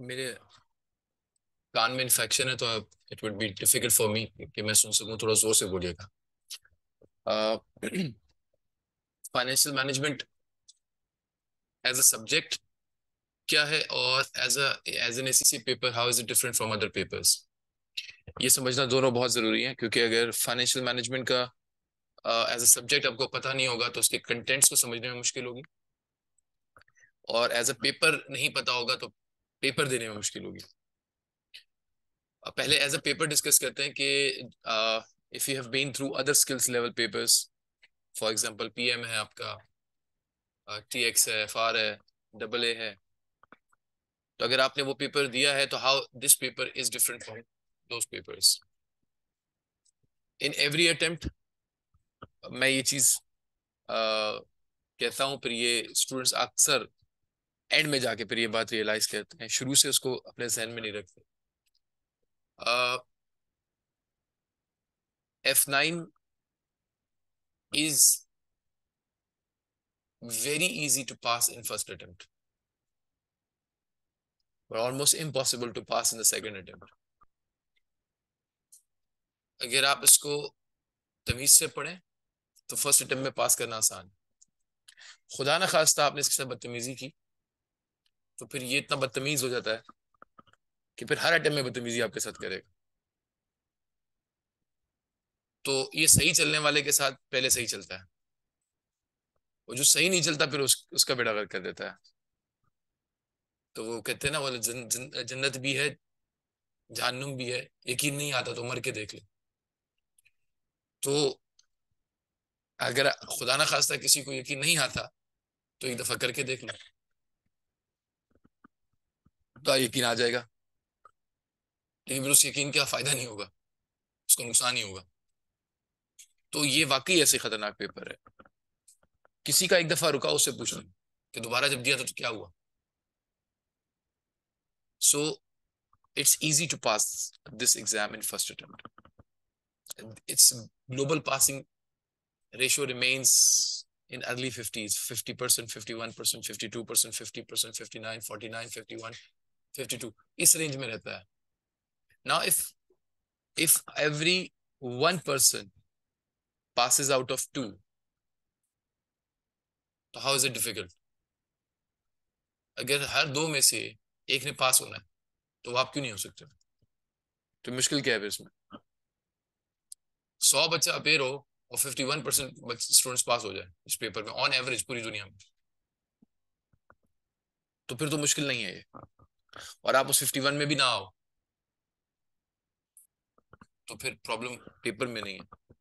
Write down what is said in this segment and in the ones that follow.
मेरे कान में इन्फेक्शन है तो it would be difficult for me कि मैं सुन सकूं थोड़ा जोर से बोलिएगा financial management as a subject क्या है और as a as an ACC paper how is it different from other papers ये समझना दोनों बहुत जरूरी है क्योंकि अगर फाइनेंशियल मैनेजमेंट का एज अ सब्जेक्ट आपको पता नहीं होगा तो उसके कंटेंट्स को समझने में मुश्किल होगी और एज अ पेपर नहीं पता होगा तो पेपर देने में मुश्किल होगी पहले एज अ पेपर डिस्कस करते हैं कि if you have been through other skills level papers for example PM है आपका टीएक्स है एफ है डबल ए है तो अगर आपने वो पेपर दिया है तो how this paper is different from those papers in every attempt मैं ये चीज uh, कहता हूँ पर ये स्टूडेंट्स अक्सर एंड में जाके फिर ये बात रियलाइज करते हैं शुरू से उसको अपने जहन में नहीं रखते F nine is very easy to pass in first attempt but almost impossible to pass in the second अगर आप इसको तमीज से पढ़ें तो फर्स्ट अटेम्प्ट में पास करना आसान खुदा ना खास्ता आपने इसके साथ बदतमीजी की तो फिर ये इतना बदतमीज हो जाता है कि फिर हर अटैम्प में बदतमीजी आपके साथ करेगा तो ये सही चलने वाले के साथ पहले सही चलता है और जो सही नहीं चलता फिर उस, उसका बेड़ा कर देता है तो वो कहते हैं ना वो जन, जन, जन्नत भी है जहनुम भी है यकीन नहीं आता तो मर के देख ले तो अगर खुदा ना खास्ता किसी को यकीन नहीं आता तो एक दफा करके देख लो आपका यकीन आ जाएगा लेकिन फिर उस यकीन का फायदा नहीं होगा उसको नुकसान ही होगा तो ये वाकई ऐसे खतरनाक पेपर है किसी का एक दफा रुका उससे लो कि दोबारा जब दिया तो, तो क्या हुआ so it's easy to pass this exam in first attempt it's global passing ratio remains in early fifty fifty percent one two percent fifty percent fifty nine forty nine fifty one 52 इस रेंज में रहता है ना if if every one person pass out of two तो how is it difficult अगर हर दो में से एक ने पास होना है तो आप क्यों नहीं हो सकते तो मुश्किल क्या है इसमें सौ बच्चा अपेयर हो और fifty one percent students pass हो जाए इस पेपर में ऑन एवरेज पूरी दुनिया में तो फिर तो मुश्किल नहीं है ये और आप उस फिफ्टी वन में भी ना आओ तो फिर प्रॉब्लम पेपर में नहीं है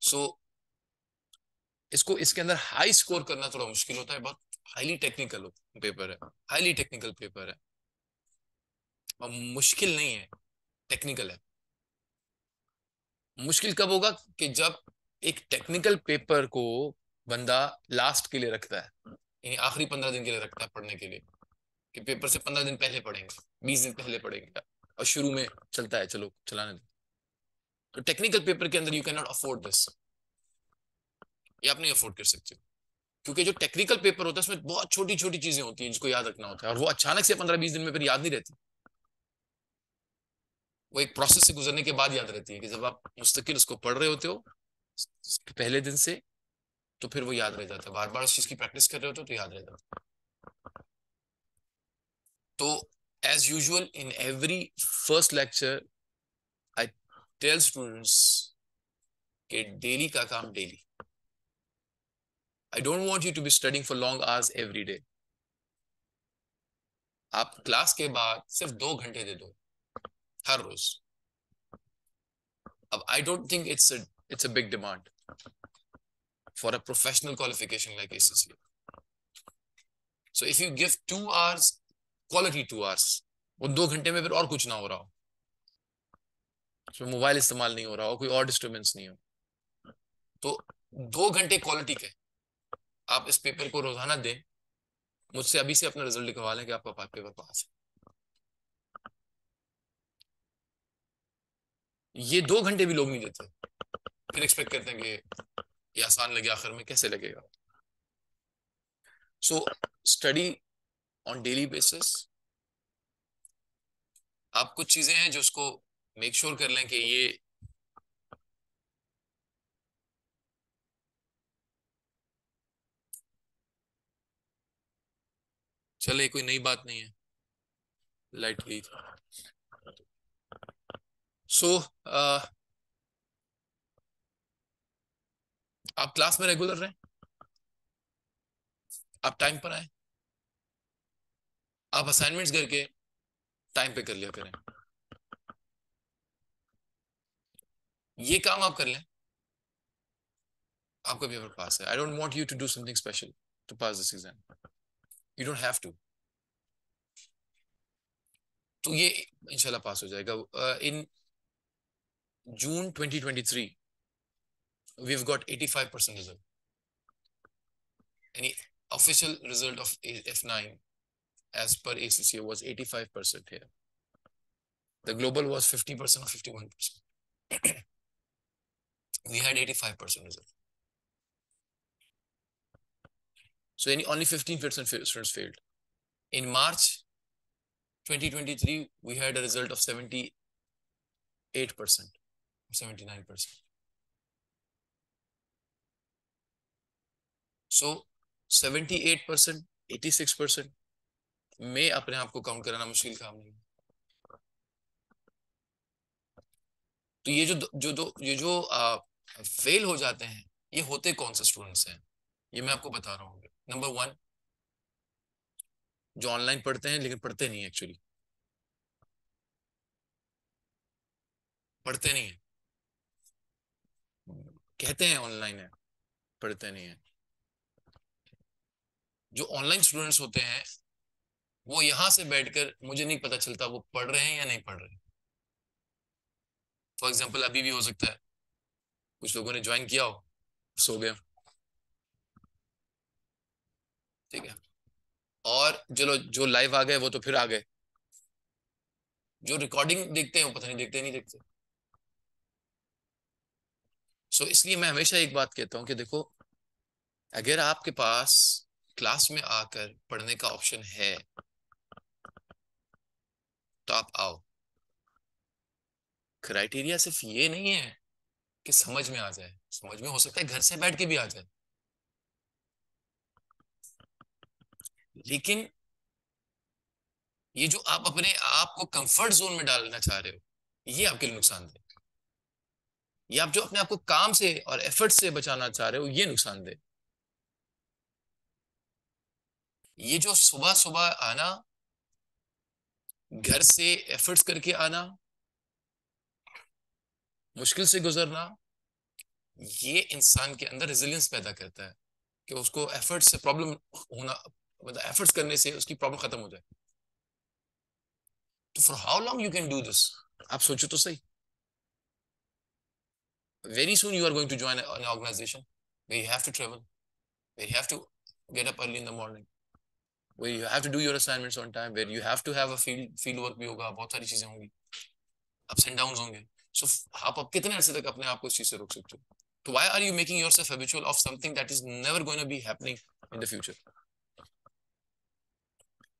सो so, इसको इसके अंदर हाई स्कोर करना थोड़ा मुश्किल होता है बहुत हाईली टेक्निकल पेपर है हाईली टेक्निकल पेपर है और मुश्किल नहीं है टेक्निकल है मुश्किल कब होगा कि जब एक टेक्निकल पेपर को बंदा लास्ट के लिए रखता है यानी आखिरी पंद्रह दिन के लिए रखता है पढ़ने के लिए कि पेपर से पंद्रह दिन पहले पढ़ेंगे बीस दिन पहले पढ़ेंगे और शुरू में चलता है चलो चलाने दो तो टेक्निकल पेपर के अंदर you can not afford this ये आप नहीं अफोर्ड कर सकते क्योंकि जो टेक्निकल पेपर होता है उसमें बहुत छोटी छोटी चीजें होती हैं जिसको याद रखना होता है और वो अचानक से पंद्रह बीस दिन में फिर याद नहीं रहती वो एक प्रोसेस से गुजरने के बाद याद रहती है कि जब आप मुस्तकिल उसको पढ़ रहे होते हो पहले दिन से तो फिर वो याद रह जाता है बार बार उस चीज की प्रैक्टिस कर रहे होते तो याद रह जाता तो as usual in every first lecture I tell students के डेली का काम daily I don't want you to be studying for long hours every day आप क्लास के बाद सिर्फ दो घंटे दे दो हर रोज अब I don't think it's it's a big demand for a professional qualification like ACCA. So if you give two hours, quality two hours, वो दो घंटे में फिर और कुछ ना हो रहा हो उसमें मोबाइल इस्तेमाल नहीं हो रहा हो कोई और डिस्टर्बेंस नहीं हो तो दो घंटे क्वालिटी के आप इस पेपर को रोजाना दें मुझसे अभी से अपना रिजल्ट लिखवा लें कि आपका पेपर पास है ये दो घंटे भी लोग नहीं देते फिर एक्सपेक्ट करते हैं कि ये आसान लगे आखिर में कैसे लगेगा so study on daily basis आप कुछ चीजें हैं जो उसको मेक श्योर sure कर लें कि ये चले कोई नई बात नहीं है लाइट गई सो so, uh, आप क्लास में रेगुलर रहे आप टाइम पर आए आप असाइनमेंट्स करके टाइम पे कर लिया करें ये काम आप कर लें आपका अगर पास है I don't want you to do something special to pass this exam you don't have to तो ये इंशाल्लाह पास हो जाएगा in June 2023 we've got 85% result. Any official result of F9 as per ACCA was 85% here. The global was 50% or 51%. we had 85% result. So any, only 15% students failed. In March 2023, we had a result of 78%, 79%. So seventy eight percent eighty six percent में अपने आप को count कराना मुश्किल काम नहीं है तो ये जो जो दो ये जो आ, फेल हो जाते हैं ये होते कौन से स्टूडेंट्स हैं ये मैं आपको बता रहा हूँ नंबर वन जो ऑनलाइन पढ़ते हैं लेकिन पढ़ते नहीं एक्चुअली पढ़ते नहीं है कहते हैं ऑनलाइन है पढ़ते नहीं है जो ऑनलाइन स्टूडेंट्स होते हैं वो यहां से बैठकर मुझे नहीं पता चलता वो पढ़ रहे हैं या नहीं पढ़ रहे फॉर एग्जाम्पल अभी भी हो सकता है कुछ लोगों ने ज्वाइन किया हो सो गया ठीक है और चलो जो लाइव आ गए वो तो फिर आ गए जो रिकॉर्डिंग देखते हैं वो पता नहीं देखते नहीं देखते सो so, इसलिए मैं हमेशा एक बात कहता हूं कि देखो अगर आपके पास क्लास में आकर पढ़ने का ऑप्शन है तो आप आओ क्राइटेरिया सिर्फ ये नहीं है कि समझ में आ जाए समझ में हो सकता है घर से बैठ के भी आ जाए लेकिन ये जो आप अपने आप को कंफर्ट जोन में डालना चाह रहे हो ये आपके लिए दे ये आप जो अपने आप को काम से और एफर्ट से बचाना चाह रहे हो ये दे ये जो सुबह सुबह आना घर से एफर्ट्स करके आना मुश्किल से गुजरना ये इंसान के अंदर रेजिलियंस पैदा करता है कि उसको एफर्ट से प्रॉब्लम होना मतलब एफर्ट्स करने से उसकी प्रॉब्लम खत्म हो जाए तो for how long you can do this आप सोचो तो सही very soon you are going to join an organization where you have to travel, where have to get up early in the morning, where you have to do your assignments on time where you have to have a field field work भी होगा बहुत सारी चीजें होंगी ups and downs होंगे so आप अब कितने अरसे तक अपने आप को इस चीज से रोक सकते हो तो why are you making yourself habitual of something that is never going to be happening in the future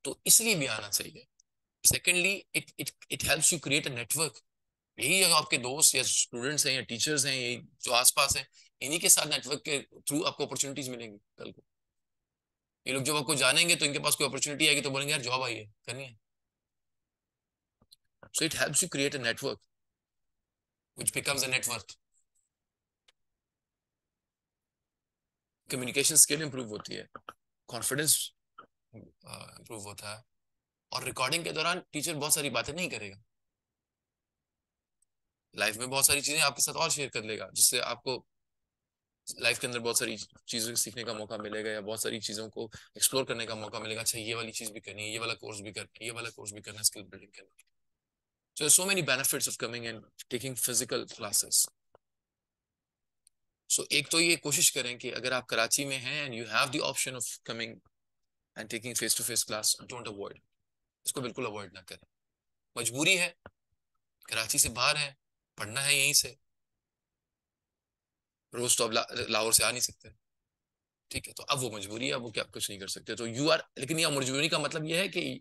तो इसलिए भी आना चाहिए secondly it it it helps you create a network यही अगर आपके दोस्त या स्टूडेंट्स हैं या टीचर्स हैं यही जो आसपास हैं इन्हीं के साथ नेटवर्क के थ्रू आपको अपॉर्चुनिटीज मिलेंगी कल को ये लोग जब आपको जानेंगे तो इनके पास कोई अपॉर्चुनिटी आएगी तो बोलेंगे यार जॉब आई है करनी है so it helps you create a network which becomes a net worth communication skill improve होती है कॉन्फिडेंस इंप्रूव होता है और रिकॉर्डिंग के दौरान टीचर बहुत सारी बातें नहीं करेगा लाइफ में बहुत सारी चीजें आपके साथ और शेयर कर लेगा जिससे आपको लाइफ के अंदर बहुत सारी चीज़ों को सीखने का मौका मिलेगा या बहुत सारी चीज़ों को एक्सप्लोर करने का मौका मिलेगा अच्छा ये वाली चीज़ भी करनी है ये वाला कोर्स भी करना है ये वाला कोर्स भी करना है स्किल बिल्डिंग के करना so so many benefits of coming and taking physical classes so एक तो ये कोशिश करें कि अगर आप कराची में हैं and you have the option of coming and taking face to face class don't avoid इसको बिल्कुल अवॉइड ना करें मजबूरी है कराची से बाहर है पढ़ना है यहीं से रोज तो अब ला, लाहौर से आ नहीं सकते ठीक है तो अब वो मजबूरी है वो क्या आप कुछ नहीं कर सकते तो यू आर लेकिन यह मजबूरी का मतलब यह है कि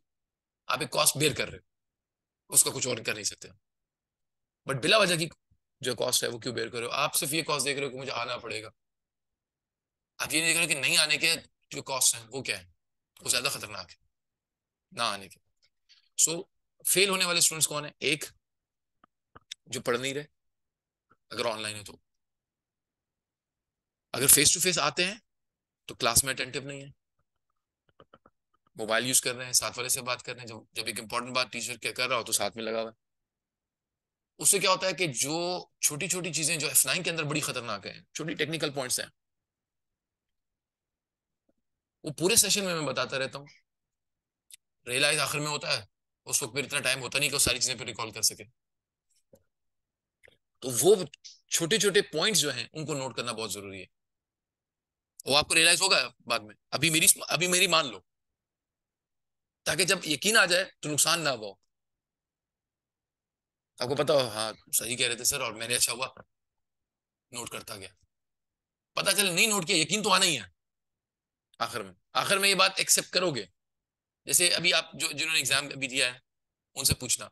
आप एक कॉस्ट बेयर कर रहे हो उसका कुछ और कर नहीं सकते बट बिला वजह की जो कॉस्ट है वो क्यों बेयर कर रहे हो आप सिर्फ ये कॉस्ट देख रहे हो कि मुझे आना पड़ेगा आप ये नहीं देख रहे हो कि नहीं आने के जो कॉस्ट हैं वो क्या है वो ज्यादा खतरनाक है ना आने के सो so, फेल होने वाले स्टूडेंट्स कौन है एक जो पढ़ नहीं रहे अगर ऑनलाइन है तो अगर फेस टू फेस आते हैं तो क्लास में अटेंटिव नहीं है मोबाइल यूज कर रहे हैं साथ वाले से बात कर रहे हैं जब जब एक इंपॉर्टेंट बात टीचर क्या कर रहा हो तो साथ में लगा हुआ है उससे क्या होता है कि जो छोटी छोटी चीजें जो एफ नाइन के अंदर बड़ी खतरनाक है छोटी टेक्निकल पॉइंट्स हैं वो पूरे सेशन में मैं बताता रहता हूँ रियलाइज आखिर में होता है उस वक्त फिर इतना टाइम होता नहीं कि वो सारी चीजें फिर रिकॉल कर सके तो वो छोटे छोटे पॉइंट्स जो हैं उनको नोट करना बहुत जरूरी है वो आपको रियलाइज होगा बाद में अभी मेरी अभी मेरी मान लो ताकि जब यकीन आ जाए तो नुकसान ना हो आपको पता हो हाँ सही कह रहे थे सर और मैंने अच्छा हुआ नोट करता गया पता चले नहीं नोट किया यकीन तो आना ही है आखिर में आखिर में ये बात एक्सेप्ट करोगे जैसे अभी आप जो जिन्होंने एग्जाम अभी दिया है उनसे पूछना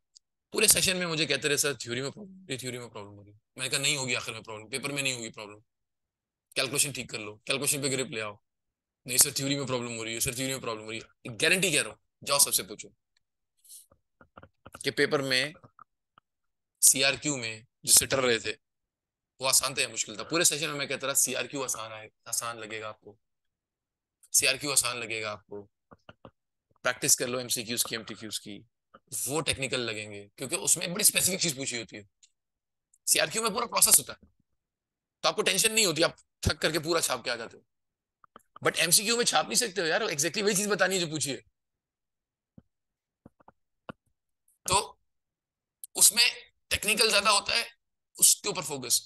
पूरे सेशन में मुझे कहते रहे सर थ्योरी में प्रॉब्लम थ्योरी में प्रॉब्लम हो रही मैंने कहा नहीं होगी आखिर में प्रॉब्लम पेपर में नहीं होगी प्रॉब्लम कैलकुलेशन ठीक कर लो कैलकुलेशन पे ग्रिप ले आओ नहीं सर थ्योरी में प्रॉब्लम हो रही है सर थ्योरी में प्रॉब्लम हो रही है गारंटी कह रहा हूँ जाओ सबसे पूछो कि पेपर में सीआरक्यू में जो सिटर रहे थे वो आसान था या मुश्किल था पूरे सेशन में मैं कहता रहा सीआरक्यू आसान आए आसान लगेगा आपको सीआरक्यू आसान लगेगा आपको प्रैक्टिस कर लो एमसीक्यूज की एमटीक्यूज की वो टेक्निकल लगेंगे क्योंकि उसमें बड़ी स्पेसिफिक चीज पूछी होती है सीआरक्यू में पूरा प्रोसेस होता है तो आपको टेंशन नहीं होती आप थक करके पूरा छाप के आ जाते हो बट एमसीक्यू में छाप नहीं सकते हो यार एग्जैक्टली वही चीज बतानी है जो पूछिए तो उसमें टेक्निकल ज्यादा होता है उसके ऊपर फोकस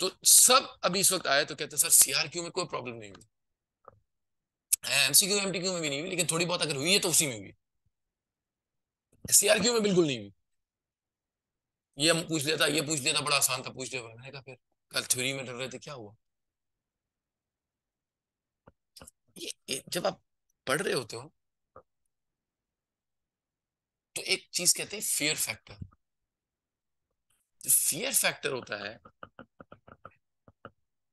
तो सब अभी इस वक्त आया तो कहते हैं सर सीआरक्यू में कोई प्रॉब्लम नहीं हुई एमसीक्यू एमटीक्यू में भी नहीं हुई लेकिन थोड़ी बहुत अगर हुई है तो उसी में हुई सीआरक्यू में बिल्कुल नहीं हुई ये हम पूछ लेता ये पूछ था बड़ा आसान था पूछ लिया मैंने कहा फिर कल थ्योरी में डर रहे थे क्या हुआ ये जब आप पढ़ रहे होते हो तो एक चीज कहते हैं फियर फैक्टर फियर फैक्टर होता है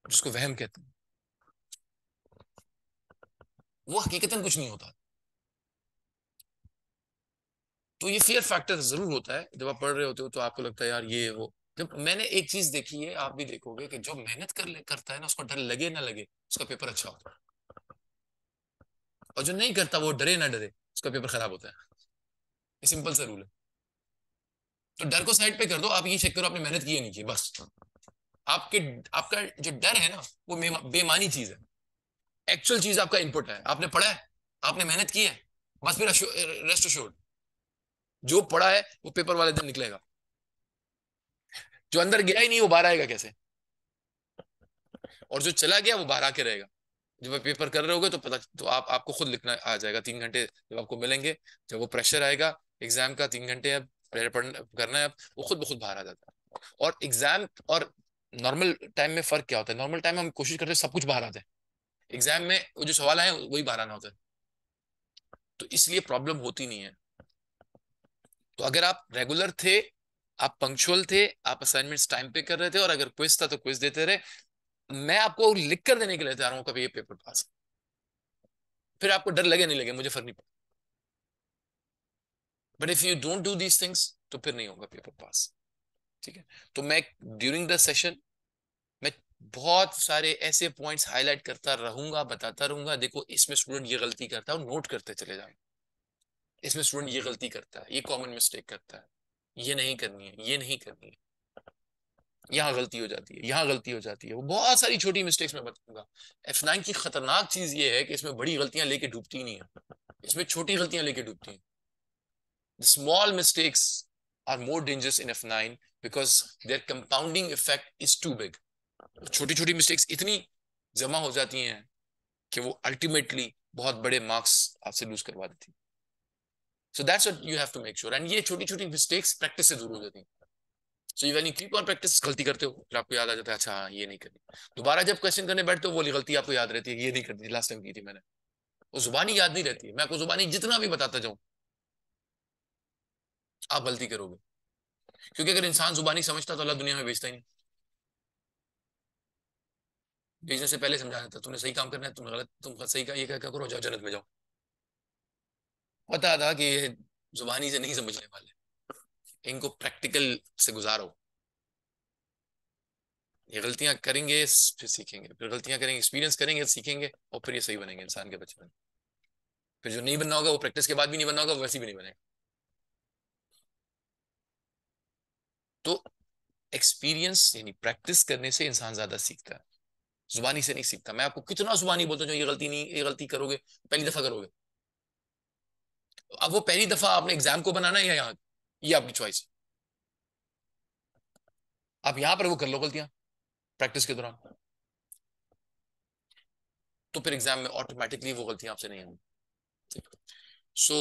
जिसको वहम कहते हैं वो हकीकतन कुछ नहीं होता तो ये फियर फैक्टर जरूर होता है जब आप पढ़ रहे होते हो तो आपको लगता है यार ये वो जब मैंने एक चीज देखी है आप भी देखोगे कि जो मेहनत कर ले करता है ना उसको डर लगे ना लगे उसका पेपर अच्छा होता है और जो नहीं करता वो डरे ना डरे उसका पेपर खराब होता है ये सिंपल सा रूल है तो डर को साइड पे कर दो आप ये चेक करो आपने मेहनत की है नहीं की बस आपके आपका जो डर है ना वो बेमानी चीज है एक्चुअल चीज आपका इनपुट है आपने पढ़ा है आपने मेहनत की है बस फिर रेस्ट अश्योर्ड जो पढ़ा है वो पेपर वाले दिन निकलेगा जो अंदर गया ही नहीं वो बाहर आएगा कैसे और जो चला गया वो बाहर आके रहेगा जब आप पेपर कर रहे होगे तो पता तो आप आपको खुद लिखना आ जाएगा तीन घंटे जब आपको मिलेंगे जब वो प्रेशर आएगा एग्जाम का तीन घंटे अब करना है अब वो खुद ब खुद बाहर आ जाता है और एग्जाम और नॉर्मल टाइम में फर्क क्या होता है नॉर्मल टाइम में हम कोशिश करते हैं सब कुछ बाहर आते हैं एग्जाम में वो जो सवाल आए वही बाहर आना होता है तो इसलिए प्रॉब्लम होती नहीं है तो अगर आप रेगुलर थे आप पंक्चुअल थे आप असाइनमेंट्स टाइम पे कर रहे थे और अगर क्विज था तो क्विज देते रहे मैं आपको लिख कर देने के लिए तैयार हूँ कभी ये पेपर पास फिर आपको डर लगे नहीं लगे मुझे फर्क नहीं पड़ता but if you don't do these things तो फिर नहीं होगा पेपर पास ठीक है तो मैं ड्यूरिंग द सेशन मैं बहुत सारे ऐसे पॉइंट्स हाईलाइट करता रहूंगा बताता रहूंगा देखो इसमें स्टूडेंट ये गलती करता है और नोट करते चले जाएंगे इसमें स्टूडेंट ये गलती करता है ये कॉमन मिस्टेक करता है ये नहीं करनी है ये नहीं करनी है यहाँ गलती हो जाती है यहाँ गलती हो जाती है वो बहुत सारी छोटी मिस्टेक्स में बताऊंगा एफ नाइन की खतरनाक चीज ये है कि इसमें बड़ी गलतियां लेके डूबती नहीं है इसमें छोटी गलतियां लेके डूबती हैं small mistakes are more dangerous in F nine because their compounding effect is too big छोटी छोटी मिस्टेक्स इतनी जमा हो जाती हैं कि वो अल्टीमेटली बहुत बड़े मार्क्स आपसे लूज करवा देती so that's you have to make sure and ये छोटी छोटी मिस्टेक्स प्रैक्टिस से जरूर हो जाती हैं so you keep on practice गलती करते हो फिर आपको याद आ जाता है अच्छा ये नहीं करनी दोबारा जब क्वेश्चन करने बैठते हो वो गलती आपको याद रहती है ये नहीं करती लास्ट टाइम की थी मैंने वो जुबानी याद नहीं रहती है मैं आपको जुबानी जितना भी बताता जाऊं आप गलती करोगे क्योंकि अगर इंसान जुबानी समझता तो अल्लाह दुनिया में बेचता ही नहीं बेचने से पहले समझा देता तुमने सही काम करना है तुमने गलत तुम सही का ये क्या करो जाओ जन्नत में जाओ पता था कि ये जुबानी से नहीं समझने वाले इनको प्रैक्टिकल से गुजारो ये गलतियां करेंगे फिर सीखेंगे फिर गलतियां करेंगे एक्सपीरियंस करेंगे सीखेंगे और फिर ये सही बनेंगे इंसान के बचपन फिर जो नहीं बनना होगा वो प्रैक्टिस के बाद भी नहीं बनना होगा वैसे भी नहीं बनेगा तो एक्सपीरियंस यानी प्रैक्टिस करने से इंसान ज्यादा सीखता है जुबानी से नहीं सीखता मैं आपको कितना जुबानी बोलता हूँ ये गलती नहीं ये गलती करोगे पहली दफा करोगे अब वो पहली दफा आपने एग्जाम को बनाना है या यहाँ ये आपकी चॉइस आप यहां पर वो कर लो गलतियां प्रैक्टिस के दौरान तो फिर एग्जाम में ऑटोमेटिकली वो गलतियां आपसे नहीं होंगी so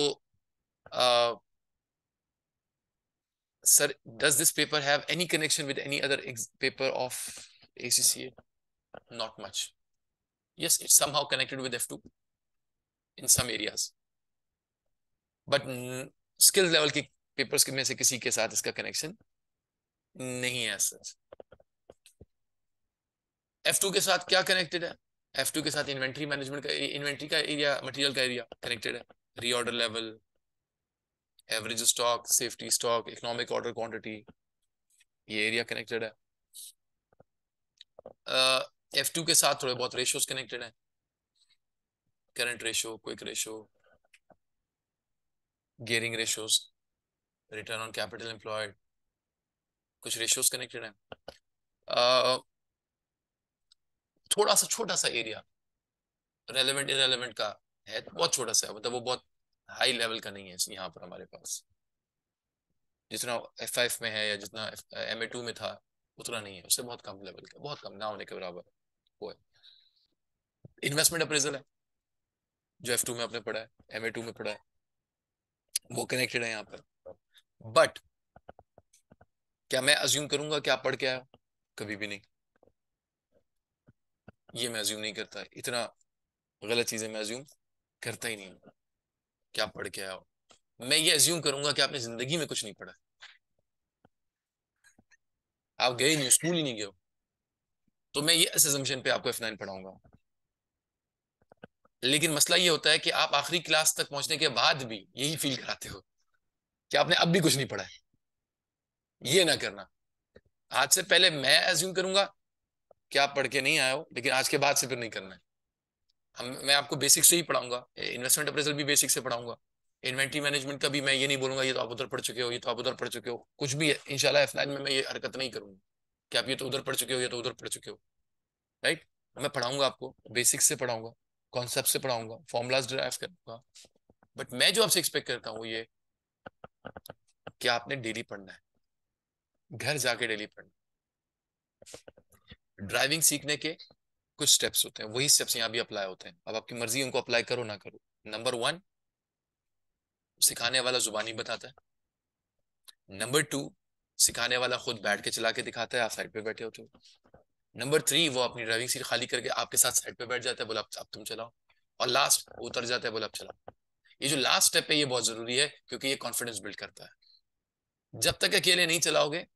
sir does this paper have any connection with any other paper of much yes it's somehow connected with F two in some areas but skill level की पेपर्स के में से किसी के साथ इसका कनेक्शन नहीं है एफ टू के साथ क्या कनेक्टेड है एफ टू के साथ इन्वेंट्री मैनेजमेंट का इन्वेंट्री का एरिया मटेरियल का एरिया कनेक्टेड है reorder level average stock safety stock economic order quantity ये एरिया कनेक्टेड है एफ uh, टू के साथ थोड़े बहुत रेशोज कनेक्टेड हैं current ratio quick ratio gearing ratios return on capital employed कुछ रेशियोज कनेक्टेड हैं थोड़ा सा छोटा सा एरिया रेलेवेंट इरेलेवेंट का है बहुत छोटा सा मतलब वो बहुत हाई लेवल का नहीं है यहाँ पर हमारे पास जितना एफ आई एफ में है या जितना एम ए टू में था उतना नहीं है उससे बहुत कम लेवल का बहुत कम ना होने के बराबर वो है इन्वेस्टमेंट अप्रेजल है जो एफ टू में आपने पढ़ा है एम ए टू में पढ़ा है वो कनेक्टेड है यहाँ पर बट क्या मैं अज्यूम करूंगा कि आप पढ़ के आए हो कभी भी नहीं ये मैं अज्यूम नहीं करता इतना गलत चीजें मैं अज्यूम करता ही नहीं हूं क्या पढ़ के आया हो मैं ये अज्यूम करूंगा कि आपने जिंदगी में कुछ नहीं पढ़ा आप गए नहीं स्कूल ही नहीं गए तो मैं ये असम्पशन पे आपको एफ नाइन पढ़ाऊंगा लेकिन मसला ये होता है कि आप आखिरी क्लास तक पहुंचने के बाद भी यही फील कराते हो कि आपने अब भी कुछ नहीं पढ़ा है ये ना करना आज से पहले मैं एज्यूम करूंगा कि आप पढ़ के नहीं आए हो लेकिन आज के बाद से फिर नहीं करना है हम मैं आपको बेसिक से ही पढ़ाऊंगा इन्वेस्टमेंट अप्रेजल भी बेसिक से पढ़ाऊंगा इन्वेंट्री मैनेजमेंट का भी मैं ये नहीं बोलूंगा ये तो आप उधर पढ़ चुके हो ये तो आप उधर पढ़ चुके हो कुछ भी है इनशाला एफलाइन में मैं ये हरकत नहीं करूंगा कि आप ये तो उधर पढ़ चुके हो ये तो उधर पढ़ चुके हो राइट मैं पढ़ाऊंगा आपको बेसिक से पढ़ाऊंगा कॉन्सेप्ट से पढ़ाऊंगा फॉर्मुलाज ड्राइव करूंगा बट मैं जो आपसे एक्सपेक्ट करता हूँ ये कि आपने डेली पढ़ना है घर जाके डेली पढ़ना ड्राइविंग सीखने के कुछ स्टेप्स होते हैं वही स्टेप्स यहाँ भी अप्लाई होते हैं अब आपकी मर्जी उनको अप्लाई करो ना करो नंबर वन सिखाने वाला जुबानी बताता है नंबर टू सिखाने वाला खुद बैठ के चला के दिखाता है आप साइड पे बैठे होते हो नंबर थ्री वो अपनी ड्राइविंग सीट खाली करके आपके साथ साइड पे बैठ जाता है बोला अब तुम चलाओ और लास्ट उतर जाता है बोला अब चलाओ ये जो लास्ट स्टेप है ये बहुत जरूरी है क्योंकि ये कॉन्फिडेंस बिल्ड करता है जब तक अकेले नहीं चलाओगे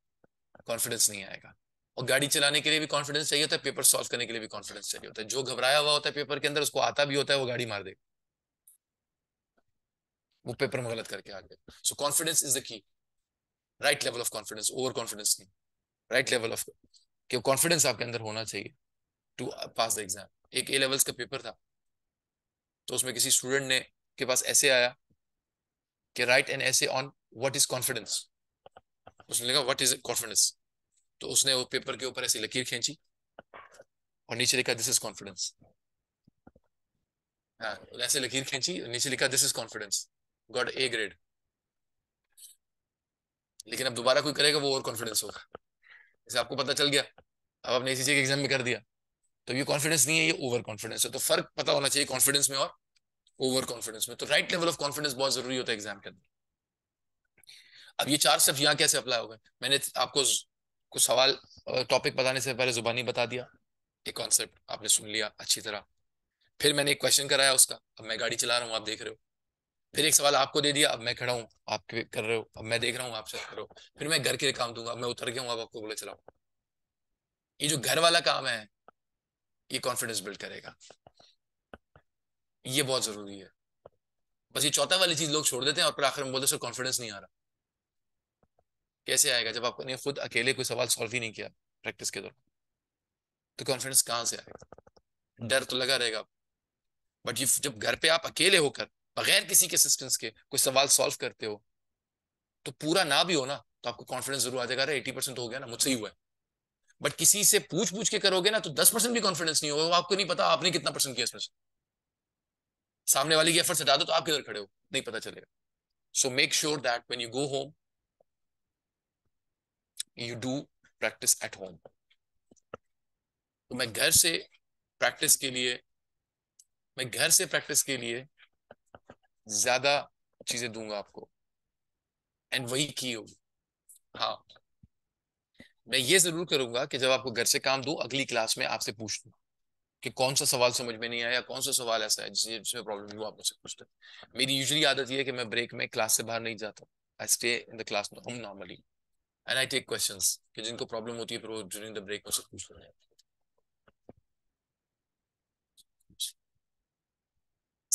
कॉन्फिडेंस नहीं आएगा और गाड़ी चलाने के लिए भी कॉन्फिडेंस चाहिए होता है पेपर सॉल्व करने के लिए भी कॉन्फिडेंस चाहिए होता है जो घबराया हुआ होता है पेपर के अंदर उसको आता भी होता है वो गाड़ी मार देगा वो पेपर में गलत करके आ गए so confidence is the key right level of confidence over confidence नहीं राइट लेवल ऑफ कॉन्फिडेंस आपके अंदर होना चाहिए टू पास द एग्जाम एक ए लेवल्स का पेपर था तो उसमें किसी स्टूडेंट ने के पास ऐसे आया कि write an essay on what is confidence उसने लिखा व्हाट इज कॉन्फिडेंस तो उसने वो पेपर के ऊपर ऐसी लकीर खींची और नीचे लिखा दिस इज कॉन्फिडेंस हाँ तो ऐसे लकीर खींची नीचे लिखा this is confidence got A grade लेकिन अब दोबारा कोई करेगा वो और कॉन्फिडेंस होगा जैसे आपको पता चल गया अब आपने इसी चीज के एग्जाम में कर दिया तो ये कॉन्फिडेंस नहीं है ये ओवर कॉन्फिडेंस है तो फर्क पता होना चाहिए कॉन्फिडेंस में और ओवर कॉन्फिडेंस में तो राइट लेवल ऑफ कॉन्फिडेंस बहुत जरूरी होता है एग्जाम के अंदर अब ये चार स्टेप्स यहाँ कैसे अप्लाई हो गए मैंने आपको कुछ सवाल टॉपिक बताने से पहले जुबानी बता दिया एक कॉन्सेप्ट आपने सुन लिया अच्छी तरह फिर मैंने एक क्वेश्चन कराया उसका अब मैं गाड़ी चला रहा हूँ आप देख रहे हो फिर एक सवाल आपको दे दिया अब मैं खड़ा हूँ आप कर रहे हो अब मैं देख रहा हूँ आप चेक करो फिर मैं घर के लिए काम दूंगा अब मैं उतर गया हूँ अब आपको बोले चलाऊ ये जो घर वाला काम है ये कॉन्फिडेंस बिल्ड करेगा ये बहुत जरूरी है बस ये चौथा वाली चीज लोग छोड़ देते हैं और फिर आखिर में बोलते सर कॉन्फिडेंस नहीं आ रहा कैसे आएगा जब आपने खुद अकेले कोई सवाल सॉल्व ही नहीं किया प्रैक्टिस के दौरान तो कॉन्फिडेंस कहाँ से आएगा डर तो लगा रहेगा बट जब घर पे आप अकेले होकर बगैर किसी के असिस्टेंस के कोई सवाल सॉल्व करते हो तो पूरा ना भी हो ना तो आपको कॉन्फिडेंस जरूर आ जाएगा अरे एटी परसेंट तो हो गया ना मुझसे ही हुआ है बट किसी से पूछ पूछ के करोगे ना तो दस परसेंट भी कॉन्फिडेंस नहीं होगा आपको नहीं पता आपने कितना परसेंट किया इसमें सामने वाले की एफर्ट्स हटा दो तो आप किधर खड़े हो नहीं पता चलेगा so make sure that when you go home you do practice at home तो मैं घर से प्रैक्टिस के लिए मैं घर से प्रैक्टिस के लिए ज्यादा चीजें दूंगा आपको एंड वही की होगी हाँ मैं ये जरूर करूंगा कि जब आपको घर से काम दो अगली क्लास में आपसे पूछ लू कि कौन सा सवाल समझ में नहीं आया कौन सा सवाल ऐसा है जिसमें जिसमें प्रॉब्लम हुआ आप मुझसे पूछते हैं मेरी यूजली आदत ये है कि मैं ब्रेक में क्लास से बाहर नहीं जाता I stay in the class home normally and I take question कि जिनको प्रॉब्लम होती है फिर वो ड्यूरिंग द ब्रेक मुझसे पूछ रहे हैं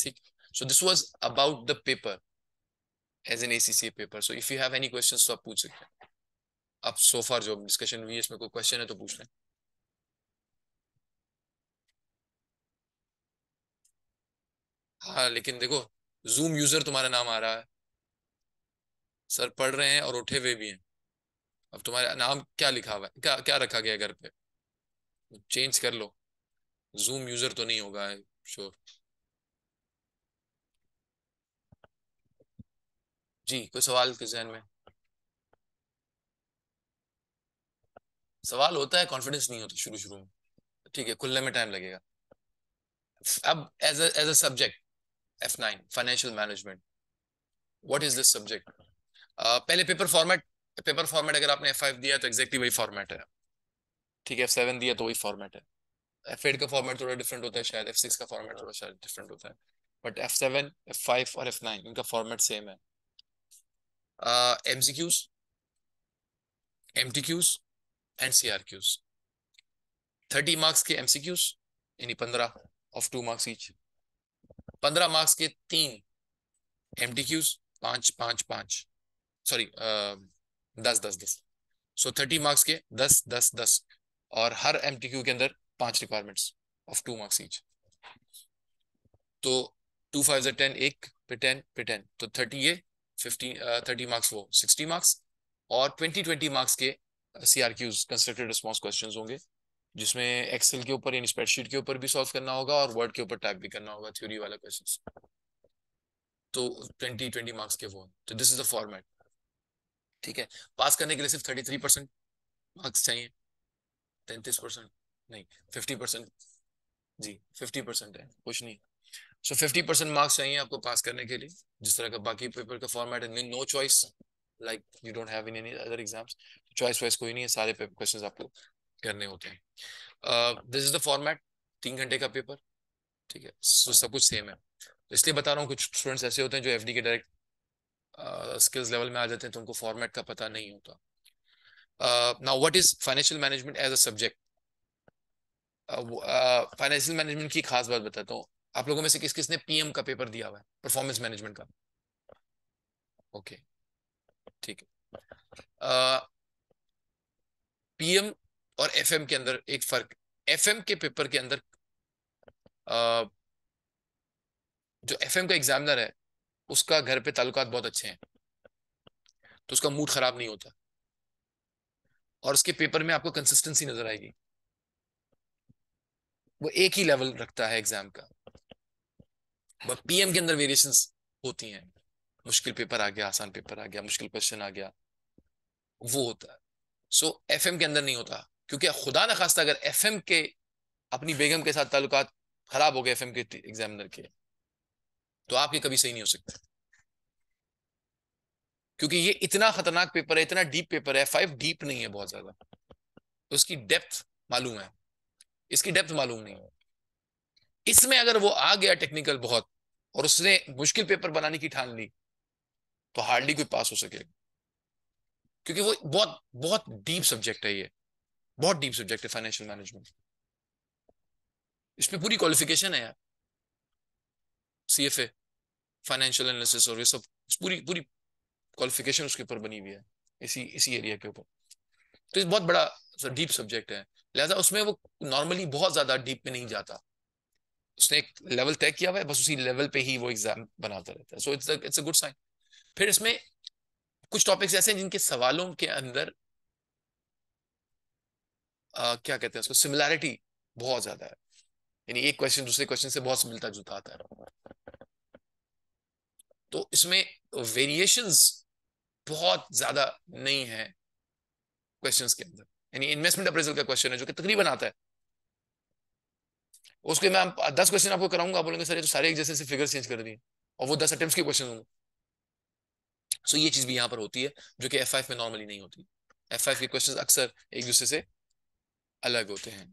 ठीक so this was about the paper as an ACC paper so if you have any questions तो आप पूछ सकते हैं अब सो फार जो डिस्कशन हुई है इसमें कोई क्वेश्चन है तो पूछ लें हाँ लेकिन देखो जूम यूजर तुम्हारा नाम आ रहा है सर पढ़ रहे हैं और उठे हुए भी हैं अब तुम्हारा नाम क्या लिखा हुआ है क्या क्या रखा गया घर पे चेंज कर लो जूम यूजर तो नहीं होगा श्योर जी कोई सवाल के जहन में सवाल होता है कॉन्फिडेंस नहीं होता शुरू शुरू में ठीक है खुलने में टाइम लगेगा अब as as a subject F9 management what is this subject uh पहले पेपर फॉर्मेट पेपर फॉर्मेट अगर आपने F5 दिया तो एग्जैक्टली वही फॉर्मेट है ठीक है F7 दिया तो वही फॉर्मेट है F8 का फॉर्मेट थोड़ा डिफरेंट होता है शायद F6 का फॉर्मेट थोड़ा शायद डिफरेंट होता है बट F7, F5 और F9 इनका फॉर्मेट सेम है MCQs, MTQs and CRQs 30 marks के MCQs यानी 15 ऑफ 2 मार्क्स ईच पंद्रह मार्क्स के तीन एम टी क्यूज पांच पांच पांच सॉरी दस दस दस सो थर्टी मार्क्स के दस दस दस और हर एम टी क्यू के अंदर पांच requirements of two marks each तो टू फाइव जो टेन एक पे टेन पे टेन तो थर्टी ये थर्टी मार्क्स वो सिक्सटी मार्क्स और ट्वेंटी ट्वेंटी मार्क्स के C R Qs constructed response question होंगे जिसमें एक्सेल के ऊपर यानी स्प्रेडशीट के ऊपर भी सॉल्व करना होगा और वर्ड के ऊपर टाइप भी करना होगा थ्योरी वाला क्वेश्चन तो ट्वेंटी ट्वेंटी मार्क्स के वो तो दिस इज द फॉर्मेट ठीक है पास करने के लिए सिर्फ थर्टी थ्री परसेंट मार्क्स चाहिए तैंतीस परसेंट नहीं फिफ्टी परसेंट जी फिफ्टी परसेंट है कुछ नहीं सो फिफ्टी परसेंट मार्क्स चाहिए आपको पास करने के लिए जिस तरह का बाकी पेपर का फॉर्मेट है no choice like you don't have in any other exams choice voice कोई नहीं है सारे क्वेश्चन आपको करने होते हैं दिस इज द फॉर्मेट तीन घंटे का पेपर ठीक है सो सब कुछ सेम है तो इसलिए बता रहा हूँ कुछ स्टूडेंट्स ऐसे होते हैं जो एफ के डायरेक्ट स्किल्स लेवल में आ जाते हैं तो उनको फॉर्मेट का पता नहीं होता now what is financial management as a subject financial management की खास बात बताता हूँ आप लोगों में से किस किस ने पीएम का पेपर दिया हुआ है परफॉर्मेंस मैनेजमेंट का ओके ठीक है पीएम और एफ के अंदर एक फर्क एफ के पेपर के अंदर आ, जो एफ का एग्जामिनर है उसका घर पे ताल्लुकात बहुत अच्छे हैं तो उसका मूड खराब नहीं होता और उसके पेपर में आपको कंसिस्टेंसी नजर आएगी वो एक ही लेवल रखता है एग्जाम का बट पीएम के अंदर वेरिएशन होती हैं मुश्किल पेपर आ गया आसान पेपर आ गया मुश्किल क्वेश्चन आ गया वो होता है सो so, एफ के अंदर नहीं होता क्योंकि खुदा न खास्ता अगर एफ के अपनी बेगम के साथ ताल्लुक खराब हो गए एफ के एग्जामिनर के तो आपके कभी सही नहीं हो सकते क्योंकि ये इतना खतरनाक पेपर है इतना डीप पेपर है फाइव डीप नहीं है बहुत ज्यादा उसकी डेप्थ मालूम है इसकी डेप्थ मालूम नहीं है इसमें अगर वो आ गया टेक्निकल बहुत और उसने मुश्किल पेपर बनाने की ठान ली तो हार्डली कोई पास हो सकेगा क्योंकि वो बहुत बहुत डीप सब्जेक्ट है ये बहुत डीप सब्जेक्ट है फाइनेंशियल मैनेजमेंट इसमें पूरी क्वालिफिकेशन है यार C F A financial analysis और ये सब पूरी पूरी क्वालिफिकेशन उसके ऊपर बनी हुई है इसी इसी एरिया के ऊपर तो बहुत बड़ा डीप सब्जेक्ट है लिहाजा उसमें वो नॉर्मली बहुत ज्यादा डीप में नहीं जाता उसने एक लेवल तय किया हुआ है बस उसी लेवल पे ही वो एग्जाम बनाता रहता है so it's it's a good sign फिर इसमें कुछ टॉपिक्स ऐसे हैं जिनके सवालों के अंदर uh, क्या कहते हैं उसको सिमिलैरिटी बहुत ज्यादा है यानी एक क्वेश्चन दूसरे क्वेश्चन से बहुत मिलता जुलता आता है तो इसमें वेरिएशंस बहुत ज्यादा नहीं है क्वेश्चंस के अंदर यानी इन्वेस्टमेंट अप्रेजल का क्वेश्चन है जो कि तकरीबन आता है उसके मैं दस क्वेश्चन आपको कराऊंगा आप बोलेंगे सर ये तो सारे एक जैसे फिगर चेंज कर दिए और वो दस अटेम्प्ट के क्वेश्चन होंगे सो ये चीज भी यहाँ पर होती है जो कि एफ में नॉर्मली नहीं होती एफ के क्वेश्चन अक्सर एक दूसरे से अलग होते हैं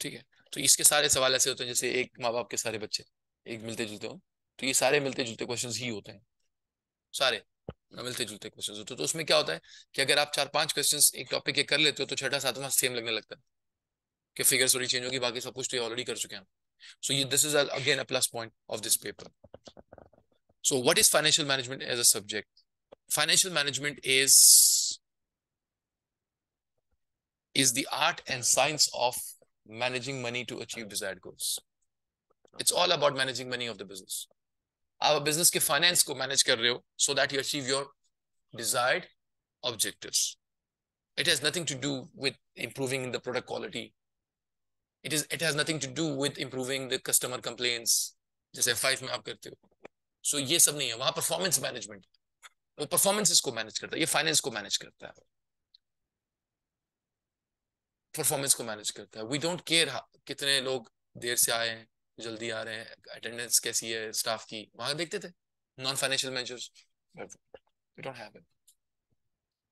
ठीक है तो इसके सारे सवाल ऐसे होते हैं जैसे एक माँ बाप के सारे बच्चे एक मिलते जुलते हो तो ये सारे मिलते जुलते क्वेश्चन ही होते हैं सारे मिलते जुलते क्वेश्चन होते हैं तो उसमें क्या होता है कि अगर आप चार पांच क्वेश्चन एक टॉपिक के कर लेते हो तो छठा सातवां सेम लगने लगता है कि फिगर्स थोड़ी चेंज होगी बाकी सब कुछ तो ये ऑलरेडी कर चुके हैं सो ये this is again a plus point of this paper so what is financial management as a subject financial management is is the art and science of managing money to achieve desired goals. It's all about managing money of the business. Our business ke finance ko manage kar rahe ho so that you achieve your desired objectives. It has nothing to do with improving the product quality. It is. It has nothing to do with improving the customer complaints. जैसे five में आप करते हो सो so, ये सब नहीं है वहां परफॉर्मेंस मैनेजमेंट वो परफॉर्मेंसेस को मैनेज करता है ये फाइनेंस को मैनेज करता है परफॉर्मेंस को मैनेज करता है वी डोंट केयर कितने लोग देर से आए हैं जल्दी आ रहे हैं अटेंडेंस कैसी है स्टाफ की वहां देखते थे non financial measures we don't have it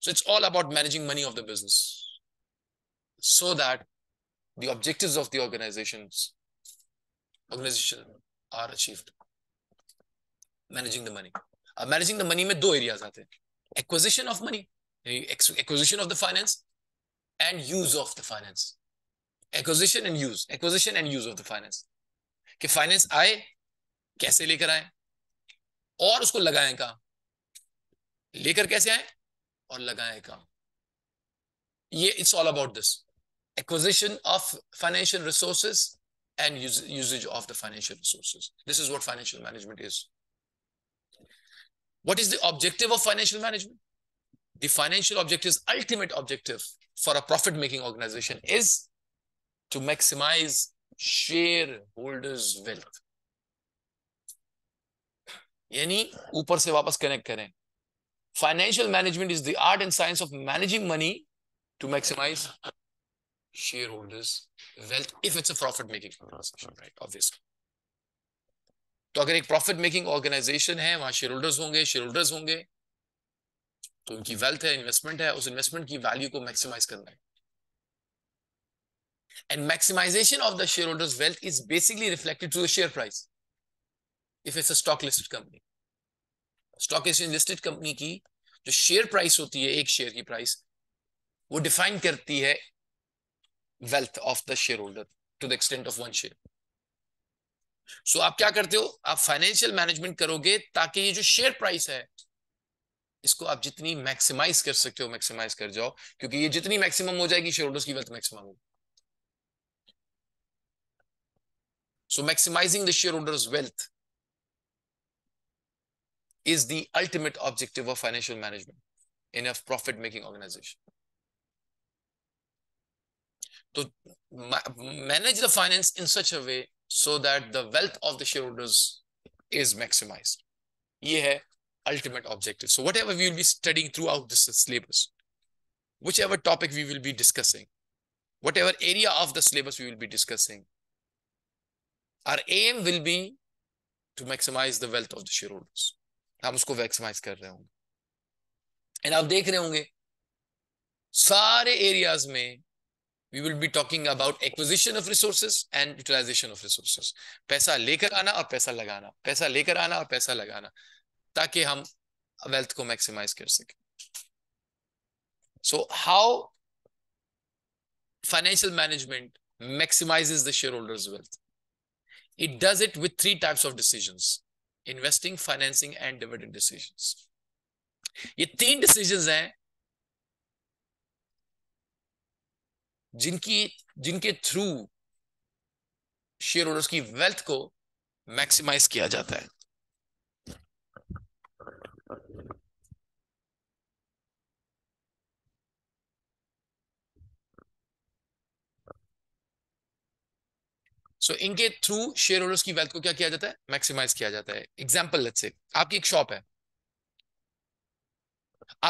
so it's all about managing money of the business so that the objectives of the organizations organization are achieved managing the money अब managing the money में दो areas आते हैं acquisition of money acquisition of the finance and use of the finance. Acquisition and use. Acquisition and use of the finance. कि finance आए कैसे लेकर आए और उसको लगाएं काम लेकर कैसे आए और लगाएं काम ये it's acquisition of financial resources and usage of the financial resources. This is what financial management is. What is the objective of financial management? The financial objective's ultimate objective for a profit making organization is to maximize shareholders wealth यानी ऊपर से वापस connect करें financial management is the art and science of managing money to maximize shareholders wealth if it's a profit making right obviously तो अगर एक profit making organization है वहां शेयर होल्डर्स होंगे शेयर होल्डर्स होंगे तो उनकी वेल्थ है इन्वेस्टमेंट है उस इन्वेस्टमेंट की वैल्यू को मैक्सिमाइज करना है and maximization of the shareholders wealth is basically reflected to the share price if it's a stock listed company stock exchange listed company की जो शेयर प्राइस होती है एक शेयर की प्राइस वो डिफाइन करती है wealth of the shareholder to the extent of one share so आप क्या करते हो आप फाइनेंशियल मैनेजमेंट करोगे ताकि ये जो शेयर प्राइस है इसको आप जितनी मैक्सिमाइज कर सकते हो मैक्सिमाइज कर जाओ क्योंकि ये जितनी मैक्सिमम हो जाएगी शेयर होल्डर्स की वेल्थ मैक्सिमम होगी so maximizing the shareholders wealth is the ultimate objective of financial management in a profit making organization तो manage the finance in such a way so that the wealth of the shareholders is maximize ये है ultimate objective. So whatever we will be studying throughout this syllabus, whichever topic we will be discussing, whatever area of the syllabus we will be discussing, our aim will be to maximize the wealth of the shareholders. हम उसको maximize कर रहे होंगे and आप देख रहे होंगे सारे एरियाज में we will be talking about acquisition of resources and utilization of resources पैसा लेकर आना और पैसा लगाना पैसा लेकर आना और पैसा लगाना ताकि हम वेल्थ को मैक्सिमाइज कर सके so how financial management maximizes the shareholders wealth it does it with three types of decision investing financing and dividend decisions ये तीन डिसीजन हैं जिनकी जिनके थ्रू शेयर होल्डर्स की वेल्थ को मैक्सिमाइज किया जाता है सो so, इनके थ्रू शेयर होल्डर्स की वेल्थ को क्या किया जाता है मैक्सिमाइज किया जाता है एग्जाम्पल लेट्स से आपकी एक शॉप है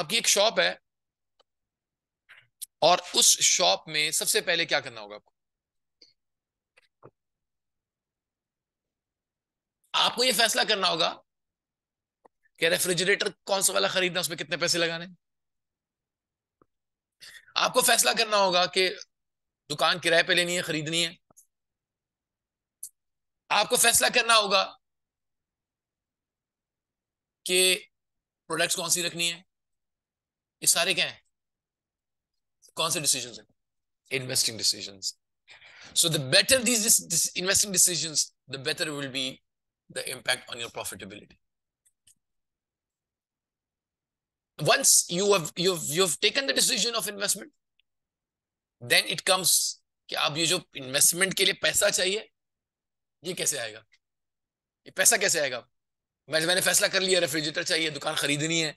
आपकी एक शॉप है और उस शॉप में सबसे पहले क्या करना होगा आपको आपको ये फैसला करना होगा कि रेफ्रिजरेटर कौन सा वाला खरीदना उसमें कितने पैसे लगाने आपको फैसला करना होगा कि दुकान किराए पे लेनी है खरीदनी है आपको फैसला करना होगा कि प्रोडक्ट्स कौन सी रखनी है ये सारे क्या है कौन से डिसीजन है investing decision so the better these investing decision the better will be the impact on your profitability Once you have you've you've taken the decision of investment, then it comes कि आप ये जो investment के लिए पैसा चाहिए ये कैसे आएगा ये पैसा कैसे आएगा मैं मैंने फैसला कर लिया रेफ्रिजरेटर चाहिए दुकान खरीदनी है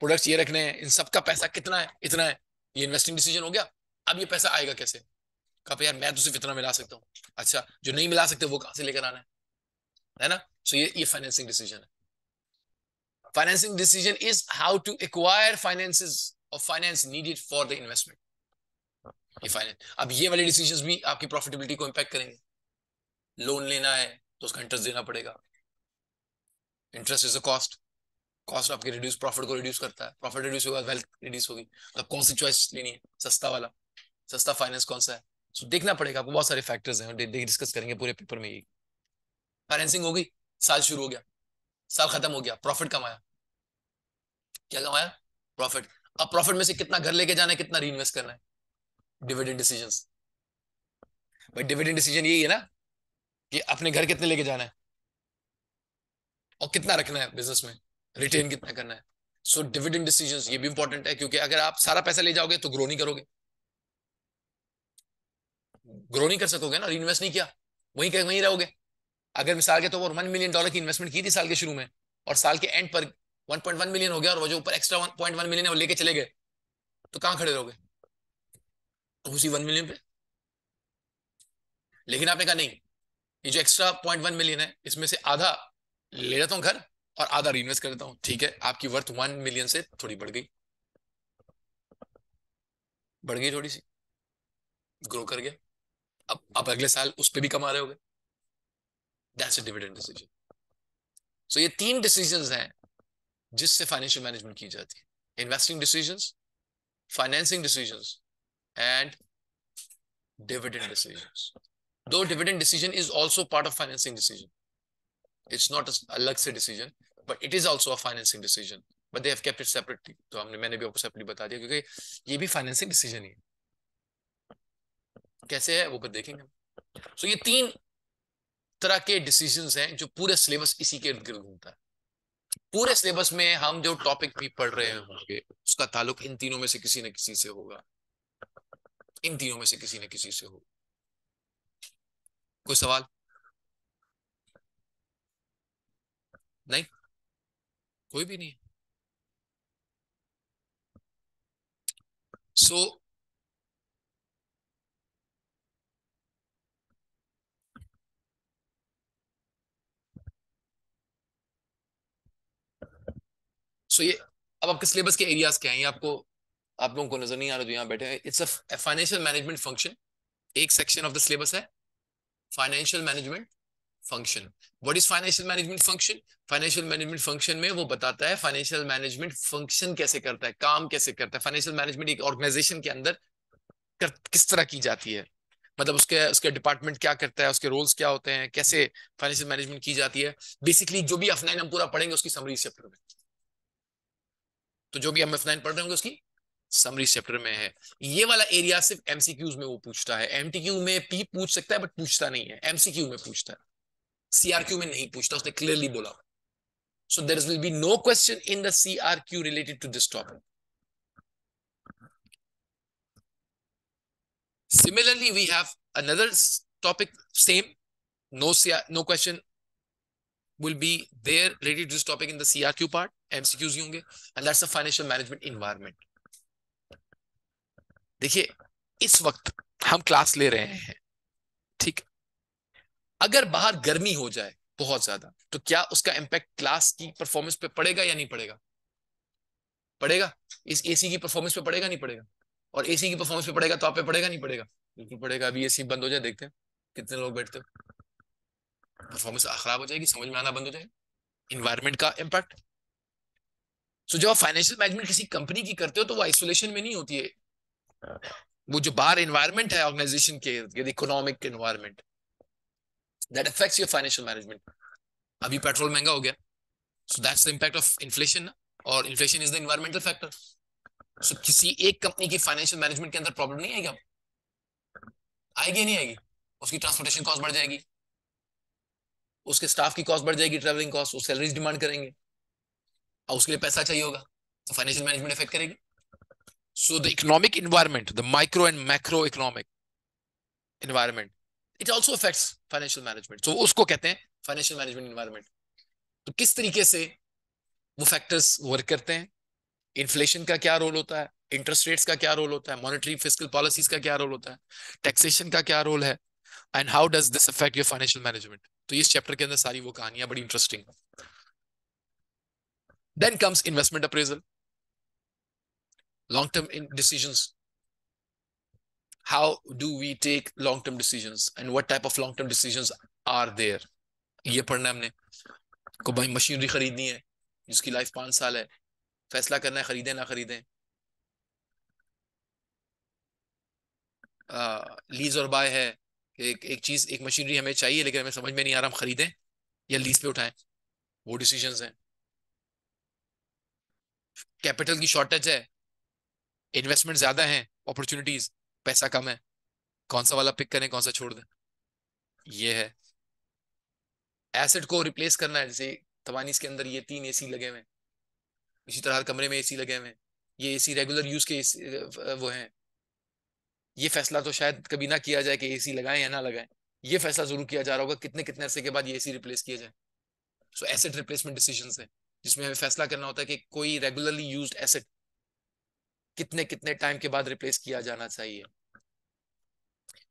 प्रोडक्ट्स ये रखने हैं इन सबका पैसा कितना है इतना है ये इन्वेस्टिंग डिसीजन हो गया अब ये पैसा आएगा कैसे कहा यार मैं तो सिर्फ इतना मिला सकता हूँ अच्छा जो नहीं मिला सकते वो कहाँ से लेकर आना है है ना सो so, ये ये फाइनेंसिंग डिसीजन है financing decision is how to acquire finance और finance needed for the investment ये फाइनेंस अब ये वाले डिसीजन भी आपकी प्रॉफिटेबिलिटी को इम्पैक्ट करेंगे लोन लेना है तो उसका इंटरेस्ट देना पड़ेगा interest is a cost cost आपके रिड्यूस प्रॉफिट को रिड्यूस करता है प्रॉफिट रिड्यूस होगा वेल्थ रिड्यूस होगी तो मतलब आप कौन सी चॉइस लेनी है सस्ता वाला सस्ता फाइनेंस कौन सा है सो so, देखना पड़ेगा आपको बहुत सारे फैक्टर्स हैं डिस्कस करेंगे पूरे पेपर में यही फाइनेंसिंग होगी साल शुरू हो गया साल खत्म हो गया प्रॉफिट कमाया क्या कमाया प्रॉफिट अब प्रॉफिट में से कितना घर लेके जाना है कितना री करना है डिविडेंड डिसीजन भाई डिविडेंड डिसीजन यही है ना कि अपने घर कितने लेके जाना है और कितना रखना है बिजनेस में रिटेन कितना करना है सो डिविडेंड डिसीजन ये भी इंपॉर्टेंट है क्योंकि अगर आप सारा पैसा ले जाओगे तो ग्रो नहीं करोगे ग्रो नहीं कर सकोगे ना इन्वेस्ट नहीं किया वहीं कहीं वहीं रहोगे अगर मिसाल के तौर तो पर वन मिलियन डॉलर की इन्वेस्टमेंट की थी साल के शुरू में और साल के एंड पर 1.1 मिलियन हो गया और वो जो ऊपर एक्स्ट्रा 1.1 मिलियन है वो लेके चले गए तो कहां खड़े रहोगे तो उसी वन मिलियन पे लेकिन आपने कहा नहीं ये जो एक्स्ट्रा पॉइंट वन मिलियन है इसमें से आधा ले लेता हूँ घर और आधा रीइन्वेस्ट कर देता हूँ ठीक है आपकी वर्थ वन मिलियन से थोड़ी बढ़ गई बढ़ गई थोड़ी सी ग्रो कर गया अब आप अगले साल उस पर भी कमा रहे हो गए डिविडेंट डिसीजन सो ये तीन डिसीजन हैं जिससे फाइनेंशियल मैनेजमेंट की जाती है investing decision financing decision and dividend decision though dividend decision is also part of financing decision it's not a अलग से decision but it is also a financing decision but they have kept it separately तो हमने मैंने भी आपको separately बता दिया क्योंकि ये भी financing decision ही है कैसे है वो पर देखेंगे so ये तीन तरह के decisions हैं जो पूरे syllabus इसी के इर्द गिर्द घूमता है पूरे सिलेबस में हम जो टॉपिक भी पढ़ रहे होंगे उसका ताल्लुक इन तीनों में से किसी न किसी से होगा इन तीनों में से किसी न किसी से होगा कोई सवाल नहीं कोई भी नहीं सो so, सो so, ये अब आपके सिलेबस के एरियाज क्या हैं ये आपको आप लोगों को नजर नहीं आ रहा जो तो यहाँ बैठे हैं it's a financial management function एक सेक्शन ऑफ द सिलेबस है financial management function what is financial management function financial management function में वो बताता है फाइनेंशियल मैनेजमेंट फंक्शन कैसे करता है काम कैसे करता है फाइनेंशियल मैनेजमेंट एक ऑर्गेनाइजेशन के अंदर कर, किस तरह की जाती है मतलब उसके उसके डिपार्टमेंट क्या करता है उसके रोल्स क्या होते हैं कैसे फाइनेंशियल मैनेजमेंट की जाती है बेसिकली जो भी अफनाइन हम पूरा पढ़ेंगे उसकी समरी चैप्टर में तो जो भी हम अफनाइन पढ़ रहे होंगे उसकी समरी चैप्टर में है ये वाला एरिया सिर्फ एमसीक्यूज में वो पूछता है एमटीक्यू में पी पूछ सकता है बट पूछता नहीं है एमसीक्यू में पूछता है सीआरक्यू में नहीं पूछता उसने क्लियरली बोला so there will be no question in the CRQ related to this topic similarly we have another topic same no CR, no question will be there related to this topic in the crq part mcqs honge and that's the financial management environment देखिए इस वक्त हम class ले रहे हम्म। हैं ठीक अगर बाहर गर्मी हो जाए बहुत ज्यादा तो क्या उसका इंपैक्ट क्लास की परफॉर्मेंस पे पड़ेगा या नहीं पड़ेगा पड़ेगा इस एसी की परफॉर्मेंस पे पड़ेगा नहीं पड़ेगा और एसी की परफॉर्मेंस पे पड़ेगा तो आप पे पड़ेगा नहीं पड़ेगा बिल्कुल पड़ेगा अभी एसी बंद हो जाए देखते हैं कितने लोग बैठते हो परफॉर्मेंस खराब हो जाएगी समझ में आना बंद हो जाएगा इन्वायरमेंट का इम्पैक्ट सो so, जब आप फाइनेंशियल मैनेजमेंट किसी कंपनी की करते हो तो वो आइसोलेशन में नहीं होती है वो जो बाहर इन्वायरमेंट है ऑर्गेनाइजेशन के economic environment that affects your financial management अभी पेट्रोल महंगा हो गया so that's the impact of inflation और inflation is the environmental factor so किसी एक कंपनी की फाइनेंशियल मैनेजमेंट के अंदर प्रॉब्लम नहीं आएगी आएगी नहीं आएगी उसकी ट्रांसपोर्टेशन कॉस्ट बढ़ जाएगी उसके स्टाफ की कॉस्ट बढ़ जाएगी ट्रेवलिंग कॉस्ट वो सैलरीज डिमांड करेंगे और उसके लिए पैसा चाहिए होगा तो फाइनेंशियल मैनेजमेंट इफेक्ट करेगी So the economic environment, the micro and macroeconomic environment, it also affects financial management. So उसको कहते हैं financial management environment. तो किस तरीके से वो फैक्टर्स वर्क करते हैं इन्फ्लेशन का क्या रोल होता है इंटरेस्ट रेट्स का क्या रोल होता है मॉनिटरी फिजिकल पॉलिसीज का क्या रोल होता है टैक्सेशन का क्या रोल है and how does this affect your financial management तो इस चैप्टर के अंदर सारी वो कहानियां बड़ी interesting then comes investment appraisal long-term decisions how do we take long-term decisions and what type of long-term decisions are there ये पढ़ना है हमने को भाई मशीनरी खरीदनी है जिसकी लाइफ पांच साल है फैसला करना है खरीदें ना खरीदें लीज और बाय है एक एक चीज़ एक मशीनरी हमें चाहिए लेकिन हमें समझ में नहीं आ रहा हम खरीदें या लीज पे उठाएं वो डिसीजंस हैं कैपिटल की शॉर्टेज है इन्वेस्टमेंट ज्यादा है अपॉर्चुनिटीज पैसा कम है कौन सा वाला पिक करें कौन सा छोड़ दें ये है एसेट को रिप्लेस करना है जैसे तवानीस के अंदर ये तीन एसी लगे हुए हैं इसी तरह हर कमरे में एसी लगे हुए हैं ये एसी रेगुलर यूज के वो हैं ये फैसला तो शायद कभी ना किया जाए कि एसी लगाएं या ना लगाएं ये फैसला जरूर किया जा रहा होगा कितने कितने अरसे के बाद ये एसी रिप्लेस किया जाए सो एसेट रिप्लेसमेंट डिसीजन है जिसमें हमें फैसला करना होता है कि कोई regularly use asset So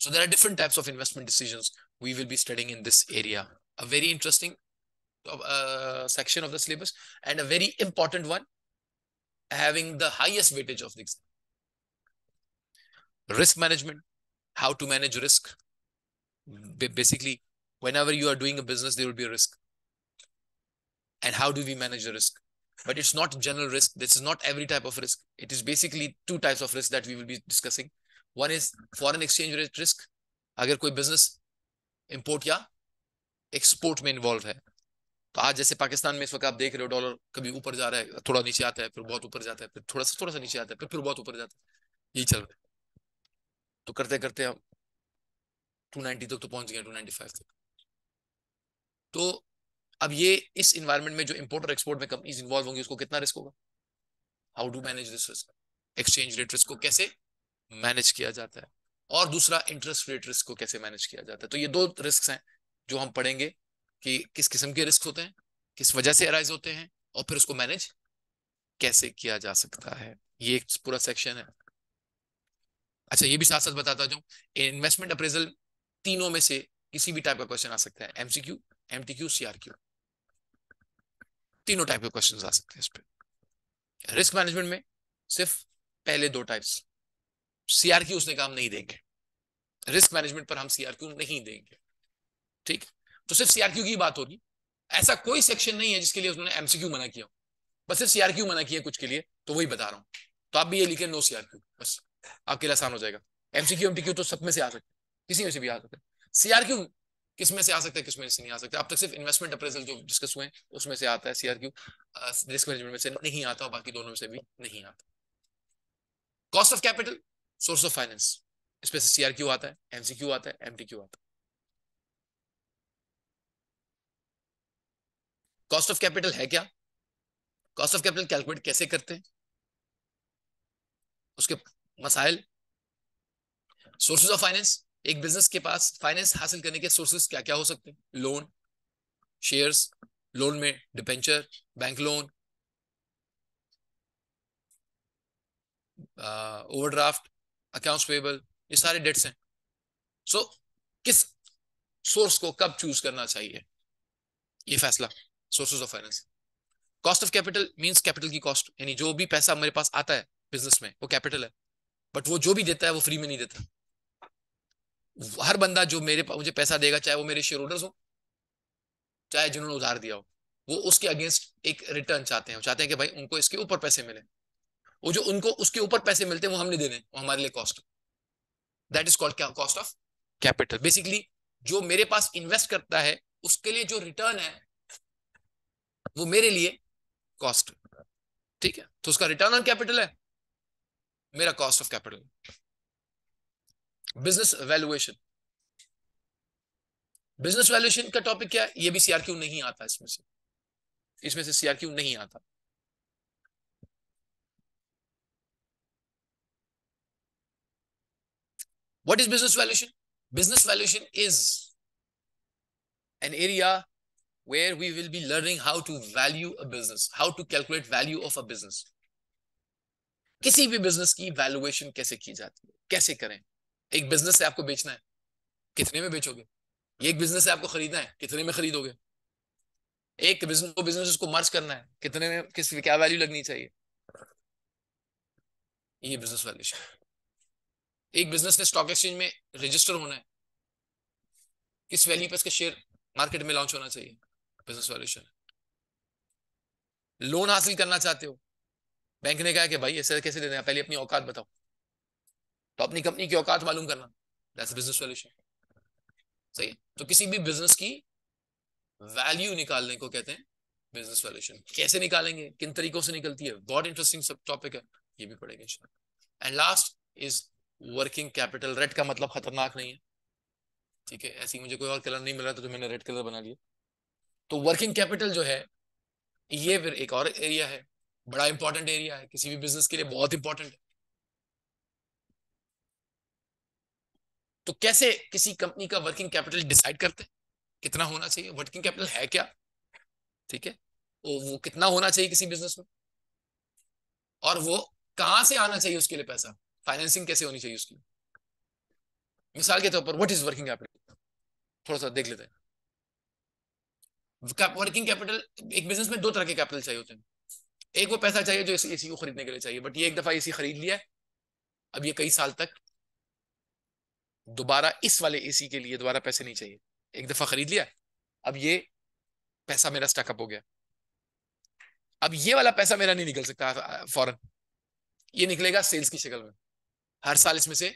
there are different types of investment decisions we will be studying in this area. A very interesting uh, section of the syllabus and a very important one, having the highest weightage of the Risk management, how to manage risk. Basically, whenever you are doing a business, there will be a risk. And how do we manage the risk? but it's not general risk this is not every type of risk it is basically two types of risk that we will be discussing one is foreign exchange rate risk अगर कोई business import या export में involve है तो आज जैसे पाकिस्तान में इस वक्त आप देख रहे हो डॉलर कभी ऊपर जा रहा है थोड़ा नीचे आता है फिर बहुत ऊपर जाता है फिर थोड़ा सा थोड़ा सा नीचे आता है फिर फिर बहुत ऊपर जाता है यही चल रहा है तो करते करते हम 290 तक तो, तो पहुंच गए 295 तक तो अब ये इस इन्वायरमेंट में जो इम्पोर्ट और एक्सपोर्ट में कंपनीज इन्वॉल्व होंगी उसको कितना रिस्क होगा how do manage this risk exchange rate risk को कैसे मैनेज किया जाता है और दूसरा इंटरेस्ट रेट रिस्क को कैसे मैनेज किया जाता है तो ये दो रिस्क हैं जो हम पढ़ेंगे कि किस किस्म के रिस्क होते हैं किस वजह से अराइज होते हैं और फिर उसको मैनेज कैसे किया जा सकता है ये एक पूरा सेक्शन है अच्छा ये भी साथ साथ बताता जाऊं इन्वेस्टमेंट अप्रेजल तीनों में से किसी भी टाइप का क्वेश्चन आ सकता है एमसीक्यू एमटीक्यू सीआरक्यू तीनों टाइप के क्वेश्चन आ सकते हैं इस पर रिस्क मैनेजमेंट में सिर्फ पहले दो टाइप्स सीआर सीआरक्यू उसने काम नहीं देंगे रिस्क मैनेजमेंट पर हम सीआर क्यू नहीं देंगे ठीक तो सिर्फ सीआर क्यू की बात होगी ऐसा कोई सेक्शन नहीं है जिसके लिए उन्होंने एमसीक्यू मना किया बस सिर्फ सीआर क्यू मना किया कुछ के लिए तो वही बता रहा हूँ तो आप भी ये लिखे नो सीआर क्यू बस आपके लिए आसान हो जाएगा एमसीक्यू एमटीक्यू तो सब में से आ सकते किसी में से भी आ सकते सीआर क्यू किस में से आ सकता है किस में से नहीं आ सकता अब तक सिर्फ इन्वेस्टमेंट अप्रेजल जो डिस्कस हुए उसमें से आता है सीआरक्यू रिस्क मैनेजमेंट में से नहीं आता और बाकी दोनों में से भी नहीं आता cost of capital source of finance इसमें से सीआरक्यू आता है एमसीक्यू आता है एमटीक्यू आता है कॉस्ट ऑफ कैपिटल है क्या कॉस्ट ऑफ कैपिटल कैलकुलेट कैसे करते हैं उसके मसाइल सोर्सेज ऑफ फाइनेंस एक बिजनेस के पास फाइनेंस हासिल करने के सोर्सेस क्या क्या हो सकते हैं लोन शेयर्स लोन में debenture bank loan overdraft accounts payable ये सारे डेट्स हैं सो so, किस सोर्स को कब चूज करना चाहिए ये फैसला sources of finance cost of capital means capital की कॉस्ट यानी जो भी पैसा मेरे पास आता है बिजनेस में वो कैपिटल है बट वो जो भी देता है वो फ्री में नहीं देता हर बंदा जो मेरे मुझे पैसा देगा चाहे वो मेरे शेयर होल्डर्स हो चाहे जिन्होंने उधार दिया हो वो उसके अगेंस्ट एक रिटर्न चाहते हैं चाहते हैं कि भाई उनको इसके ऊपर पैसे मिले वो जो उनको उसके ऊपर पैसे मिलते हैं वो हम नहीं देने वो हमारे लिए cost that is called cost of capital basically जो मेरे पास इन्वेस्ट करता है उसके लिए जो रिटर्न है वो मेरे लिए कॉस्ट ठीक है तो उसका रिटर्न ऑन कैपिटल है मेरा cost of capital business valuation business valuation का टॉपिक क्या है ये भी सीआरक्यू नहीं आता इसमें से इसमें से सीआरक्यू नहीं आता what is business valuation business valuation is an area where we will be learning how to value a business how to calculate value of a business किसी भी बिजनेस की वैल्युएशन कैसे की जाती है कैसे करें एक बिजनेस है आपको बेचना है कितने में बेचोगे ये एक बिजनेस है आपको खरीदना है कितने में खरीदोगे एक बिजनेस को बिजनेस उसको मर्ज करना है कितने में किस क्या वैल्यू लगनी चाहिए ये बिजनेस वैल्यूशन एक बिजनेस ने स्टॉक एक्सचेंज में रजिस्टर होना है किस वैल्यू पर इसका शेयर मार्केट में लॉन्च होना चाहिए बिजनेस वैल्यूशन लोन हासिल करना चाहते हो बैंक ने कहा कि भाई ऐसे कैसे देना पहले अपनी औकात बताओ तो अपनी कंपनी की औकात मालूम करना बिजनेस वैल्यूशन सही है तो किसी भी बिजनेस की वैल्यू निकालने को कहते हैं बिजनेस वैल्यूशन कैसे निकालेंगे किन तरीकों से निकलती है बहुत इंटरेस्टिंग सब टॉपिक है ये भी पढ़ेंगे and last is working capital red का मतलब खतरनाक नहीं है ठीक है ऐसी मुझे कोई और कलर नहीं मिल रहा था तो मैंने रेड कलर बना लिया तो वर्किंग कैपिटल जो है ये फिर एक और एरिया है बड़ा इंपॉर्टेंट एरिया है किसी भी बिजनेस के लिए बहुत इंपॉर्टेंट है तो कैसे किसी कंपनी का वर्किंग कैपिटल डिसाइड करते हैं कितना होना चाहिए वर्किंग कैपिटल है क्या ठीक है वो, वो कितना होना चाहिए किसी बिजनेस में और वो कहां से आना चाहिए उसके लिए पैसा फाइनेंसिंग कैसे होनी चाहिए उसकी मिसाल के तौर पर व्हाट इज वर्किंग कैपिटल थोड़ा सा देख लेते हैं वर्किंग कैपिटल एक बिजनेस में दो तरह के कैपिटल चाहिए होते हैं एक वो पैसा चाहिए जो ए सी को खरीदने के लिए चाहिए बट ये एक दफा एसी खरीद लिया अब ये कई साल तक दोबारा इस वाले एसी के लिए दोबारा पैसे नहीं चाहिए एक दफा खरीद लिया अब ये पैसा मेरा स्टकअप हो गया अब ये वाला पैसा मेरा नहीं निकल सकता फॉरन ये निकलेगा सेल्स की शक्ल में हर साल इसमें से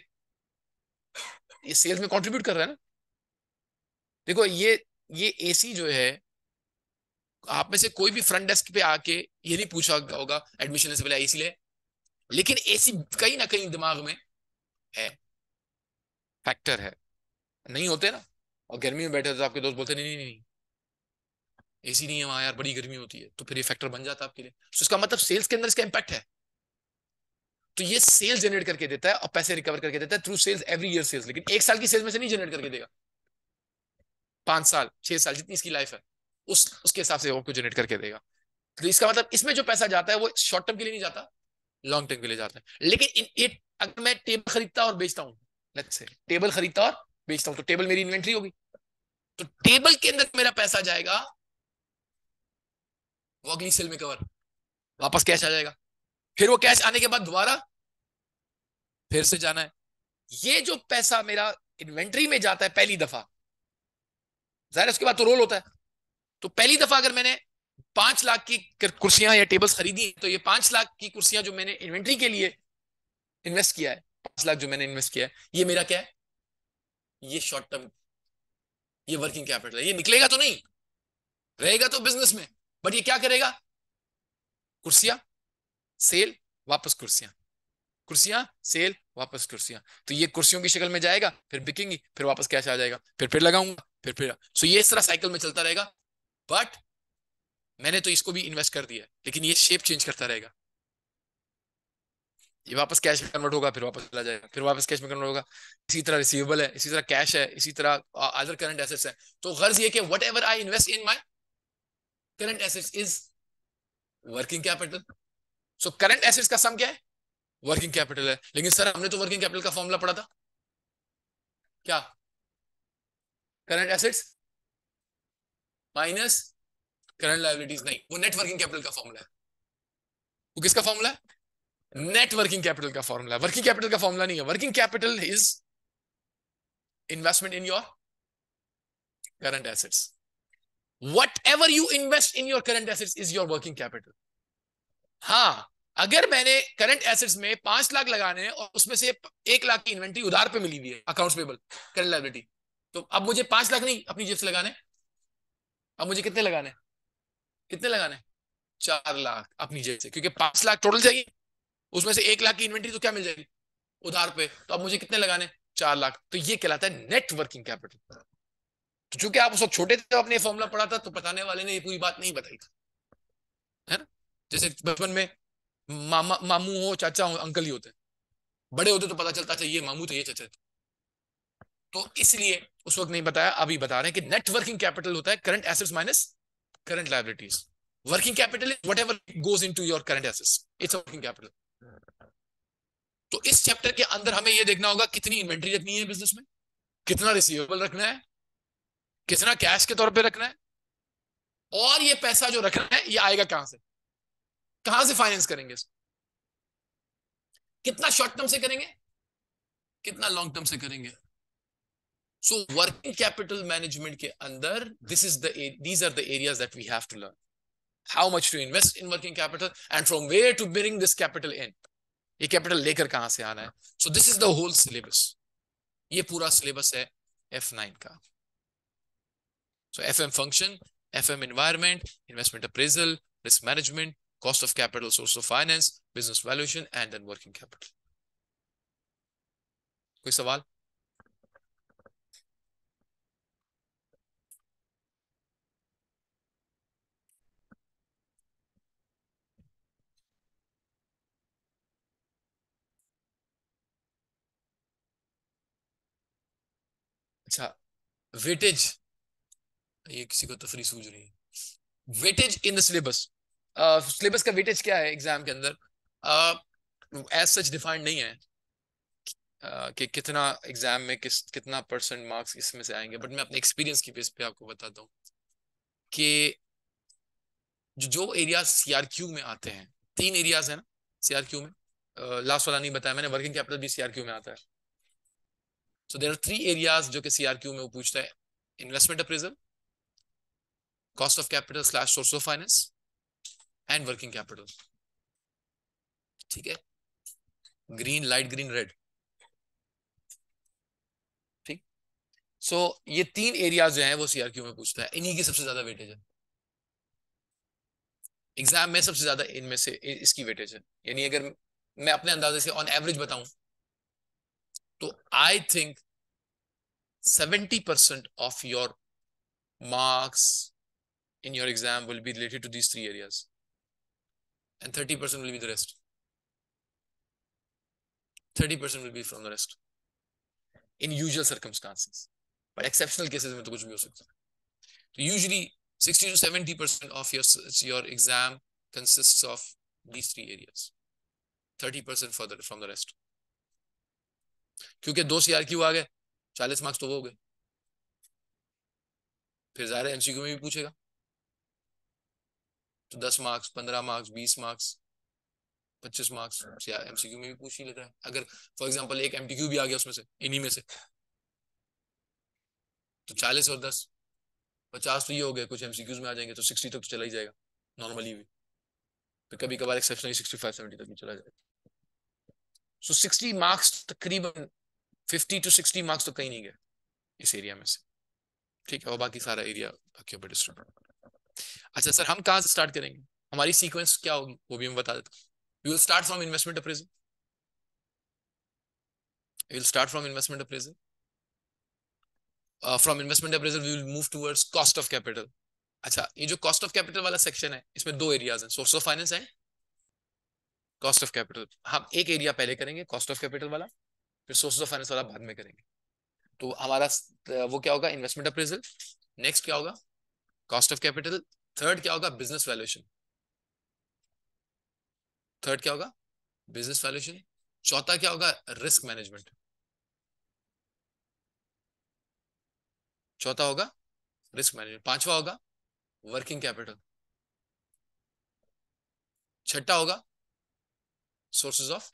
ये सेल्स में कंट्रीब्यूट कर रहा है ना देखो ये ये एसी जो है आप में से कोई भी फ्रंट डेस्क पे आके ये नहीं पूछा होगा एडमिशन से पहले एसी ले लेकिन एसी कहीं ना कहीं दिमाग में है फैक्टर है नहीं होते ना और गर्मी में बैठे तो आपके दोस्त बोलते नहीं नहीं नहीं एसी नहीं है वहां यार बड़ी गर्मी होती है तो फिर ये फैक्टर बन जाता है आपके लिए तो इसका मतलब सेल्स के अंदर इसका इम्पैक्ट है तो ये सेल्स जनरेट करके देता है और पैसे रिकवर करके देता है through sales every year sales लेकिन एक साल की सेल्स में से नहीं जनरेट करके देगा पांच साल छह साल जितनी इसकी लाइफ है उस उसके हिसाब से वो आपको जनरेट करके देगा तो इसका मतलब इसमें जो पैसा जाता है वो शॉर्ट टर्म के लिए नहीं जाता लॉन्ग टर्म के लिए जाता है लेकिन इन एट अगर मैं टेबल खरीदता और बेचता हूँ लेट्स से टेबल खरीदता और बेचता हूं तो टेबल मेरी इन्वेंट्री होगी तो टेबल के अंदर मेरा पैसा जाएगा वो अगली सेल में कवर वापस कैश आ जाएगा फिर वो कैश आने के बाद दोबारा फिर से जाना है ये जो पैसा मेरा इन्वेंट्री में जाता है पहली दफा जाहिर उसके बाद तो रोल होता है तो पहली दफा अगर मैंने पांच लाख की कुर्सियां या टेबल्स खरीदी तो ये पांच लाख की कुर्सियां जो मैंने इन्वेंट्री के लिए इन्वेस्ट किया है पांच लाख जो मैंने इन्वेस्ट किया है ये मेरा क्या है ये शॉर्ट टर्म ये वर्किंग कैपिटल है ये निकलेगा तो नहीं रहेगा तो बिजनेस में बट ये क्या करेगा कुर्सियां सेल वापस कुर्सियां कुर्सियां सेल वापस कुर्सियां तो ये कुर्सियों की शक्ल में जाएगा फिर बिकेंगी फिर वापस कैश आ जाएगा फिर फिर लगाऊंगा फिर फिर सो ये इस तरह साइकिल में चलता रहेगा बट मैंने तो इसको भी इन्वेस्ट कर दिया लेकिन ये शेप चेंज करता रहेगा ये वापस कैश में कन्वर्ट होगा फिर वापस चला जाएगा फिर वापस कैश में कन्वर्ट होगा इसी तरह रिसीवेबल है इसी तरह कैश है इसी तरह अदर करंट एसेट्स है तो गर्ज ये whatever I invest in my current assets is working capital so current assets का सम क्या है वर्किंग कैपिटल है लेकिन सर हमने तो वर्किंग कैपिटल का फॉर्मूला पढ़ा था क्या current assets minus current liabilities नहीं वो नेट वर्किंग कैपिटल का फॉर्मूला है वो किसका फॉर्मूला है नेट वर्किंग कैपिटल का फॉर्मूला वर्किंग कैपिटल का फॉर्मूला नहीं है working capital is investment in your current assets whatever you invest in your current assets is your working capital हाँ अगर मैंने करंट एसेट्स में पांच लाख लगाने हैं और उसमें से एक लाख की इन्वेंट्री उधार पे मिली हुई है अकाउंट्स पेबल करंट लाइबिलिटी तो अब मुझे पांच लाख नहीं अपनी जेब से लगाने अब मुझे कितने लगाने कितने लगाने चार लाख अपनी जेब से क्योंकि पांच लाख टोटल चाहिए उसमें से एक लाख की इन्वेंट्री तो क्या मिल जाएगी उधार पे तो अब मुझे कितने लगाने चार लाख तो ये कहलाता है नेटवर्किंग कैपिटल तो चूंकि आप उस वक्त छोटे थे आपने फॉर्मुला पढ़ा था तो बताने वाले ने ये पूरी बात नहीं बताई थी है ना जैसे बचपन में मामा मामू हो चाचा हो अंकल ही होते बड़े होते तो पता चलता था अच्छा, ये मामू थे तो ये चाचा थे तो इसलिए उस वक्त नहीं बताया अभी बता रहे हैं कि नेटवर्किंग कैपिटल होता है current assets minus current liabilities working capital is whatever goes into your current assets it's working capital तो इस चैप्टर के अंदर हमें यह देखना होगा कितनी इन्वेंट्री रखनी है बिजनेस में कितना रिसीवेबल रखना है कितना कैश के तौर पे रखना है और ये पैसा जो रखना है ये आएगा कहां से कहां से फाइनेंस करेंगे इसको कितना शॉर्ट टर्म से करेंगे कितना लॉन्ग टर्म से करेंगे सो वर्किंग कैपिटल मैनेजमेंट के अंदर this is these are the areas that we have to learn how much to invest in working capital, and from where to bring this capital in. ये capital लेकर कहाँ से आना है? So this is the whole syllabus. ये पूरा syllabus है F9 So FM function, FM environment, investment appraisal, risk management, cost of capital, source of finance, business valuation, and then working capital. कोई सवाल? अच्छा वेटेज ये किसी को तफरी तो सूझ रही है weightage in the syllabus syllabus का वेटेज क्या है एग्जाम के अंदर एज सच डिफाइंड नहीं है uh, कि कितना एग्जाम में किस कितना परसेंट मार्क्स इसमें से आएंगे बट मैं अपने एक्सपीरियंस की बेस पे आपको बताता हूँ कि जो जो एरिया सीआरक्यू में आते हैं तीन एरियाज है ना सीआरक्यू में लास्ट uh, वाला नहीं बताया मैंने वर्किंग कैपिटल भी सीआरक्यू में आता है so there are three areas जो कि सीआरक्यू में वो पूछता है investment appraisal cost of capital slash source of finance and working capital ठीक है ग्रीन लाइट ग्रीन रेड ठीक सो ये तीन एरियाज जो है वो सीआरक्यू में पूछता है इन्हीं की सबसे ज्यादा वेटेज है एग्जाम में सबसे ज्यादा इनमें से इसकी वेटेज है यानी अगर मैं अपने अंदाजे से ऑन एवरेज बताऊं So I think 70% of your marks in your exam will be related to these three areas. And 30% will be the rest. 30% will be from the rest. In usual circumstances. But exceptional cases So usually 60 to 70% of your, your exam consists of these three areas. 30% further from the rest. क्योंकि दो C R Q आ गए चालीस marks तो वो हो गए फिर जाहिर एमसीक्यू में भी पूछेगा तो दस मार्क्स पंद्रह मार्क्स बीस मार्क्स पच्चीस मार्क्स या एमसीक्यू में भी पूछ ही लेता है अगर फॉर एग्जाम्पल एक एमटीक्यू भी आ गया उसमें से इन्हीं में से तो चालीस और दस पचास तो ये हो गए कुछ एमसीक्यूज में आ जाएंगे तो सिक्सटी तक तो चला ही जाएगा नॉर्मली भी फिर कभी कभार एक्सेप्शनली सिक्सटी फाइव सेवेंटी तक भी चला जाएगा सो सिक्सटी मार्क्स तकरीबन फिफ्टी टू सिक्सटी मार्क्स तो कहीं नहीं गए इस एरिया में से ठीक है और बाकी सारा एरिया अच्छा सर हम कहाँ से स्टार्ट करेंगे हमारी सीक्वेंस क्या होगी वो भी हम बता देते you will start from investment appraisal you will start from investment appraisal from investment appraisal we will move towards cost of capital अच्छा ये जो कॉस्ट ऑफ कैपिटल वाला सेक्शन है इसमें दो एरियाज हैं source of finance and cost of capital हम एक एरिया पहले करेंगे कॉस्ट ऑफ कैपिटल वाला फिर सोर्स ऑफ फाइनेंस वाला बाद में करेंगे तो हमारा वो क्या होगा इन्वेस्टमेंट अप्रेजल नेक्स्ट क्या होगा कॉस्ट ऑफ कैपिटल थर्ड क्या होगा बिजनेस वैल्यूएशन थर्ड क्या होगा बिजनेस वैल्यूएशन चौथा क्या होगा रिस्क मैनेजमेंट चौथा होगा रिस्क मैनेजमेंट पांचवा होगा वर्किंग कैपिटल छठा होगा सोर्सेज ऑफ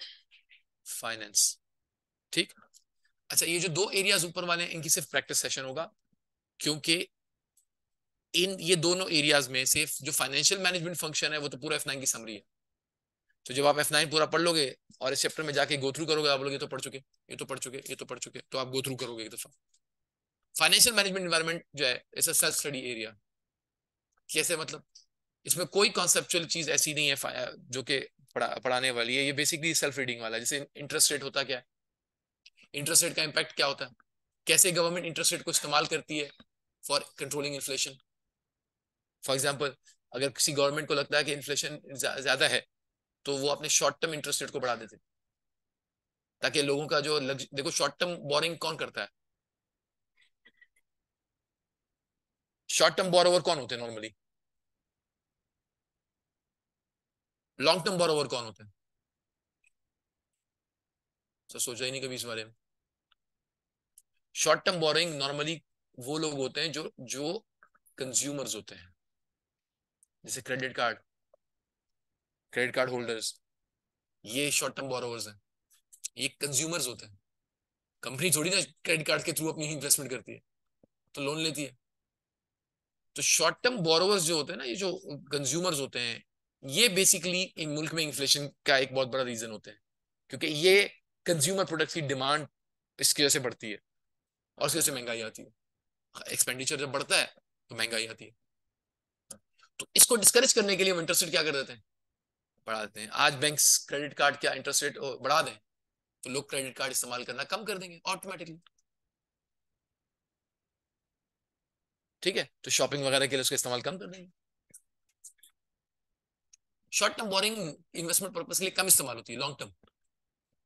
फाइनेंस ठीक अच्छा ये जो दो एरियाज ऊपर वाले हैं इनकी सिर्फ प्रैक्टिस सेशन होगा क्योंकि इन ये दोनों एरियाज में सिर्फ जो फाइनेंशियल मैनेजमेंट फंक्शन है वो तो पूरा एफ नाइन की समरी है तो जब आप एफ नाइन पूरा पढ़ लोगे और इस चैप्टर में जाके गो थ्रू करोगे आप लोग ये तो पढ़ चुके ये तो पढ़ चुके ये तो पढ़ चुके तो आप गो थ्रू करोगे एक दफा फाइनेंशियल मैनेजमेंट इन्वायरमेंट जो है सेल्फ स्टडी एरिया कैसे मतलब इसमें कोई कॉन्सेप्चुअल चीज ऐसी नहीं है जो कि पढ़ा पढ़ाने वाली है ये बेसिकली सेल्फ रीडिंग वाला जैसे इंटरेस्ट रेट होता क्या है इंटरेस्ट रेट का इम्पैक्ट क्या होता है कैसे गवर्नमेंट इंटरेस्ट रेट को इस्तेमाल करती है for controlling inflation for example अगर किसी गवर्नमेंट को लगता है कि इन्फ्लेशन ज्यादा है तो वो अपने शॉर्ट टर्म इंटरेस्ट रेट को बढ़ा देते ताकि लोगों का जो लग... देखो शॉर्ट टर्म बोरिंग कौन करता है शॉर्ट टर्म बोरोवर कौन होते हैं नॉर्मली लॉन्ग टर्म बोरोवर कौन होते हैं सर तो सोचा ही नहीं कभी इस बारे में शॉर्ट टर्म बोरिंग नॉर्मली वो लोग होते हैं जो जो कंज्यूमर्स होते हैं जैसे credit card credit card holders ये शॉर्ट टर्म बोरोवर्स हैं ये कंज्यूमर्स होते हैं कंपनी थोड़ी ना क्रेडिट कार्ड के थ्रू अपनी इन्वेस्टमेंट करती है तो लोन लेती है तो शॉर्ट टर्म बोरोवर्स जो होते हैं ना ये जो कंज्यूमर्स होते हैं ये बेसिकली मुल्क में इन्फ्लेशन का एक बहुत बड़ा रीजन होता है क्योंकि ये कंज्यूमर प्रोडक्ट की डिमांड इसकी वजह से बढ़ती है और उसकी वजह से महंगाई आती है एक्सपेंडिचर जब बढ़ता है तो महंगाई आती है तो इसको डिस्करेज करने के लिए हम इंटरेस्ट रेट क्या कर देते हैं बढ़ा देते हैं आज बैंक क्रेडिट कार्ड क्या इंटरेस्ट रेट बढ़ा दें तो लोग क्रेडिट कार्ड इस्तेमाल करना कम कर देंगे ऑटोमेटिकली ठीक है तो शॉपिंग वगैरह के लिए उसका इस्तेमाल कम कर देंगे short term borrowing investment purpose के लिए कम इस्तेमाल होती है लॉन्ग टर्म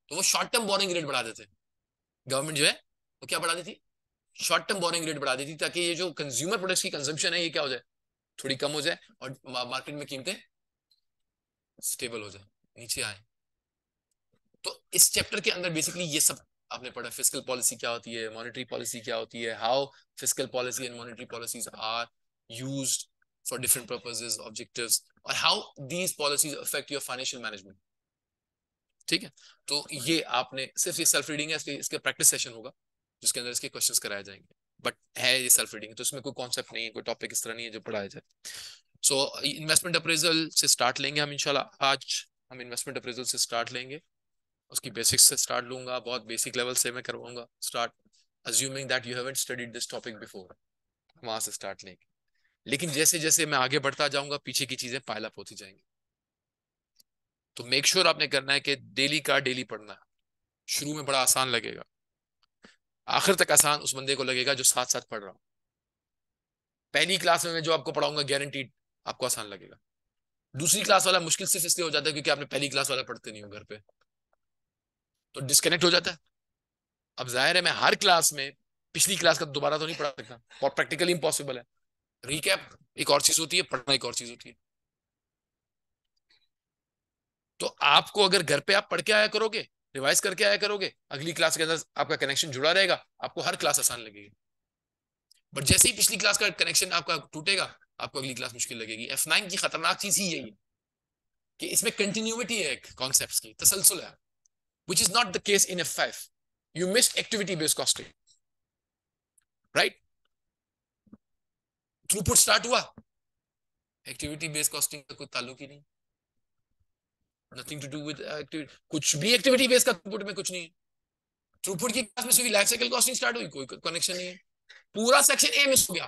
तो वो शॉर्ट टर्म बोरिंग रेट बढ़ा देते गवर्नमेंट जो है वो क्या बढ़ा देती शॉर्ट टर्म बोरिंग रेट बढ़ा देती ताकि ये जो कंज्यूमर प्रोडक्ट्स की कंजम्पशन है ये क्या हो जाए थोड़ी कम हो जाए और मार्केट में कीमतें स्टेबल हो जाए नीचे आए तो इस चैप्टर के अंदर बेसिकली ये सब आपने पढ़ा फिजिकल पॉलिसी क्या होती है मॉनेटरी पॉलिसी क्या होती है how fiscal policy and monetary policies are used for different purposes, objectives, or how these policies affect your financial management. ठीक है तो ये आपने सिर्फ ये सेल्फ रीडिंग है इसके इसके प्रैक्टिस सेशन होगा जिसके अंदर इसके क्वेश्चंस कराए जाएंगे बट है ये सेल्फ रीडिंग तो इसमें कोई कॉन्सेप्ट नहीं है कोई टॉपिक इस तरह नहीं है जो पढ़ाया जाए सो इन्वेस्टमेंट अप्रेजल से स्टार्ट लेंगे हम इंशाल्लाह आज हम इन्वेस्टमेंट अप्रेजल से स्टार्ट लेंगे उसकी बेसिक्स से स्टार्ट लूंगा बहुत बेसिक लेवल से मैं करवाऊंगा start assuming that you haven't studied this topic before वहां से स्टार्ट लेंगे लेकिन जैसे जैसे मैं आगे बढ़ता जाऊंगा पीछे की चीजें पायलअप होती जाएंगी तो मेक श्योर sure आपने करना है कि डेली का डेली पढ़ना है शुरू में बड़ा आसान लगेगा आखिर तक आसान उस बंदे को लगेगा जो साथ साथ पढ़ रहा हूं पहली क्लास में मैं जो आपको पढ़ाऊंगा गारंटीड आपको आसान लगेगा दूसरी क्लास वाला मुश्किल सिर्फ इसलिए हो जाता है क्योंकि आपने पहली क्लास वाला पढ़ते नहीं हो घर पे तो डिस्कनेक्ट हो जाता है अब जाहिर है मैं हर क्लास में पिछली क्लास का तो दोबारा तो नहीं पढ़ा सकता और प्रैक्टिकली इम्पॉसिबल है रिकैप एक और चीज होती है पढ़ना एक और चीज होती है तो आपको अगर घर पे आप पढ़ के आया करोगे रिवाइज करके आया करोगे अगली क्लास के अंदर आपका कनेक्शन जुड़ा रहेगा आपको हर क्लास आसान लगेगी बट जैसे ही पिछली क्लास का कनेक्शन आपका टूटेगा आपको अगली क्लास मुश्किल लगेगी एफ नाइन की खतरनाक चीज ही यही है कि इसमें कंटिन्यूटी है एक कॉन्सेप्ट की तसलसल है which is not the case in F five you miss activity based costing right throughput start हुआ एक्टिविटी बेस्ड कॉस्टिंग का कोई ताल्लुक ही नहीं nothing to do with activity कुछ भी एक्टिविटी बेस्ड का थ्रूपुट में कुछ नहीं है थ्रूपुट की क्लास में लाइफ साइकिल कॉस्टिंग स्टार्ट हुई कोई कनेक्शन नहीं है पूरा सेक्शन ए मिस हो गया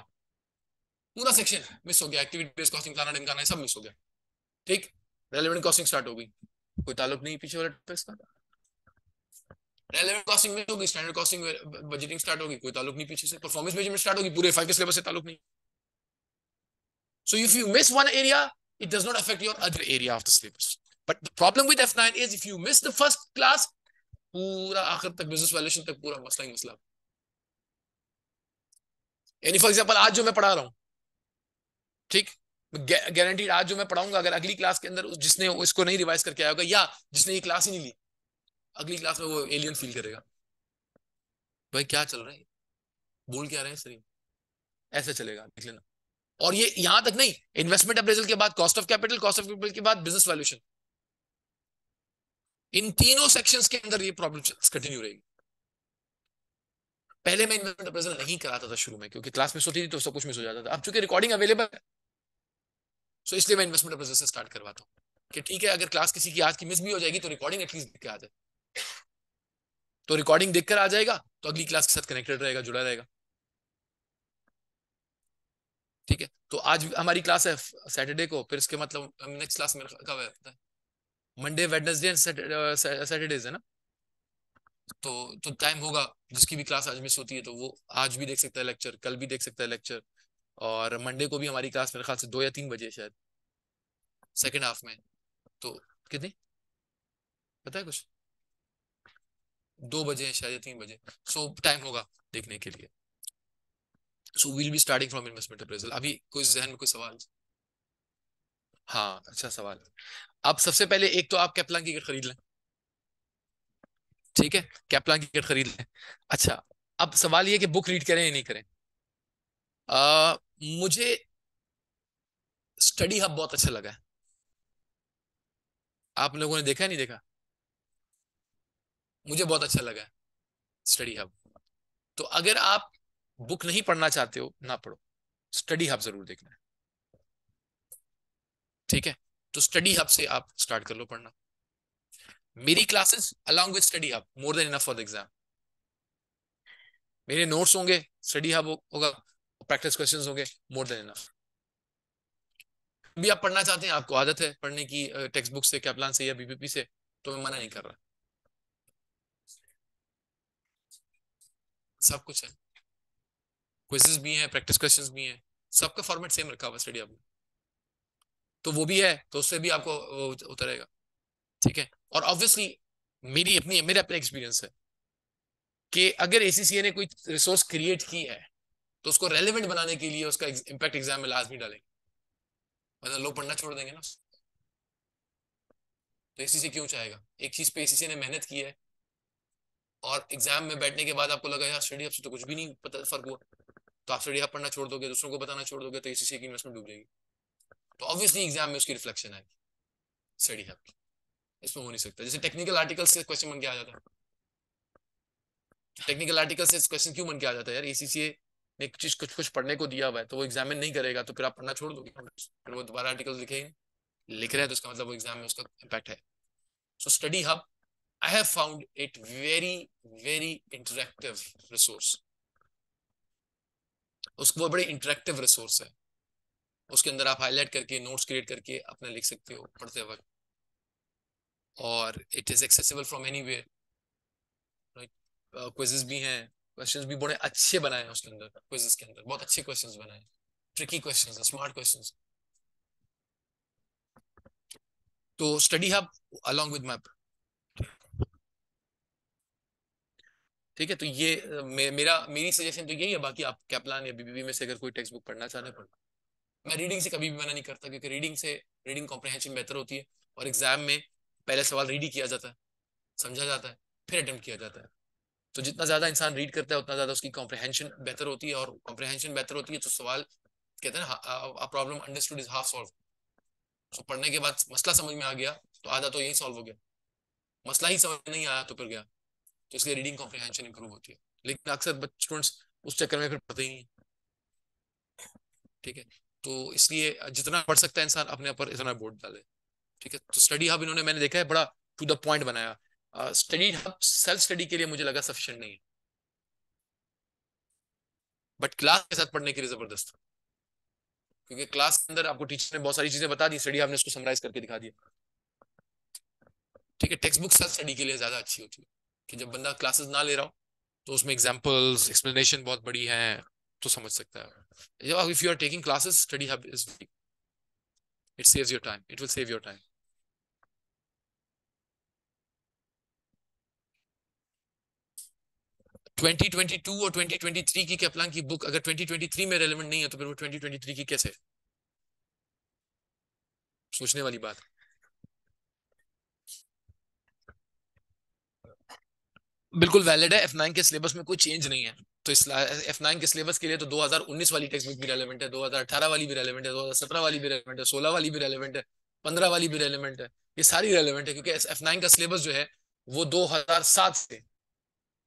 पूरा सेक्शन मिस हो गया एक्टिविटी बेस्ड कॉस्टिंग सब मिस हो गया ठीक रेलिवेंट कॉस्टिंग स्टार्ट हो गई कोई ताल्लुक नहीं पीछे वाले टॉपिक्स का कॉस्टिंग में होगी स्टैंडर्ड कॉस्टिंग बजटिंग स्टार्ट होगी कोई ताल्लुक नहीं पीछे से परफॉर्मेंस मैनेजमेंट स्टार्ट होगी पूरे फाइव के सिलेबस से ताल्लुक नहीं So if you miss one area, it does not affect your other area of the syllabus. But the problem with F9 is if you miss the first class, पूरा आखिर तक business valuation तक पूरा मसला ही मसला यानी फॉर एग्जाम्पल आज जो मैं पढ़ा रहा हूँ ठीक गारंटीड आज जो मैं पढ़ाऊंगा अगर अगली क्लास के अंदर जिसने इसको नहीं रिवाइज करके आया होगा या जिसने ये क्लास ही नहीं ली अगली क्लास में वो एलियन फील करेगा भाई क्या चल रहा है बोल क्या रहे हैं सर ऐसा चलेगा देख लेना और ये यहां तक नहीं इन्वेस्टमेंट अप्रेजल के बाद cost of capital cost of capital के बाद बिजनेस वैल्यूशन इन तीनों सेक्शंस के अंदर ये प्रॉब्लम कंटिन्यू रहेगी पहले मैं इन्वेस्टमेंट अप्रेजल नहीं कराता था शुरू में क्योंकि क्लास मिस होती थी तो सब कुछ मिस हो जाता था अब चूंकि रिकॉर्डिंग अवेलेबल है सो so, इसलिए मैं इन्वेस्टमेंट अप्रेजल से स्टार्ट करवाता हूँ कि ठीक है अगर क्लास किसी की आज की मिस भी हो जाएगी तो रिकॉर्डिंग एटलीस्ट देख के आ जाए तो रिकॉर्डिंग देखकर आ जाएगा तो अगली क्लास के साथ कनेक्टेड रहेगा जुड़ा रहेगा ठीक है तो आज हमारी क्लास है सैटरडे को फिर इसके मतलब नेक्स्ट क्लास मेरे कब है मंडे वेडनेसडे एंड सैटरडेज है ना तो तो टाइम होगा जिसकी भी क्लास आज मिस होती है तो वो आज भी देख सकता है लेक्चर कल भी देख सकता है लेक्चर और मंडे को भी हमारी क्लास मेरे ख्याल से दो या तीन बजे शायद सेकेंड हाफ में तो कितनी पता है कुछ दो बजे शायद या तीन बजे सो टाइम होगा देखने के लिए so we'll be starting from investment appraisal अभी कोई जहन में कोई सवाल हाँ अच्छा सवाल अब सबसे पहले एक तो आप कैप्लान की खरीद लें ठीक है कैप्लान की खरीद लें अच्छा अब सवाल ये कि बुक रीड करें या नहीं करें आ, मुझे स्टडी हब बहुत अच्छा लगा है आप लोगों ने देखा है नहीं देखा मुझे बहुत अच्छा लगा है स्टडी हब तो अगर आप बुक नहीं पढ़ना चाहते हो ना पढ़ो स्टडी हब जरूर देखना है ठीक है तो स्टडी हब से आप स्टार्ट कर लो पढ़ना मेरी classes along with study hub more than enough for the exam मेरे नोट्स होंगे स्टडी हब होगा प्रैक्टिस क्वेश्चंस होंगे मोर देन इनफ भी आप पढ़ना चाहते हैं आपको आदत है पढ़ने की टेक्स्ट बुक से कैप्लान से या बीबीपी से तो मैं मना नहीं कर रहा सब कुछ है क्विजेस भी हैं प्रैक्टिस क्वेश्चन भी हैं सबका फॉर्मेट सेम रखा हुआ स्टडी आपने तो वो भी है तो उससे भी आपको उतरेगा ठीक है और ऑब्वियसली मेरी अपनी मेरा अपना एक्सपीरियंस है कि अगर ए ने कोई रिसोर्स क्रिएट की है तो उसको रेलिवेंट बनाने के लिए उसका इम्पैक्ट एग्जाम में लाजमी डालेंगे मतलब लोग पढ़ना छोड़ देंगे ना तो एसीसीए क्यों चाहेगा एक चीज पे एसीसीए ने मेहनत की है और एग्जाम में बैठने के बाद आपको लगा यार स्टडी से तो कुछ भी नहीं पता फर्क हुआ तो आप स्टडी हब पढ़ना छोड़ दोगे दूसरों को बताना छोड़ दोगे तो इसी की इन्वेस्टमेंट डूब जाएगी तो ऑब्वियसली एग्जाम में उसकी रिफ्लेक्शन आएगी स्टडी हब इसमें हो नहीं सकता जैसे टेक्निकल आर्टिकल से क्वेश्चन बन के आ जाता है टेक्निकल आर्टिकल से क्वेश्चन क्यों बन के आ जाता है यार एसीसीए ने चीज कुछ कुछ पढ़ने को दिया हुआ है तो वो एग्जाम में नहीं करेगा तो फिर आप पढ़ना छोड़ दोगे फिर वो दोबारा आर्टिकल लिखेंगे लिख रहे हैं तो उसका मतलब वो एग्जाम में उसका इम्पैक्ट है so study hub I have found it very very interactive resource उसको वो बड़े इंटरेक्टिव रिसोर्स है उसके अंदर आप हाईलाइट करके नोट्स क्रिएट करके अपना लिख सकते हो पढ़ते वक्त और it is accessible from anywhere quizzes भी हैं क्वेश्चंस भी बड़े अच्छे बनाए हैं उसके अंदर क्विजेस के अंदर बहुत अच्छे क्वेश्चंस बनाए हैं ट्रिकी क्वेश्चंस स्मार्ट क्वेश्चंस तो study hub along with map ठीक है तो ये मे, मेरा मेरी सजेशन तो यही है बाकी आप क्या प्लान है बीबीबी में से अगर कोई टेक्स्ट बुक पढ़ना चाहते हैं मैं रीडिंग से कभी भी मना नहीं करता क्योंकि रीडिंग से रीडिंग कॉम्प्रहेंशन बेहतर होती है और एग्जाम में पहले सवाल रीड ही किया जाता है समझा जाता है फिर अटेम्प्ट किया जाता है तो जितना ज्यादा इंसान रीड करता है उतना ज्यादा उसकी कॉम्प्रहेंशन बेहतर होती है और कॉम्प्रहेंशन बेहतर होती है तो सवाल कहते हैं ना problem understood is half solve तो पढ़ने के बाद मसला समझ में आ गया तो आधा तो यही सॉल्व हो गया मसला ही समझ नहीं आया तो फिर गया तो इसलिए रीडिंग कॉम्प्रिहेंशन इंप्रूव होती है लेकिन अक्सर स्टूडेंट्स उस चक्कर में फिर पढ़ते ही नहीं ठीक है तो इसलिए जितना पढ़ सकता है इंसान अपने ऊपर इतना बोर्ड डाले ठीक है तो स्टडी हब इन्होंने मैंने देखा है बड़ा टू द पॉइंट बनाया स्टडी हब सेल्फ स्टडी के लिए मुझे लगा सफिशियंट नहीं बट क्लास के साथ पढ़ने के लिए जबरदस्त था क्योंकि क्लास के अंदर आपको टीचर ने बहुत सारी चीजें बता दी स्टडी आपने उसको समराइज करके दिखा दिया ठीक है टेक्स्ट बुक सेल्फ स्टडी के लिए ज्यादा अच्छी होती है कि जब बंदा क्लासेस ना ले रहा हो तो उसमें एग्जाम्पल्स एक्सप्लेनेशन बहुत बड़ी है तो समझ सकता है if you are taking classes study hub is it saves your time it will save your time twenty twenty two और ट्वेंटी ट्वेंटी थ्री की कैपलान की बुक अगर ट्वेंटी ट्वेंटी थ्री में रेलिवेंट नहीं है तो फिर वो ट्वेंटी ट्वेंटी थ्री की कैसे सोचने वाली बात है बिल्कुल वैलिड है एफ नाइन के सिलेबस में कोई चेंज नहीं है तो इस एफ नाइन के सिलेबस के लिए तो 2019 वाली टेक्स्ट बुक भी रेलिवेंट है 2018 वाली भी रेलिवेंट है 2017 वाली भी रेलिवेंट है 16 वाली भी रेलिवेंट है 15 वाली भी रेलिवेंट है ये सारी रेलिवेंट है क्योंकि एफ नाइन का सिलेबस जो है वो दो से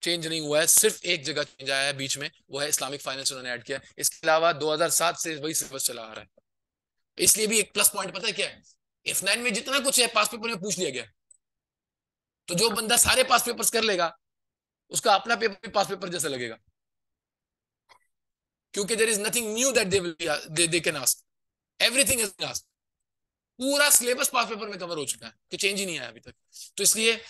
चेंज नहीं हुआ है सिर्फ एक जगह चेंज आया है बीच में वो है इस्लामिक फाइनेंस उन्होंने ऐड किया इसके अलावा दो से वही सिलेबस चला आ रहा है इसलिए भी एक प्लस पॉइंट पता है क्या है एफ नाइन में जितना कुछ है पास पेपर में पूछ लिया गया तो जो बंदा सारे पास पेपर्स कर लेगा उसका अपना पेपर भी पास पेपर जैसा लगेगा क्योंकि there is nothing new that they can ask everything is ask पूरा सिलेबस पास पेपर में कवर हो चुका है कि चेंज ही नहीं आया अभी तक तो इसलिए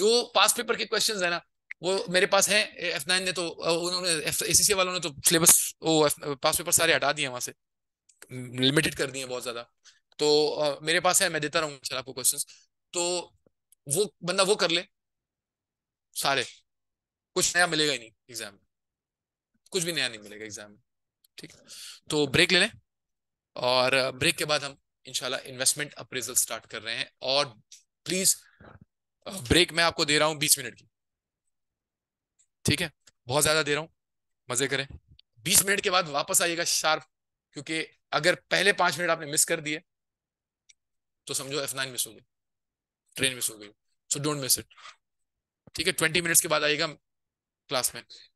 जो पास पेपर के क्वेश्चंस है ना वो मेरे पास है एफ नाइन ने तो उन्होंने एसीसी वालों ने तो सिलेबस वो पास पेपर सारे हटा दिए वहां से लिमिटेड कर दिए बहुत ज्यादा तो आ, मेरे पास है मैं देता रहूंगा आपको क्वेश्चंस तो वो बंदा वो कर ले सारे कुछ नया मिलेगा ही नहीं एग्जाम में कुछ भी नया नहीं मिलेगा एग्जाम में ठीक है तो ब्रेक ले लें और ब्रेक के बाद हम इनशाला इन्वेस्टमेंट अप्रेजल स्टार्ट कर रहे हैं और प्लीज ब्रेक मैं आपको दे रहा हूं बीस मिनट की ठीक है बहुत ज्यादा दे रहा हूं मजे करें बीस मिनट के बाद वापस आइएगा शार्प क्योंकि अगर पहले पांच मिनट आपने मिस कर दिए तो समझो एफ नाइन मिस हो गई ट्रेन मिस हो गई सो डोंट मिस इट ठीक है ट्वेंटी मिनट्स के बाद आइएगा classmate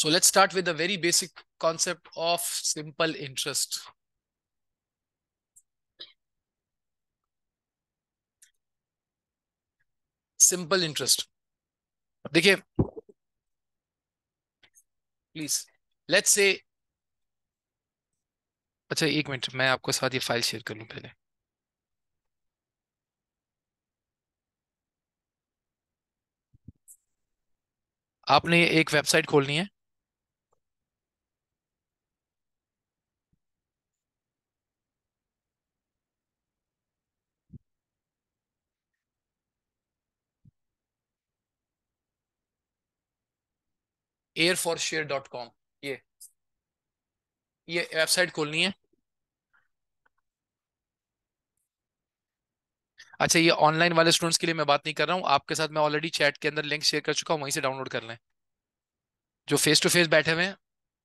So let's start with the very basic concept of simple interest. Simple interest. देखिए प्लीज लेट्स से अच्छा एक मिनट मैं आपको साथ ये फाइल शेयर कर लूं पहले आपने एक वेबसाइट खोलनी है air for share dot com ये ये वेबसाइट खोलनी है अच्छा ये ऑनलाइन वाले स्टूडेंट्स के लिए मैं बात नहीं कर रहा हूँ आपके साथ मैं ऑलरेडी चैट के अंदर लिंक शेयर कर चुका हूँ वहीं से डाउनलोड कर लें जो फेस टू फेस बैठे हुए हैं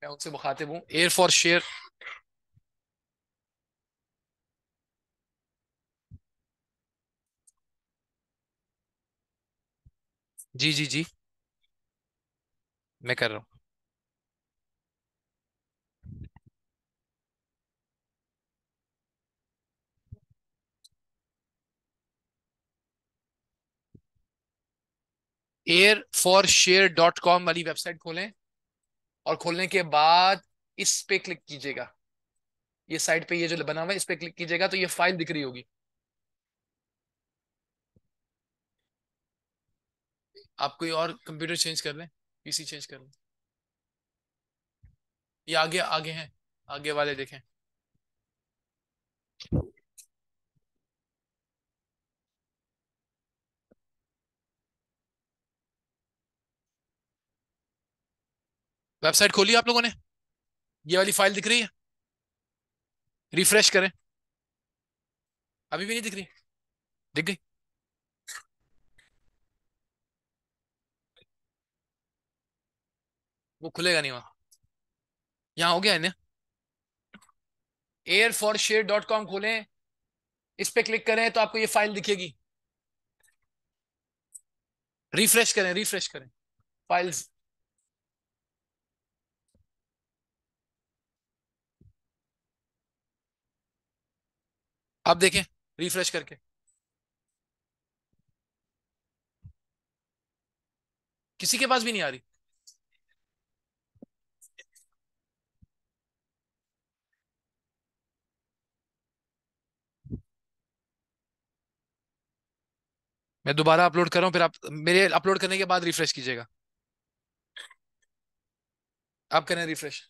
मैं उनसे मुखातिब हूँ एयर फॉर शेयर जी जी जी मैं कर रहा हूँ air for share dot com वाली वेबसाइट खोलें और खोलने के बाद इस पे क्लिक कीजिएगा ये साइट पे ये जो बना हुआ है इस पे क्लिक कीजिएगा तो ये फाइल दिख रही होगी आप कोई और कंप्यूटर चेंज कर लें पीसी चेंज कर लो ये आगे आगे हैं आगे वाले देखें वेबसाइट खोली आप लोगों ने ये वाली फाइल दिख रही है रिफ्रेश करें अभी भी नहीं दिख रही दिख गई वो खुलेगा नहीं वहां यहां हो गया है air for share dot com खोले इस पर क्लिक करें तो आपको ये फाइल दिखेगी रिफ्रेश करें रिफ्रेश करें फाइल्स आप देखें रिफ्रेश करके किसी के पास भी नहीं आ रही मैं दोबारा अपलोड कर रहा हूँ फिर आप मेरे अपलोड करने के बाद रिफ्रेश कीजिएगा आप करें रिफ्रेश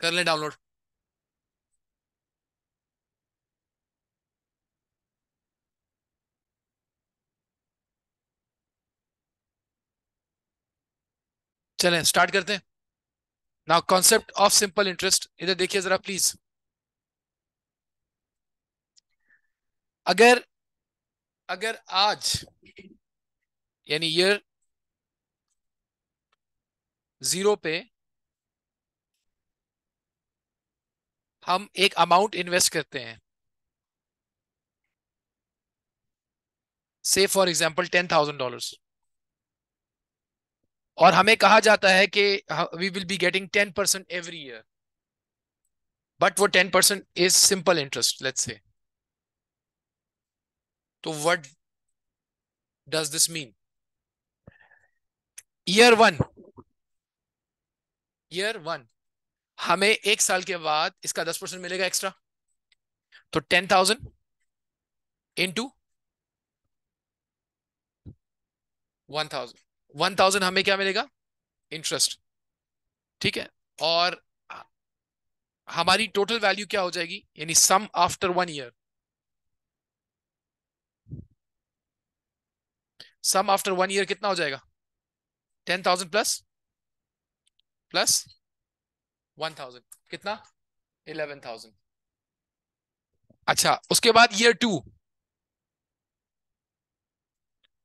कर लें डाउनलोड चलें स्टार्ट करते हैं now concept of simple interest इधर देखिए जरा प्लीज अगर अगर आज यानी ईयर जीरो पे हम एक अमाउंट इन्वेस्ट करते हैं say for example ten thousand dollars और हमें कहा जाता है कि we will be getting ten percent every year but वो ten percent is simple interest let say तो what does this mean year one year one हमें एक साल के बाद इसका दस परसेंट मिलेगा एक्स्ट्रा तो ten thousand into one thousand one thousand हमें क्या मिलेगा इंटरेस्ट ठीक है और हमारी टोटल वैल्यू क्या हो जाएगी यानी sum after one year sum after one year कितना हो जाएगा ten thousand plus plus one thousand कितना इलेवन थाउजेंड अच्छा उसके बाद ईयर टू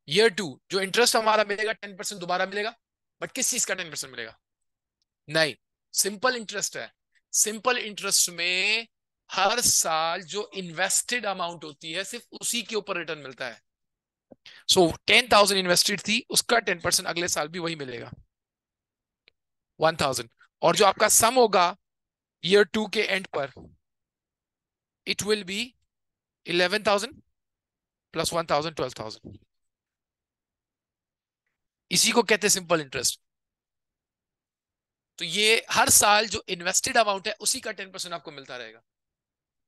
ईयर टू जो इंटरेस्ट हमारा मिलेगा टेन परसेंट दोबारा मिलेगा बट किस चीज का टेन परसेंट मिलेगा नहीं सिंपल इंटरेस्ट है सिंपल इंटरेस्ट में हर साल जो इन्वेस्टेड अमाउंट होती है सिर्फ उसी के ऊपर रिटर्न मिलता है सो टेन थाउजेंड इन्वेस्टेड थी उसका टेन परसेंट अगले साल भी वही मिलेगा वन थाउजेंड और जो आपका सम होगा ईयर टू के एंड पर it will be eleven thousand plus one thousand twelve thousand इसी को कहते हैं सिंपल इंटरेस्ट तो ये हर साल जो इन्वेस्टेड अमाउंट है उसी का टेन परसेंट आपको मिलता रहेगा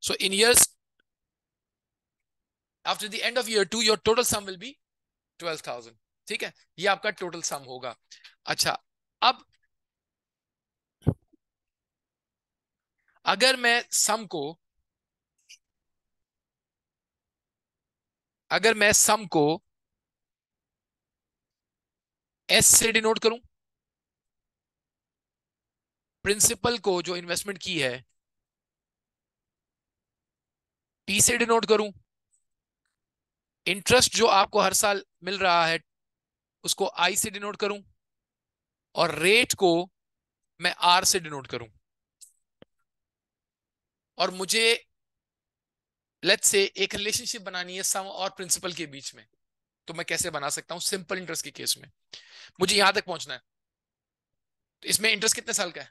so in years after the end of year two your total sum will be twelve thousand ठीक है ये आपका टोटल सम होगा अच्छा अब अगर मैं सम को अगर मैं सम को एस से डिनोट करूं प्रिंसिपल को जो इन्वेस्टमेंट की है टी से डिनोट करूं इंटरेस्ट जो आपको हर साल मिल रहा है उसको आई से डिनोट करूं और रेट को मैं आर से डिनोट करूं और मुझे लेट्स से एक रिलेशनशिप बनानी है सम और प्रिंसिपल के बीच में तो मैं कैसे बना सकता हूं सिंपल इंटरेस्ट के केस में मुझे यहां तक पहुंचना है इसमें इंटरेस्ट कितने साल का है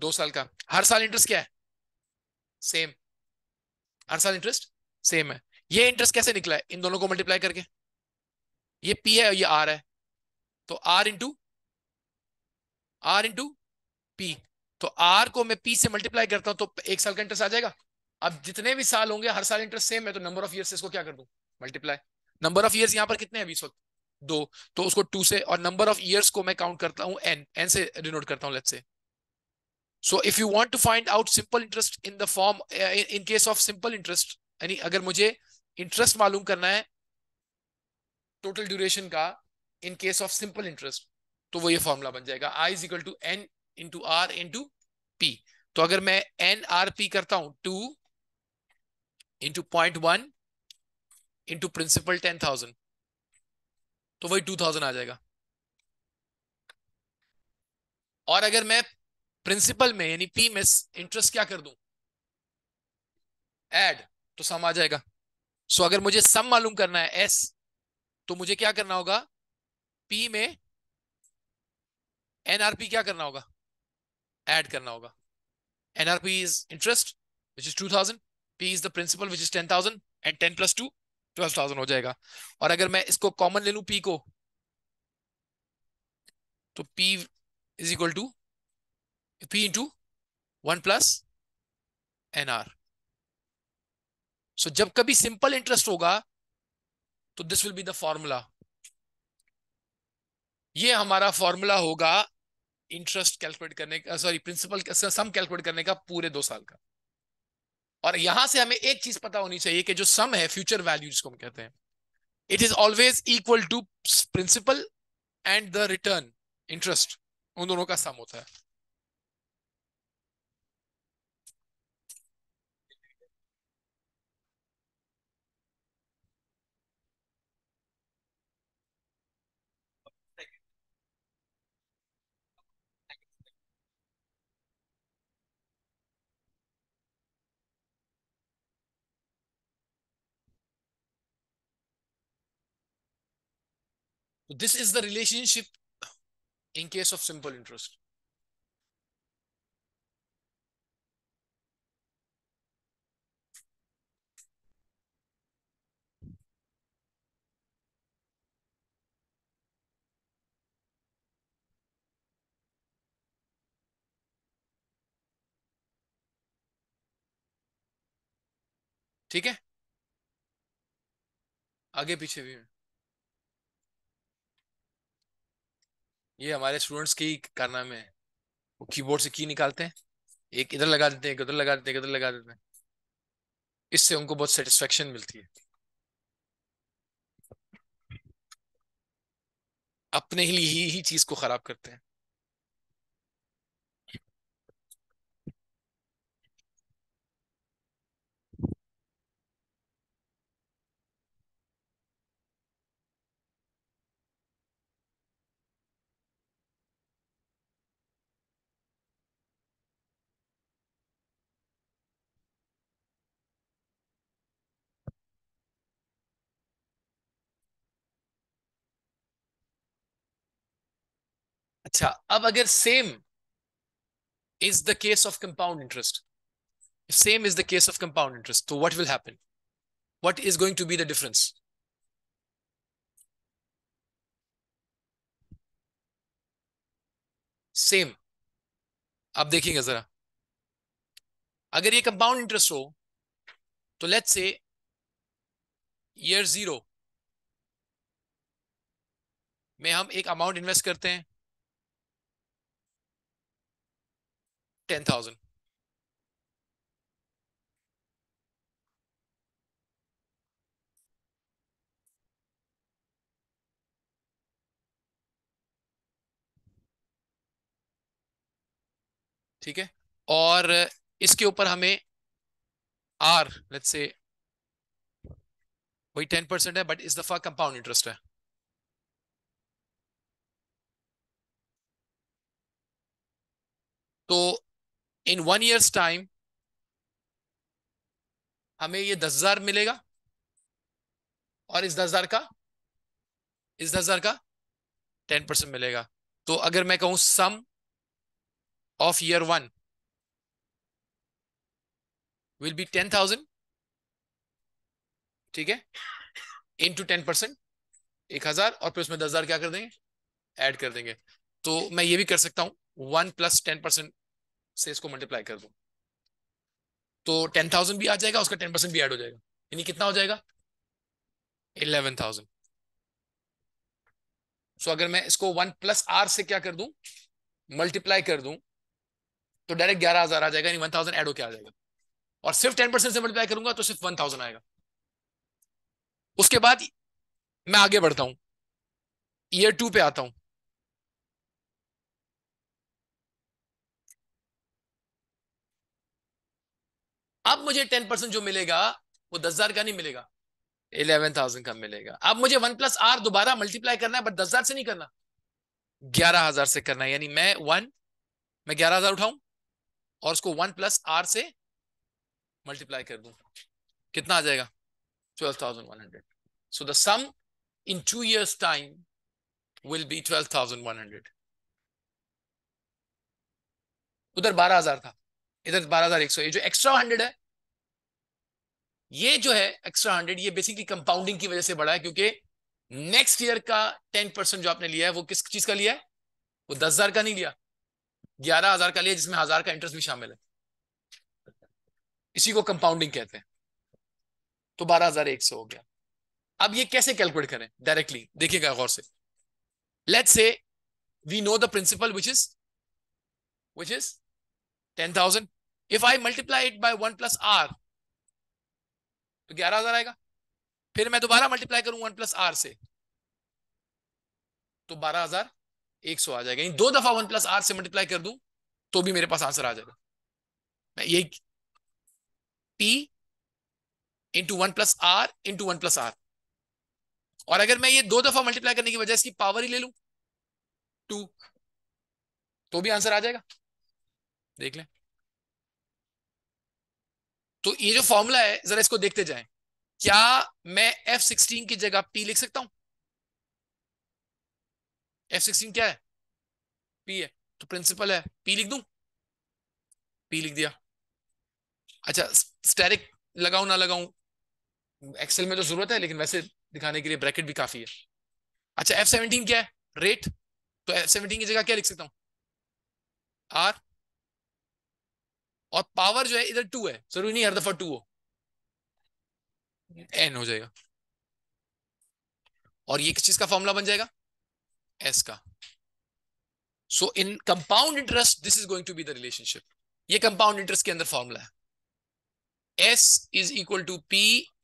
दो साल का हर साल इंटरेस्ट क्या है सेम हर साल इंटरेस्ट सेम है ये इंटरेस्ट कैसे निकला है इन दोनों को मल्टीप्लाई करके ये पी है और ये आर है तो R into R into P तो आर को मैं पी से मल्टीप्लाई करता हूं तो एक साल का इंटरेस्ट आ जाएगा अब जितने भी साल होंगे हर साल इंटरेस्ट सेम है तो नंबर ऑफ ईयर इसको क्या कर दू मल्टीप्लाई नंबर ऑफ ईयर्स यहाँ पर कितने हैं इस वक्त दो तो उसको टू से और नंबर ऑफ ईयर्स को मैं काउंट करता हूँ एन एन से डिनोट करता हूँ let say so if you want to find out simple interest in the form in case of simple interest यानी अगर मुझे इंटरेस्ट मालूम करना है टोटल ड्यूरेशन का in case of simple interest तो वो ये फॉर्मूला बन जाएगा I is equal to N into R into P तो अगर मैं एन आर पी करता हूं two into point one into principal ten thousand तो वही टू थाउजेंड आ जाएगा और अगर मैं प्रिंसिपल में यानी पी में इंटरेस्ट क्या कर दू एड तो सम आ जाएगा सो अगर मुझे सम मालूम करना है एस तो मुझे क्या करना होगा पी में एनआरपी क्या करना होगा एड करना होगा NRP is interest which is two thousand P is the principal which is ten thousand and ten plus two twelve thousand हो जाएगा और अगर मैं इसको कॉमन ले लू पी को तो P is equal to P into one plus N R so जब कभी सिंपल इंटरेस्ट होगा तो this will be the formula ये हमारा फॉर्मूला होगा इंटरेस्ट कैलकुलेट करने का सॉरी प्रिंसिपल सम कैलकुलेट करने का पूरे दो साल का और यहां से हमें एक चीज पता होनी चाहिए कि जो सम है फ्यूचर वैल्यू जिसको हम कहते हैं it is always equal to principal and the return interest उन दोनों का सम होता है So this is the relationship in case of simple interest. ठीक है आगे पीछे भी है ये हमारे स्टूडेंट्स के ही कारनामे है वो कीबोर्ड से की निकालते हैं एक इधर लगा देते हैं एक उधर लगा देते हैं इधर लगा देते हैं इससे उनको बहुत सेटिस्फेक्शन मिलती है अपने ही, ही चीज को खराब करते हैं अच्छा अब अगर same is the case of compound interest same is the case of compound interest तो what will happen what is going to be the difference same आप देखिएगा जरा अगर ये कंपाउंड इंटरेस्ट हो तो लेट्स से ईयर जीरो में हम एक अमाउंट इन्वेस्ट करते हैं थाउजेंड ठीक है और इसके ऊपर हमें आर लेट से वही टेन परसेंट है बट इस दफा कंपाउंड इंटरेस्ट है तो इन वन ईयर्स टाइम हमें ये दस हजार मिलेगा और इस दस हजार का इस दस हजार का टेन परसेंट मिलेगा तो अगर मैं कहूं sum of year one will be ten thousand ठीक है इन टू टेन परसेंट एक हजार और फिर उसमें दस हजार क्या कर देंगे ऐड कर देंगे तो मैं ये भी कर सकता हूं वन प्लस टेन परसेंट से इसको मल्टीप्लाई कर दो तो टेन थाउजेंड भी आ जाएगा उसका टेन परसेंट भी ऐड हो जाएगा यानी कितना हो जाएगा इलेवन थाउजेंड सो अगर मैं इसको वन प्लस आर से क्या कर दूं मल्टीप्लाई कर दूं तो डायरेक्ट ग्यारह हजार आ जाएगा यानी वन थाउजेंड एड होकर आ जाएगा और सिर्फ टेन परसेंट से मल्टीप्लाई करूंगा तो सिर्फ वन थाउजेंड आएगा उसके बाद मैं आगे बढ़ता हूं ईयर टू पे आता हूं अब मुझे टेन परसेंट जो मिलेगा वो दस हजार का नहीं मिलेगा इलेवन थाउजेंड का मिलेगा अब मुझे वन प्लस आर दोबारा मल्टीप्लाई करना है बट दस हजार से नहीं करना ग्यारह हजार से करना है यानी मैं वन मैं ग्यारह हजार उठाऊं और उसको वन प्लस आर से मल्टीप्लाई कर दू कितना आ जाएगा twelve thousand one hundred so the sum in two years' time will be 12,100. उधर 12,000 था इधर बारह हजार 12,100 ये जो एक्स्ट्रा हंड्रेड है ये जो है एक्स्ट्रा हंड्रेड ये बेसिकली कंपाउंडिंग की वजह से बढ़ा है क्योंकि नेक्स्ट ईयर का टेन परसेंट जो आपने लिया है वो किस चीज का लिया है वो दस हजार का नहीं लिया ग्यारह हजार का लिया जिसमें हजार का इंटरेस्ट भी शामिल है इसी को कंपाउंडिंग कहते हैं तो बारह हजार एक सौ हो गया अब ये कैसे कैलकुलेट करें डायरेक्टली देखिएगा गौर से let say we know the principal which is which is ten thousand if I multiply it by one plus R तो ग्यारह हजार आएगा फिर मैं दोबारा मल्टीप्लाई करूं वन प्लस आर से तो बारह हजार एक सौ आ जाएगा दो दफा वन प्लस आर से मल्टीप्लाई कर दू तो भी मेरे पास आंसर आ जाएगा मैं यही P into one plus R into one plus R और अगर मैं ये दो दफा मल्टीप्लाई करने की वजह इसकी पावर ही ले लू टू तो भी आंसर आ जाएगा देख लें तो ये जो फॉर्मूला है जरा इसको देखते जाए क्या मैं एफ सिक्सटीन की जगह पी लिख सकता हूं एफ सिक्सटीन क्या है पी है तो प्रिंसिपल है पी लिख दू पी लिख दिया अच्छा स्टेरिक लगाऊ ना लगाऊ एक्सेल में तो जरूरत है लेकिन वैसे दिखाने के लिए ब्रैकेट भी काफी है अच्छा एफ सेवनटीन क्या है रेट तो एफ सेवनटीन की जगह क्या लिख सकता हूं आर और पावर जो है इधर टू है जरूरी नहीं हर दफा टू हो एन हो जाएगा और ये किस चीज का फॉर्मूला बन जाएगा एस का so in compound interest this is going to be the relationship ये कंपाउंड इंटरेस्ट के अंदर फॉर्मूला है S is equal to P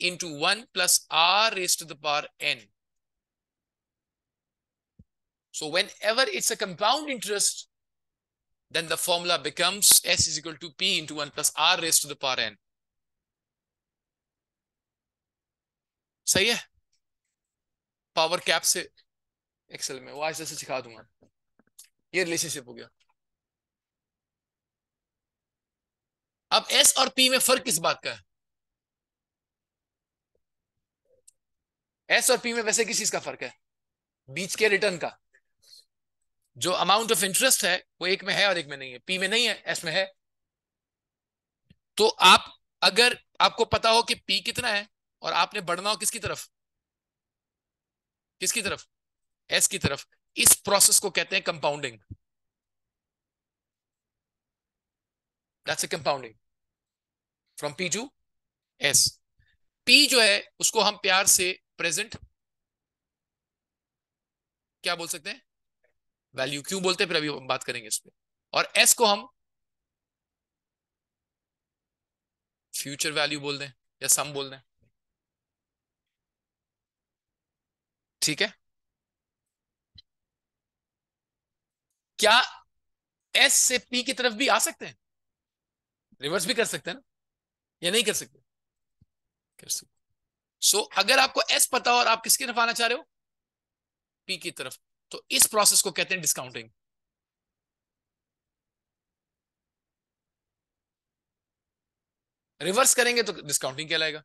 into one plus R raise to the power N so whenever it's a compound interest then the formula becomes S is equal to P into 1 plus R raised to the power N. सही है power cap से Excel में वाइस से सिखा दूंगा ये relationship हो गया अब एस और पी में फर्क किस बात का है एस और पी में वैसे किस चीज का फर्क है बीच के रिटर्न का जो अमाउंट ऑफ इंटरेस्ट है वो एक में है और एक में नहीं है पी में नहीं है एस में है तो आप अगर आपको पता हो कि पी कितना है और आपने बढ़ना हो किसकी तरफ किसकी तरफ एस की तरफ इस प्रोसेस को कहते हैं compounding that's a compounding from P to S P जो है उसको हम प्यार से प्रेजेंट क्या बोल सकते हैं वैल्यू क्यों बोलते हैं फिर अभी हम बात करेंगे इस पर और एस को हम फ्यूचर वैल्यू बोल दें या सम बोल दें ठीक है क्या एस से पी की तरफ भी आ सकते हैं रिवर्स भी कर सकते हैं ना या नहीं कर सकते कर सकते सो so, अगर आपको एस पता हो और आप किसकी तरफ आना चाह रहे हो पी की तरफ तो इस प्रोसेस को कहते हैं डिस्काउंटिंग रिवर्स करेंगे तो डिस्काउंटिंग कहलाएगा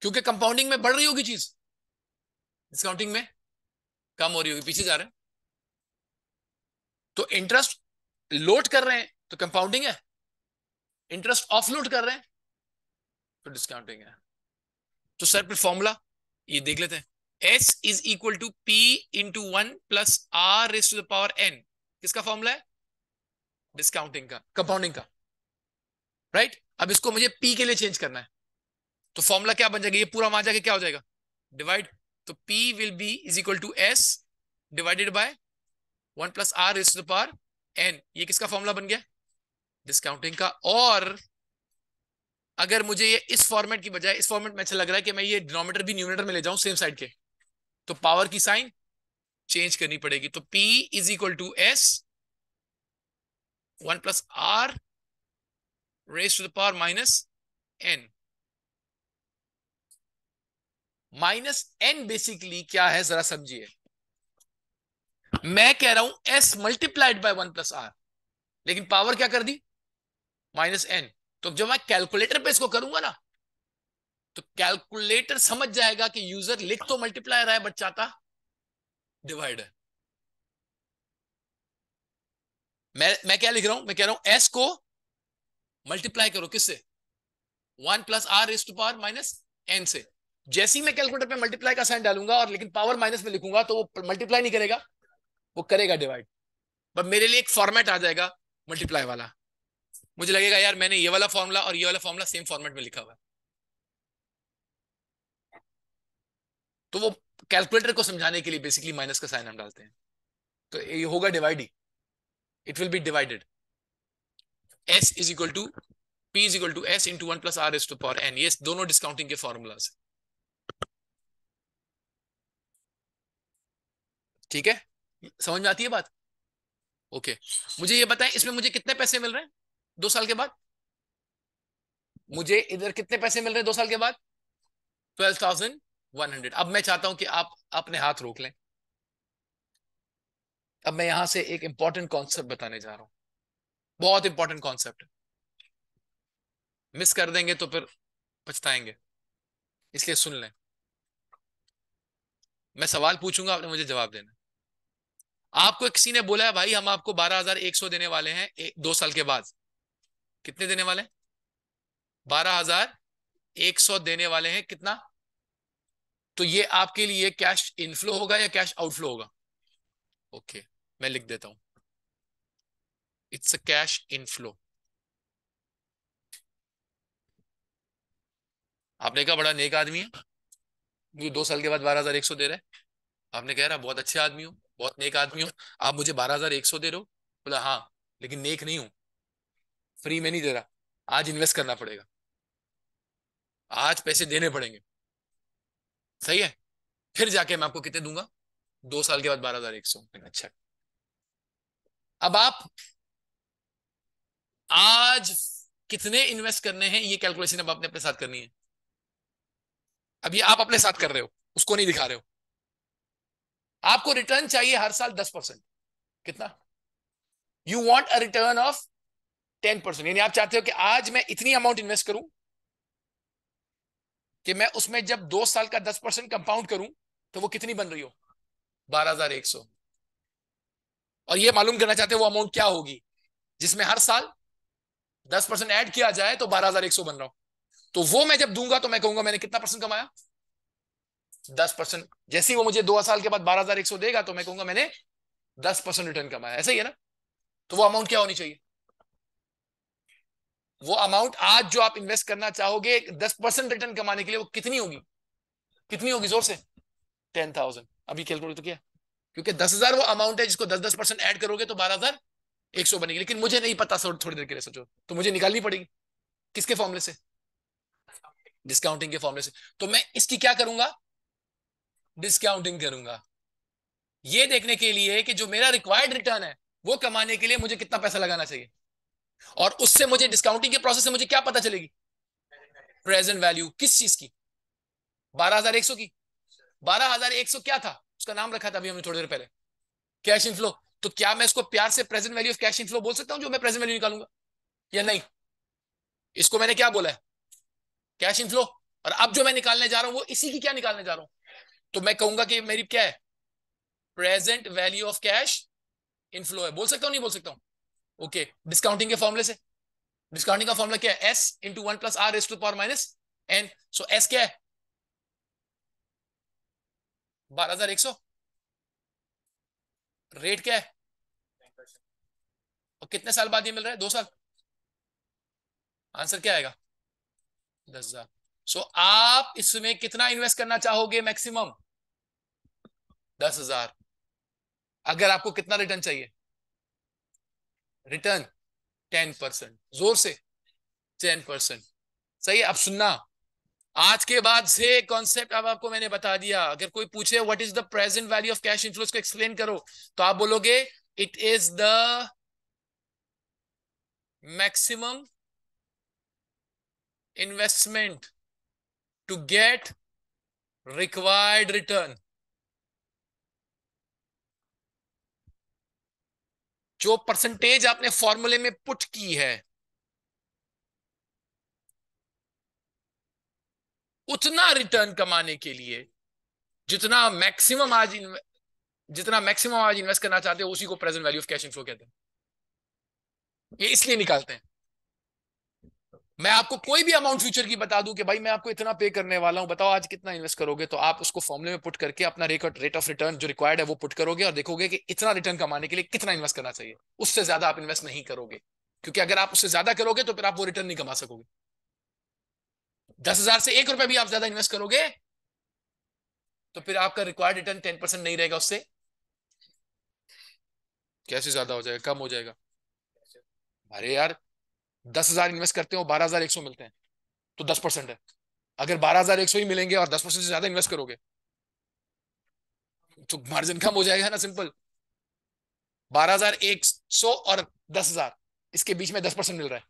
क्योंकि कंपाउंडिंग में बढ़ रही होगी चीज डिस्काउंटिंग में कम हो रही होगी पीछे जा रहे हैं तो इंटरेस्ट लोड कर रहे हैं तो कंपाउंडिंग है इंटरेस्ट ऑफ लोड कर रहे हैं तो डिस्काउंटिंग है तो सर फिर फॉर्मूला ये देख लेते हैं S is equal to P into one plus R raise to the power N किसका फॉर्मूला है डिस्काउंटिंग का कंपाउंडिंग का राइट right? अब इसको मुझे पी के लिए चेंज करना है तो फॉर्मूला क्या बन जाएगा ये पूरा वहां जाके क्या हो जाएगा डिवाइड तो P will be is equal to S divided by one plus R is to the power N ये किसका फॉर्मूला बन गया डिस्काउंटिंग का और अगर मुझे ये इस फॉर्मेट की बजाय इस फॉर्मेट में अच्छा लग रहा है कि मैं ये डिनोमीटर भी न्यूमिनेटर में ले जाऊं सेम साइड के तो पावर की साइन चेंज करनी पड़ेगी तो P is equal to S one plus R raise to the power minus N minus N basically क्या है जरा समझिए मैं कह रहा हूं S multiplied by one plus R लेकिन पावर क्या कर दी माइनस एन तो जब मैं कैलकुलेटर पे इसको करूंगा ना तो कैलकुलेटर समझ जाएगा कि यूजर लिख तो मल्टीप्लायर है बट चाहता डिवाइड है मैं मैं क्या लिख रहा हूं मैं कह रहा हूं एस को मल्टीप्लाई करो किससे one plus R raise to power minus N से जैसे ही मैं कैलकुलेटर पे मल्टीप्लाई का साइन डालूंगा और लेकिन पावर माइनस में लिखूंगा तो वो मल्टीप्लाई नहीं करेगा वो करेगा डिवाइड बट मेरे लिए एक फॉर्मेट आ जाएगा मल्टीप्लाई वाला मुझे लगेगा यार मैंने ये वाला फॉर्मूला और ये वाला फॉर्मूला सेम फॉर्मेट में लिखा हुआ तो वो कैलकुलेटर को समझाने के लिए बेसिकली माइनस का साइन हम डालते हैं तो ये होगा डिवाइड ही it will be divided S is equal to P is equal to S into one plus R S to power N ये दोनों डिस्काउंटिंग के फॉर्मूलाज ठीक है समझ में आती है बात ओके मुझे ये बताएं इसमें मुझे कितने पैसे मिल रहे हैं दो साल के बाद मुझे इधर कितने पैसे मिल रहे हैं दो साल के बाद ट्वेल्व थाउजेंड वन हंड्रेड अब मैं चाहता हूं कि आप अपने हाथ रोक लें अब मैं यहां से एक इंपॉर्टेंट कॉन्सेप्ट बताने जा रहा हूं बहुत इंपॉर्टेंट कॉन्सेप्ट मिस कर देंगे तो फिर पछताएंगे इसलिए सुन लें मैं सवाल पूछूंगा आपने मुझे जवाब देना आपको किसी ने बोला है भाई हम आपको बारह हजार एक सौ देने वाले हैं एक, दो साल के बाद कितने देने वाले बारह हजार एक सौ देने वाले हैं कितना तो ये आपके लिए कैश इनफ्लो होगा या कैश आउटफ्लो होगा ओके okay, मैं लिख देता हूं इट्स अ कैश इनफ्लो आपने कहा बड़ा नेक आदमी है मुझे दो साल के बाद बारह हजार एक सौ दे रहा है आपने कह रहा बहुत अच्छे आदमी हो बहुत नेक आदमी हो आप मुझे बारह हजार एक सौ दे रहे हो बोला हाँ लेकिन नेक नहीं हूं फ्री में नहीं दे रहा आज इन्वेस्ट करना पड़ेगा आज पैसे देने पड़ेंगे सही है फिर जाके मैं आपको कितने दूंगा दो साल के बाद बारह हजार एक सौ अच्छा अब आप आज कितने इन्वेस्ट करने हैं ये कैलकुलेशन अब आपने अपने साथ करनी है अब ये आप अपने साथ कर रहे हो उसको नहीं दिखा रहे हो आपको रिटर्न चाहिए हर साल दस परसेंट कितना you want a return of ten percent यानी आप चाहते हो कि आज मैं इतनी अमाउंट इन्वेस्ट करूं कि मैं उसमें जब दो साल का दस परसेंट कंपाउंड करूं तो वो कितनी बन रही हो बारह हजार एक सौ और ये मालूम करना चाहते हैं वो अमाउंट क्या होगी जिसमें हर साल दस परसेंट एड किया जाए तो बारह हजार एक सौ बन रहा हूं तो वो मैं जब दूंगा तो मैं कहूंगा मैंने कितना परसेंट कमाया दस परसेंट जैसे वो मुझे दो साल के बाद बारह हजार एक सौ देगा तो मैं कहूंगा मैंने दस परसेंट रिटर्न कमाया ऐसा ही है ना तो वो अमाउंट क्या होनी चाहिए वो अमाउंट आज जो आप इन्वेस्ट करना चाहोगे दस परसेंट रिटर्न कमाने के लिए वो कितनी होगी कितनी होगी जोर से टेन थाउजेंड अभी कैलकुलेट तो किया क्योंकि दस हजार वो अमाउंट है जिसको दस दस परसेंट एड करोगे तो बारह हजार एक सौ बनेगी लेकिन मुझे नहीं पता सो थोड़ी देर के लिए सोचो तो मुझे निकालनी पड़ेगी किसके फॉर्मले से डिस्काउंटिंग के फॉर्मले से तो मैं इसकी क्या करूंगा डिस्काउंटिंग करूंगा ये देखने के लिए कि जो मेरा रिक्वायर्ड रिटर्न है वो कमाने के लिए मुझे कितना पैसा लगाना चाहिए और उससे मुझे डिस्काउंटिंग के प्रोसेस से मुझे क्या पता चलेगी प्रेजेंट वैल्यू किस चीज की बारह हजार एक सौ की बारह हजार एक सौ क्या था उसका नाम रखा था अभी हमने थोड़ी देर पहले कैश इनफ्लो तो क्या मैं इसको प्यार से present value of cash inflow बोल सकता हूं जो मैं प्रेजेंट वैल्यू निकालूंगा या नहीं इसको मैंने क्या बोला है कैश इनफ्लो और अब जो मैं निकालने जा रहा हूं वो इसी की क्या निकालने जा रहा हूं तो मैं कहूंगा कि मेरी क्या है present value of cash inflow है बोल सकता हूं नहीं बोल सकता हूं ओके डिस्काउंटिंग के फॉर्मुले से डिस्काउंटिंग का फॉर्मुला क्या है S into one plus R S to power minus N so S क्या है बारह हजार एक सौ रेट क्या है और कितने साल बाद ये मिल रहा है दो साल आंसर क्या आएगा दस हजार सो आप इसमें कितना इन्वेस्ट करना चाहोगे मैक्सिमम दस हजार अगर आपको कितना रिटर्न चाहिए रिटर्न टेन परसेंट जोर से टेन परसेंट सही अब सुनना आज के बाद से कॉन्सेप्ट अब आपको मैंने बता दिया अगर कोई पूछे what is the present value of cash inflows को एक्सप्लेन करो तो आप बोलोगे it is the maximum investment to get required return जो परसेंटेज आपने फॉर्मूले में पुट की है उतना रिटर्न कमाने के लिए जितना मैक्सिमम आज जितना मैक्सिमम आज इन्वेस्ट करना चाहते हैं उसी को present value of cash flow कहते हैं ये इसलिए निकालते हैं मैं आपको कोई भी अमाउंट फ्यूचर की बता दूं कि भाई मैं आपको इतना पे करने वाला हूं बताओ आज कितना इन्वेस्ट करोगे तो आप उसको फॉर्मुले में पुट करके अपना रेट ऑफ रिटर्न जो रिक्वायर्ड है वो पुट करोगे और देखोगे कि इतना रिटर्न कमाने के लिए कितना इन्वेस्ट करना चाहिए उससे ज्यादा आप इन्वेस्ट नहीं करोगे क्योंकि अगर आप उससे ज्यादा करोगे तो फिर आप वो रिटर्न नहीं कमा सकोगे दस हजार से एक भी आप ज्यादा इन्वेस्ट करोगे तो फिर आपका रिक्वायर्ड रिटर्न टेन परसेंट नहीं रहेगा उससे कैसे ज्यादा हो जाएगा कम हो जाएगा अरे यार दस हजार इन्वेस्ट करते हो बारह हजार एक सौ मिलते हैं तो दस परसेंट है अगर बारह हजार एक सौ ही मिलेंगे और दस परसेंट से ज्यादा इन्वेस्ट करोगे तो मार्जिन कम हो जाएगा ना सिंपल बारह हजार एक सौ और दस हजार इसके बीच में दस परसेंट मिल रहा है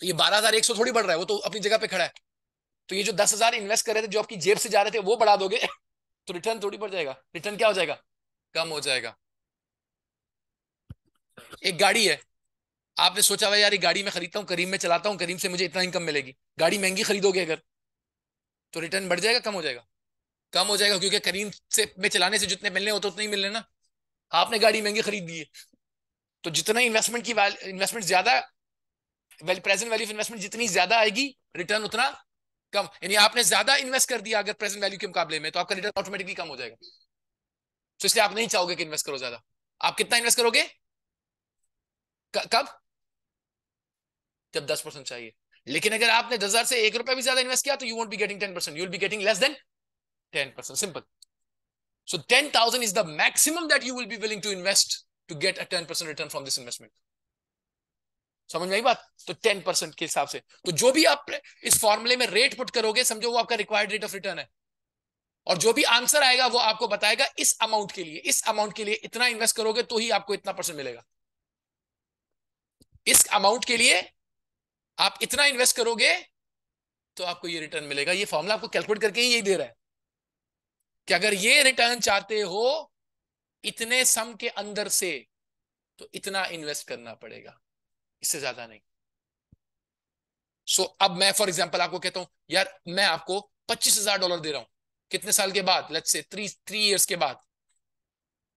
तो ये बारह हजार एक सौ थोड़ी बढ़ रहा है वो तो अपनी जगह पे खड़ा है तो ये जो दस हजार इन्वेस्ट कर रहे थे जो आपकी जेब से जा रहे थे वो बढ़ा दोगे तो रिटर्न थोड़ी बढ़ जाएगा रिटर्न क्या हो जाएगा कम हो जाएगा एक गाड़ी है आपने सोचा भाई यार ये गाड़ी मैं खरीदता हूँ करीम में चलाता हूँ करीम से मुझे इतना इनकम मिलेगी गाड़ी महंगी खरीदोगे अगर तो रिटर्न बढ़ जाएगा कम हो जाएगा कम हो जाएगा क्योंकि करीम से में चलाने से जितने मिलने होते उतने ही मिलने ना आपने गाड़ी महंगी खरीद दी है तो जितना इन्वेस्टमेंट की इन्वेस्टमेंट ज्यादा वेल प्रेजेंट वैल्यू इन्वेस्टमेंट जितनी ज्यादा आएगी रिटर्न उतना कम यानी आपने ज्यादा इन्वेस्ट कर दिया अगर प्रेजेंट वैल्यू के मुकाबले में तो आपका रिटर्न ऑटोमेटिकली कम हो जाएगा तो इसलिए आप नहीं चाहोगे कि इन्वेस्ट करो ज्यादा आप कितना इन्वेस्ट करोगे कब जब दस परसेंट चाहिए लेकिन अगर आपने दस हजार से एक रुपया भी ज्यादा इन्वेस्ट किया तो you won't be getting ten percent you'll be getting less than ten percent simple so ten thousand is the maximum that you will be willing to invest to get a ten percent return from this investment समझ में बात तो ten percent के हिसाब से तो जो भी आप इस फॉर्मुले में रेट पुट करोगे समझो वो आपका रिक्वायर्ड रेट ऑफ रिटर्न है और जो भी आंसर आएगा वो आपको बताएगा इस अमाउंट के लिए इस अमाउंट के लिए इतना इन्वेस्ट करोगे तो ही आपको इतना परसेंट मिलेगा इस अमाउंट के लिए आप इतना इन्वेस्ट करोगे तो आपको ये रिटर्न मिलेगा ये फॉर्मूला आपको कैलकुलेट करके ही यही दे रहा है कि अगर ये रिटर्न चाहते हो इतने सम के अंदर से तो इतना इन्वेस्ट करना पड़ेगा इससे ज्यादा नहीं सो so, अब मैं फॉर एग्जाम्पल आपको कहता हूं यार मैं आपको पच्चीस हजार डॉलर दे रहा हूं कितने साल के बाद let's say three three years के बाद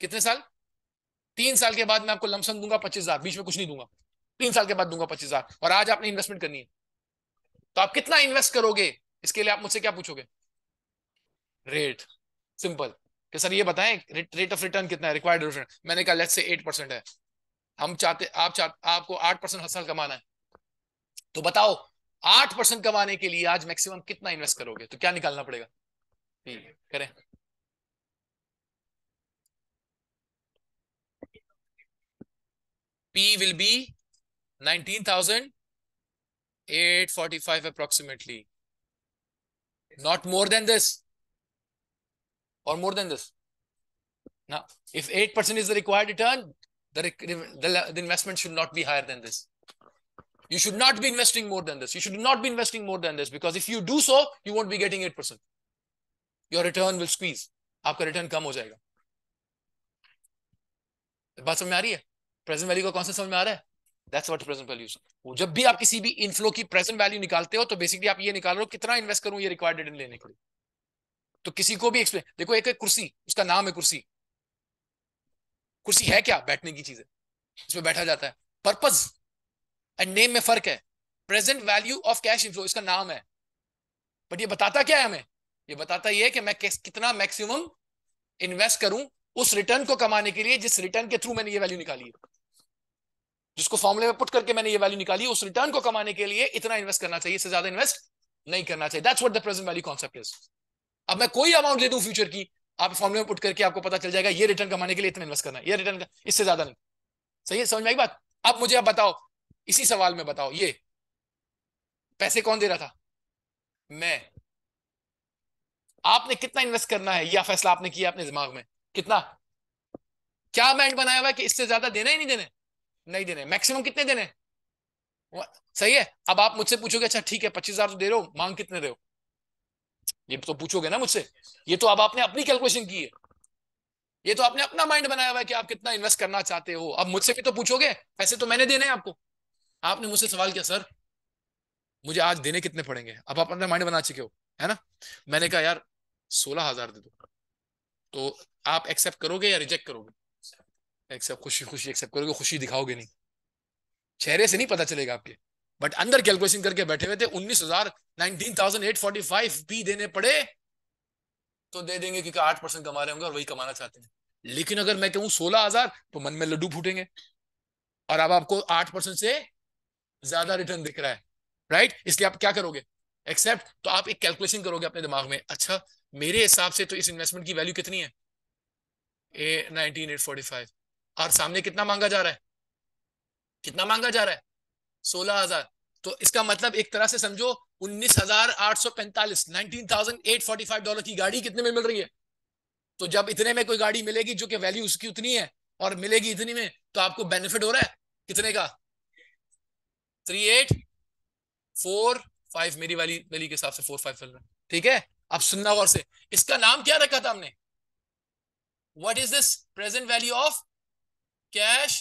कितने साल तीन साल के बाद मैं आपको लमसम दूंगा पच्चीस हजार बीच में कुछ नहीं दूंगा तीन साल के बाद दूंगा पच्चीस हजार और आज आपने इन्वेस्टमेंट करनी है तो आप कितना इन्वेस्ट करोगे इसके लिए आप मुझसे क्या पूछोगे रेट सिंपल कि सर ये बताएं रेट, ऑफ रिटर्न कितना है रिक्वायर्ड रिटर्न मैंने कहा लेट से एट परसेंट है हम चाहते आप चाहते आपको आठ परसेंट हर साल कमाना है तो बताओ आठ परसेंट कमाने के लिए आज मैक्सिमम कितना इन्वेस्ट करोगे तो क्या निकालना पड़ेगा ठीक hmm, करें P will be 19,845 approximately. Not more than this. Or more than this. Now, if 8% is the required return, the, the, the investment should not be higher than this. You should not be investing more than this. You should not be investing more than this because if you do so, you won't be getting 8%. Your return will squeeze. Your return कम हो जाएगा बात समझ में आ रही है present value का दैट्स व्हाट प्रेजेंट वैल्यूज वो जब भी आप किसी भी इनफ्लो की प्रेजेंट वैल्यू निकालते हो तो बेसिकली आप ये निकाल रहे हो कितना इन्वेस्ट करूं ये रिक्वायर्ड रिटर्न लेने के लिए तो किसी को भी एक्सप्लेन देखो एक, एक कुर्सी उसका नाम है कुर्सी कुर्सी है क्या बैठने की चीज है इसमें बैठा जाता है पर्पज एंड नेम में फर्क है present value of cash inflow इसका नाम है बट ये बताता क्या है हमें ये बताता ये है कि मैं कितना मैक्सिमम इन्वेस्ट करूं उस रिटर्न को कमाने के लिए जिस रिटर्न के थ्रू मैंने ये वैल्यू निकाली है जिसको फॉर्मुले में पुट करके मैंने ये वैल्यू निकाली उस रिटर्न को कमाने के लिए इतना इन्वेस्ट करना चाहिए इससे ज्यादा इन्वेस्ट नहीं करना चाहिए that's what the present value concept is अब मैं कोई अमाउंट दे दूं फ्यूचर की आप फॉर्मुले में पुट करके आपको पता चल जाएगा ये रिटर्न कमाने के लिए इतना इन्वेस्ट करना है ये रिटर्न इससे ज्यादा नहीं सही है समझ में आई बात अब मुझे आप बताओ इसी सवाल में बताओ ये पैसे कौन दे रहा था मैं आपने कितना इन्वेस्ट करना है यह फैसला आपने किया अपने दिमाग में कितना क्या माइंड बनाया हुआ है कि इससे ज्यादा देना ही नहीं देना नहीं देने मैक्सिमम कितने देने सही है अब आप मुझसे पूछोगे अच्छा ठीक है पच्चीस हजार तो दे रहे हो मांग कितने रहे हो ये तो पूछोगे ना मुझसे ये तो अब आपने अपनी कैलकुलेशन की है ये तो आपने अपना माइंड बनाया हुआ है कि आप कितना इन्वेस्ट करना चाहते हो अब मुझसे भी तो पूछोगे पैसे तो मैंने देने हैं आपको आपने मुझसे सवाल किया सर मुझे आज देने कितने पड़ेंगे अब आप अपना माइंड बना चुके हो है ना मैंने कहा यार सोलह हजार दे दो तो आप एक्सेप्ट करोगे या रिजेक्ट करोगे एक्सेप्ट खुशी खुशी एक्सेप्ट करोगे खुशी दिखाओगे नहीं चेहरे से नहीं पता चलेगा आपके बट अंदर कैलकुलेशन करके बैठे हुए थे उन्नीस हजार nineteen thousand eight forty five P देने पड़े तो दे देंगे क्योंकि आठ परसेंट कमा रहे होंगे और वही कमाना चाहते हैं लेकिन अगर मैं कहूं सोलह हजार तो मन में लड्डू फूटेंगे और अब आपको आठ परसेंट से ज्यादा रिटर्न दिख रहा है राइट इसलिए आप क्या करोगे एक्सेप्ट तो आप एक कैलकुलेशन करोगे अपने दिमाग में अच्छा मेरे हिसाब से तो इस इन्वेस्टमेंट की वैल्यू कितनी है a nineteen eight forty five और सामने कितना मांगा जा रहा है कितना मांगा जा रहा है सोलह हजार तो इसका मतलब एक तरह से समझो उन्नीस हजार आठ सौ पैंतालीस nineteen thousand eight forty five dollar की गाड़ी कितने में मिल रही है तो जब इतने में कोई गाड़ी मिलेगी जो कि वैल्यू उसकी उतनी है और मिलेगी इतनी में तो आपको बेनिफिट हो रहा है कितने का थ्री एट फोर फाइव मेरी वाली वैली के हिसाब से फोर फाइव चल रहा है ठीक है अब सुनना गौर से इसका नाम क्या रखा था हमने what is this present value of cash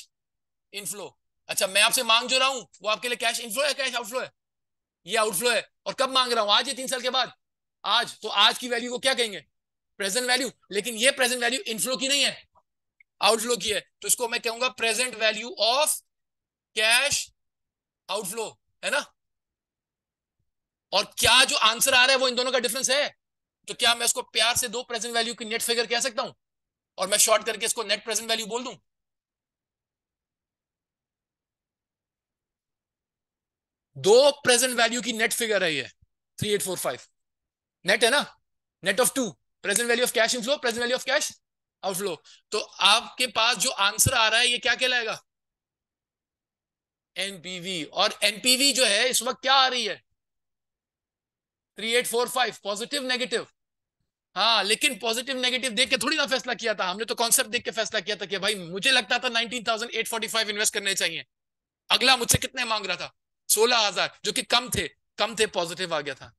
inflow अच्छा मैं आपसे मांग जो रहा हूं वो आपके लिए कैश इनफ्लो है कैश आउटफ्लो है ये आउटफ्लो है और कब मांग रहा हूं आज या तीन साल के बाद आज तो आज की वैल्यू को क्या कहेंगे प्रेजेंट वैल्यू लेकिन ये प्रेजेंट वैल्यू इनफ्लो की नहीं है आउटफ्लो की है तो इसको मैं कहूंगा present value of cash outflow है ना और क्या जो आंसर आ रहा है वो इन दोनों का डिफरेंस है तो क्या मैं उसको प्यार से दो प्रेजेंट वैल्यू की नेट फिगर कह सकता हूं और मैं शॉर्ट करके इसको नेट प्रेजेंट वैल्यू बोल दूं दो प्रेजेंट वैल्यू की नेट फिगर है ये three eight four five net है ना net of two present value of cash inflow present value of cash outflow तो आपके पास जो आंसर आ रहा है ये क्या कहलाएगा एनपीवी और एनपीवी जो है इस वक्त क्या आ रही है three eight four five positive negative हाँ लेकिन पॉजिटिव नेगेटिव देख के थोड़ी ना फैसला किया था हमने तो कॉन्सेप्ट देख के फैसला किया था कि भाई मुझे लगता था thousand eight forty five invest करने चाहिए अगला मुझसे कितने मांग रहा था सोलह हजार जो कि कम थे कम थे पॉजिटिव आ गया था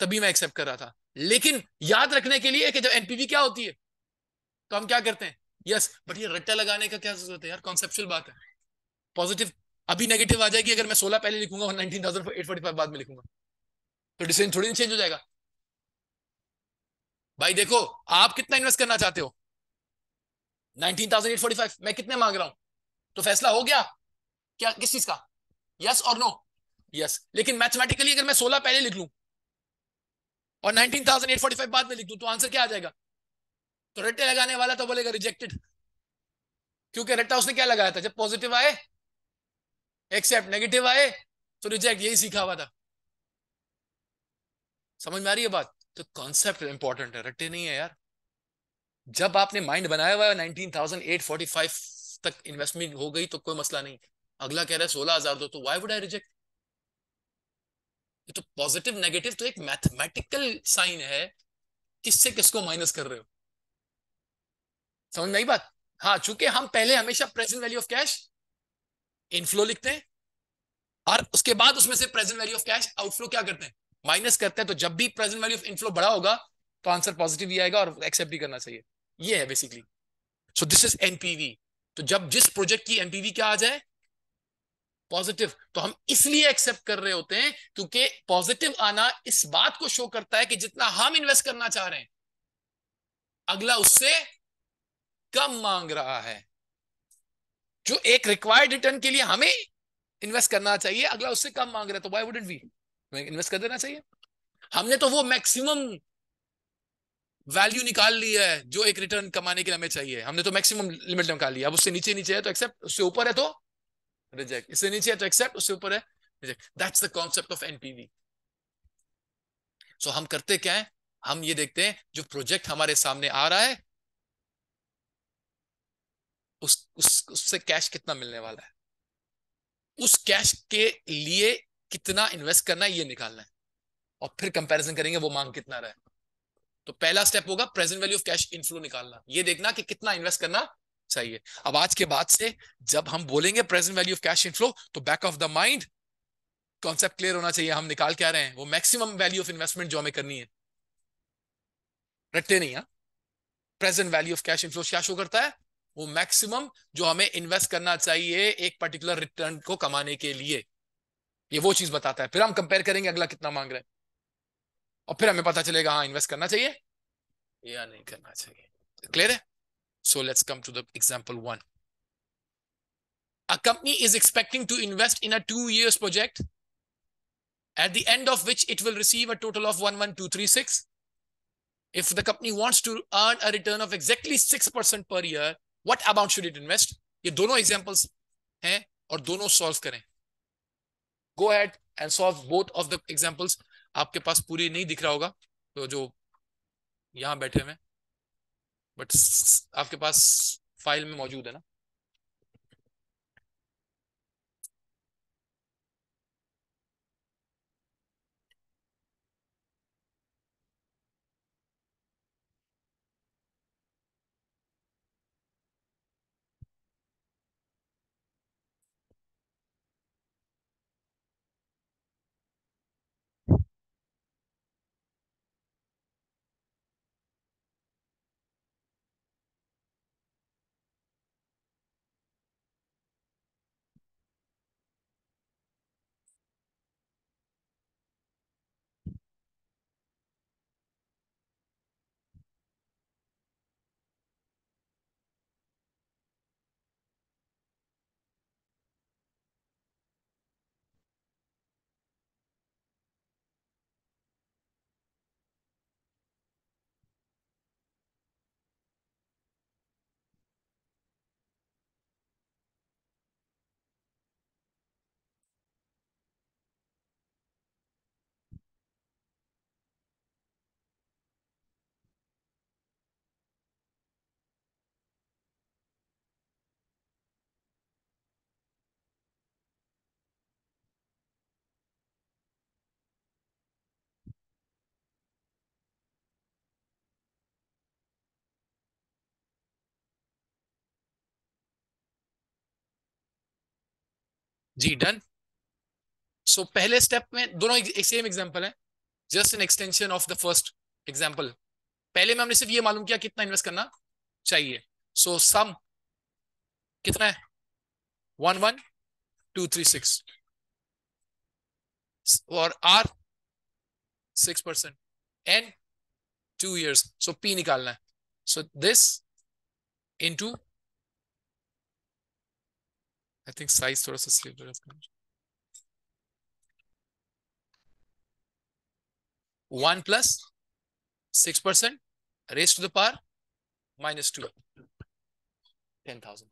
तभी मैं एक्सेप्ट कर रहा था लेकिन याद रखने के लिए कि जब एनपीवी क्या होती है तो हम क्या करते हैं यस बट ये रट्टा लगाने का क्या जरूरत है यार कॉन्सेप्चुअल बात है पॉजिटिव अभी नेगेटिव आ जाएगी अगर मैं सोलह पहले लिखूंगा और nineteen thousand eight forty five बाद में लिखूंगा तो डिसीजन थोड़ी चेंज हो जाएगा भाई देखो आप कितना इन्वेस्ट करना चाहते हो nineteen thousand eight forty five मैं कितने मांग रहा हूं तो फैसला हो गया क्या किस चीज का यस और नो यस लेकिन मैथमेटिकली अगर मैं सोलह पहले लिख लू और 19,845 बाद में लिख दू तो आंसर क्या आ जाएगा तो रट्टे लगाने वाला तो बोलेगा रिजेक्टेड क्योंकि रट्टा उसने क्या लगाया था जब पॉजिटिव आए एक्सेप्ट नेगेटिव आए तो रिजेक्ट यही सीखा हुआ था समझ में आ रही है बात तो कॉन्सेप्ट इंपॉर्टेंट है रट्टे नहीं है यार जब आपने माइंड बनाया हुआ है 19,845 तक इन्वेस्टमेंट हो गई तो कोई मसला नहीं अगला कह रहा है सोलह हजार दो तो वाई वुड आई रिजेक्ट ये तो पॉजिटिव नेगेटिव तो एक मैथमेटिकल साइन है किससे किसको माइनस कर रहे हो समझ में आई बात हाँ चूंकि हम पहले हमेशा present value of cash inflow लिखते हैं और उसके बाद उसमें से present value of cash outflow क्या करते हैं माइनस करते हैं तो जब भी प्रेजेंट वैल्यू ऑफ इनफ्लो बड़ा होगा तो आंसर पॉजिटिव ही आएगा और एक्सेप्ट भी करना चाहिए ये है basically so this is NPV तो जब जिस प्रोजेक्ट की एनपीवी क्या आ जाए पॉजिटिव तो हम इसलिए एक्सेप्ट कर रहे होते हैं क्योंकि पॉजिटिव आना इस बात को शो करता है कि जितना हम इन्वेस्ट करना चाह रहे हैं अगला उससे कम मांग रहा है जो एक रिक्वायर्ड रिटर्न के लिए हमें इन्वेस्ट करना चाहिए अगला उससे कम मांग रहा है तो वाई वुडेंट वी इन्वेस्ट कर देना चाहिए हमने तो वो मैक्सिमम वैल्यू निकाल लिया है जो एक रिटर्न कमाने के लिए हमें चाहिए हमने तो मैक्सिमम लिमिट निकाल लिया अब उससे नीचे नीचे है तो एक्सेप्ट उससे ऊपर है तो रिजेक्ट इससे नीचे है तो एक्सेप्ट उससे ऊपर है reject that's the concept of NPV so हम करते क्या है हम ये देखते हैं जो प्रोजेक्ट हमारे सामने आ रहा है उस, उस उससे कैश कितना मिलने वाला है उस कैश के लिए कितना इन्वेस्ट करना है ये निकालना है और फिर कंपैरिजन करेंगे वो मांग कितना रहा है तो पहला स्टेप होगा present value of cash inflow निकालना ये देखना कि कितना इन्वेस्ट करना सही है अब आज के बाद से जब हम बोलेंगे present value of cash inflow तो back of the mind concept clear होना चाहिए हम निकाल क्या रहे हैं वो मैक्सिमम वैल्यू ऑफ इन्वेस्टमेंट जो हमें करनी है रटते नहीं present value of cash inflow क्या शो करता है वो मैक्सिमम जो हमें इन्वेस्ट करना चाहिए एक पर्टिकुलर रिटर्न को कमाने के लिए ये वो चीज बताता है फिर हम कंपेयर करेंगे अगला कितना मांग रहे है और फिर हमें पता चलेगा हाँ इन्वेस्ट करना चाहिए या नहीं करना चाहिए क्लियर है So let's come to the example one. A company is expecting to invest in a two years project at the end of which it will receive a total of 11236. If the company wants to earn a return of exactly 6% per year, what amount should it invest? ये dono examples eh? Or dono solve kare. Go ahead and solve both of the examples. आपके पास पूरी नहीं but आपके पास file में मौजूद है ना जी डन सो so, पहले स्टेप में दोनों सेम एग्जाम्पल है just an extension of the first example पहले में हमने सिर्फ ये मालूम किया कितना इन्वेस्ट करना चाहिए सो so, सम कितना है one one two three six और R six percent and two years so P निकालना है so this into I think size थोड़ा सा सेव रखना one plus six percent raise to the power minus 12, 10,000.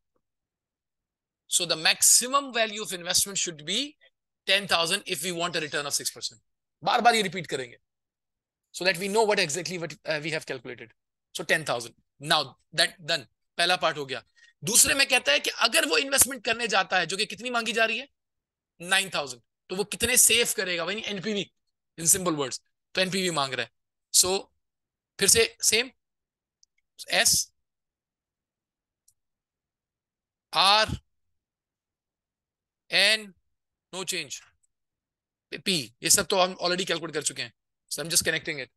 So the maximum value of investment should be 10,000 if we want a return of 6%. बार बार ये repeat करेंगे. So that we know what exactly what uh, we have calculated. So 10,000. Now that done. पहला part हो गया. दूसरे में कहता है कि अगर वो इन्वेस्टमेंट करने जाता है जो कि कितनी मांगी जा रही है नाइन थाउजेंड तो वो कितने सेव करेगा वही एनपीवी इन सिंपल वर्ड्स तो एनपीवी मांग रहा है सो so, फिर से same S R N no change P ये सब तो हम ऑलरेडी कैलकुलेट कर चुके हैं so I'm just connecting it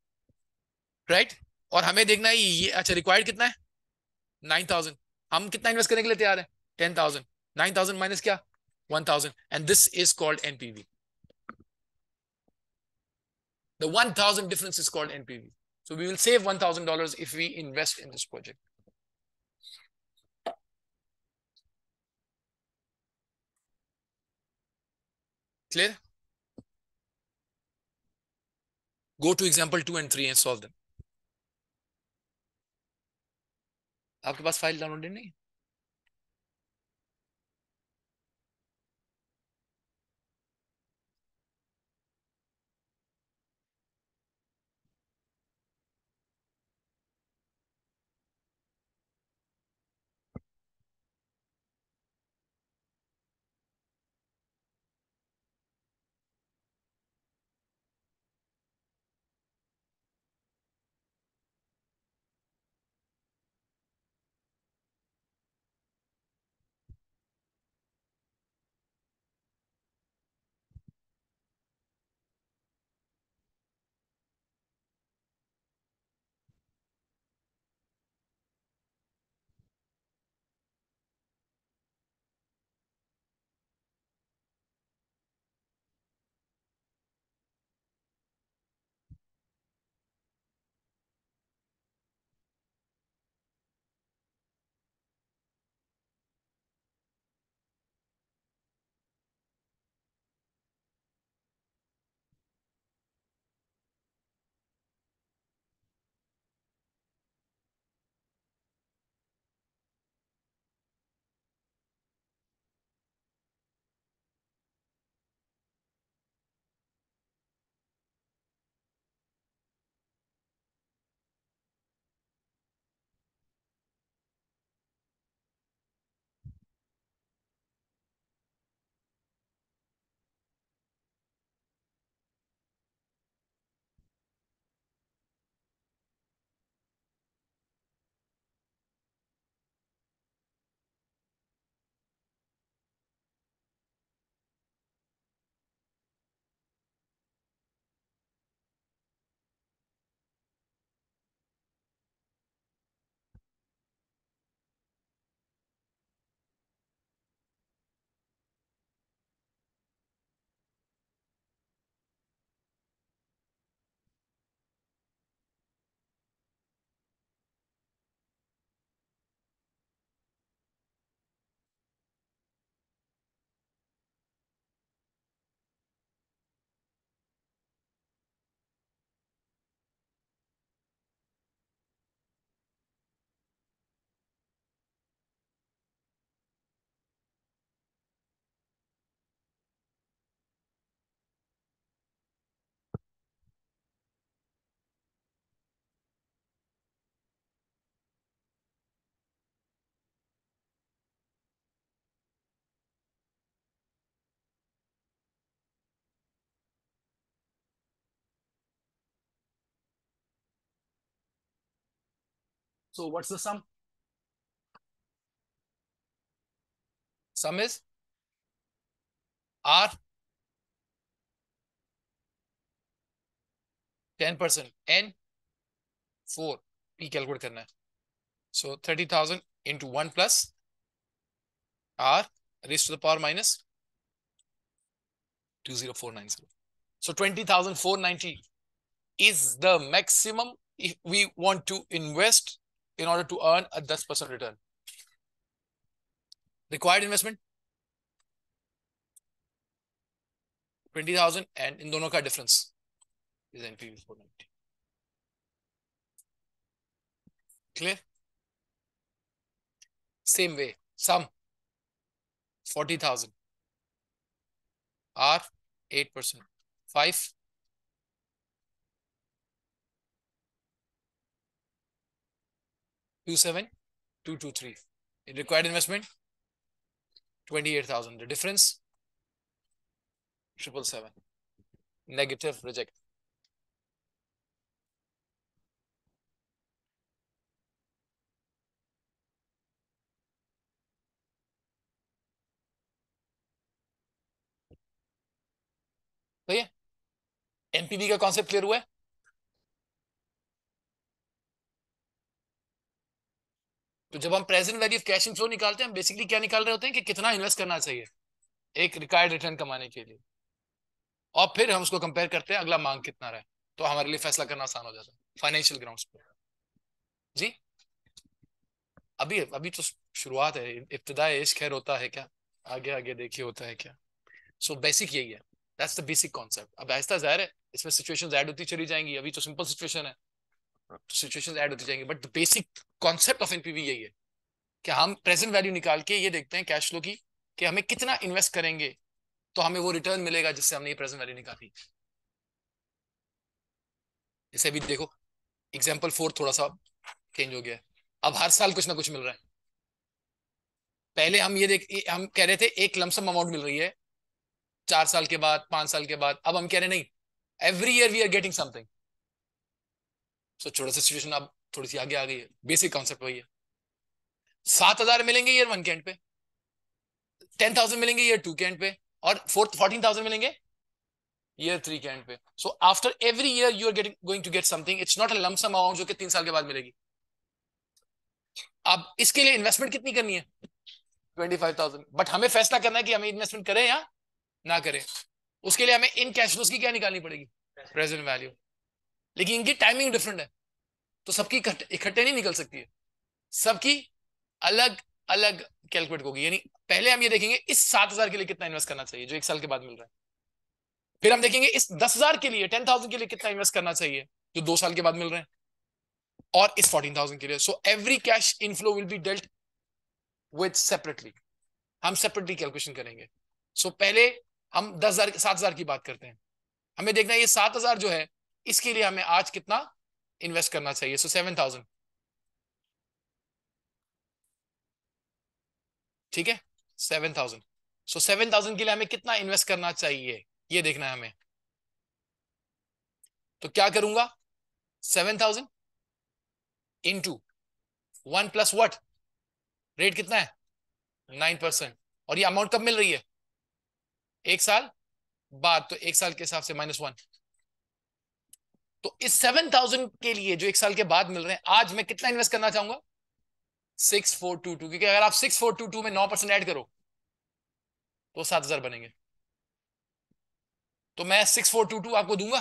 right और हमें देखना है ये अच्छा रिक्वायर्ड कितना है नाइन थाउजेंड हम कितना इन्वेस्ट करने के लिए तैयार है ten thousand nine thousand minus क्या one The 1000 difference is called NPV. So we will save $1,000 if we invest in this project. Clear? Go to example 2 and 3 and solve them. आपके पास फाइल डाउनलोडेड नहीं So what's the sum? Sum is R 10% N 4 P calculate karna hai. So 30,000 into 1 plus R raised to the power minus 20490. So 20,490 is the maximum if we want to invest in order to earn a 10% return. Required investment 20,000 and in dono ka difference is NPV 490. Clear? Same way, sum 40,000 are 8%, 5 27223. In required investment, 28,000. The difference, 777. Negative, reject. So yeah, NPV का concept clear हुआ है तो जब हम present value of cash inflow निकालते हैं हम basically क्या निकाल रहे होते हैं कि कितना इन्वेस्ट करना चाहिए एक रिक्वायर्ड रिटर्न कमाने के लिए और फिर हम उसको कंपेयर करते हैं अगला मांग कितना रहे तो हमारे लिए फैसला करना आसान हो जाता है फाइनेंशियल ग्राउंड पर जी अभी अभी तो शुरुआत है इब्तदा इश्क खैर होता है क्या आगे आगे देखिए होता है क्या सो so, बेसिक यही है दैट्स द बेसिक कॉन्सेप्ट अब ऐसा जाहिर है इसमें सिचुएशंस ऐड होती चली जाएंगी अभी तो सिंपल सिचुएशन है सिचुएशन ऐड होती जाएंगे but the basic concept of NPV यही है कि हम प्रेजेंट वैल्यू निकाल के ये देखते हैं कैश फ्लो की कि हमें कितना इन्वेस्ट करेंगे तो हमें वो रिटर्न मिलेगा जिससे हमने ये प्रेजेंट वैल्यू निकाली इसे भी देखो एग्जाम्पल फोर थोड़ा सा चेंज हो गया अब हर साल कुछ ना कुछ मिल रहा है पहले हम ये देख हम कह रहे थे एक लमसम अमाउंट मिल रही है चार साल के बाद पांच साल के बाद अब हम कह रहे नहीं every year we are getting something so छोटा सा सिचुएशन अब थोड़ी सी आगे आ गई है बेसिक कॉन्सेप्ट वही है सात हजार मिलेंगे ईयर वन के एंड पे टेन थाउजेंड मिलेंगे ईयर टू के एंड पे और फोर्थ फोर्टीन थाउजेंड मिलेंगे ईयर थ्री के एंड पे so after every year you are getting going to get something it's not a lump sum amount जो कि तीन साल के बाद मिलेगी अब इसके लिए इन्वेस्टमेंट कितनी करनी है ट्वेंटी फाइव थाउजेंड बट हमें फैसला करना है कि हमें इन्वेस्टमेंट करें या ना करें उसके लिए हमें इन कैश फ्लोज की क्या निकालनी पड़ेगी प्रेजेंट वैल्यू लेकिन इनकी टाइमिंग डिफरेंट है तो सबकी इकट्ठे नहीं निकल सकती है सबकी अलग अलग कैलकुलेट होगी यानी पहले हम ये देखेंगे इस सात हजार के लिए कितना इन्वेस्ट करना चाहिए जो एक साल के बाद मिल रहा है फिर हम देखेंगे इस दस हजार के लिए टेन थाउजेंड के लिए कितना इन्वेस्ट करना चाहिए जो दो साल के बाद मिल रहे हैं और इस फोर्टीन थाउजेंड के लिए so every cash inflow will be dealt with separately हम सेपरेटली कैलकुलेशन करेंगे सो so, पहले हम दस हजार सात हजार की बात करते हैं हमें देखना है ये सात हजार जो है इसके लिए हमें आज कितना इन्वेस्ट करना चाहिए सो सेवन थाउजेंड ठीक है seven thousand so seven thousand के लिए हमें कितना इन्वेस्ट करना चाहिए ये देखना है हमें तो क्या करूंगा seven thousand into one plus what rate कितना है नाइन परसेंट और ये अमाउंट कब मिल रही है एक साल बाद तो एक साल के हिसाब से माइनस वन तो इस सेवन थाउजेंड के लिए जो एक साल के बाद मिल रहे हैं आज मैं कितना इन्वेस्ट करना चाहूंगा सिक्स फोर टू टू क्योंकि अगर आप सिक्स फोर टू टू में नौ परसेंट एड करो तो सात हजार बनेंगे तो मैं सिक्स फोर टू टू आपको दूंगा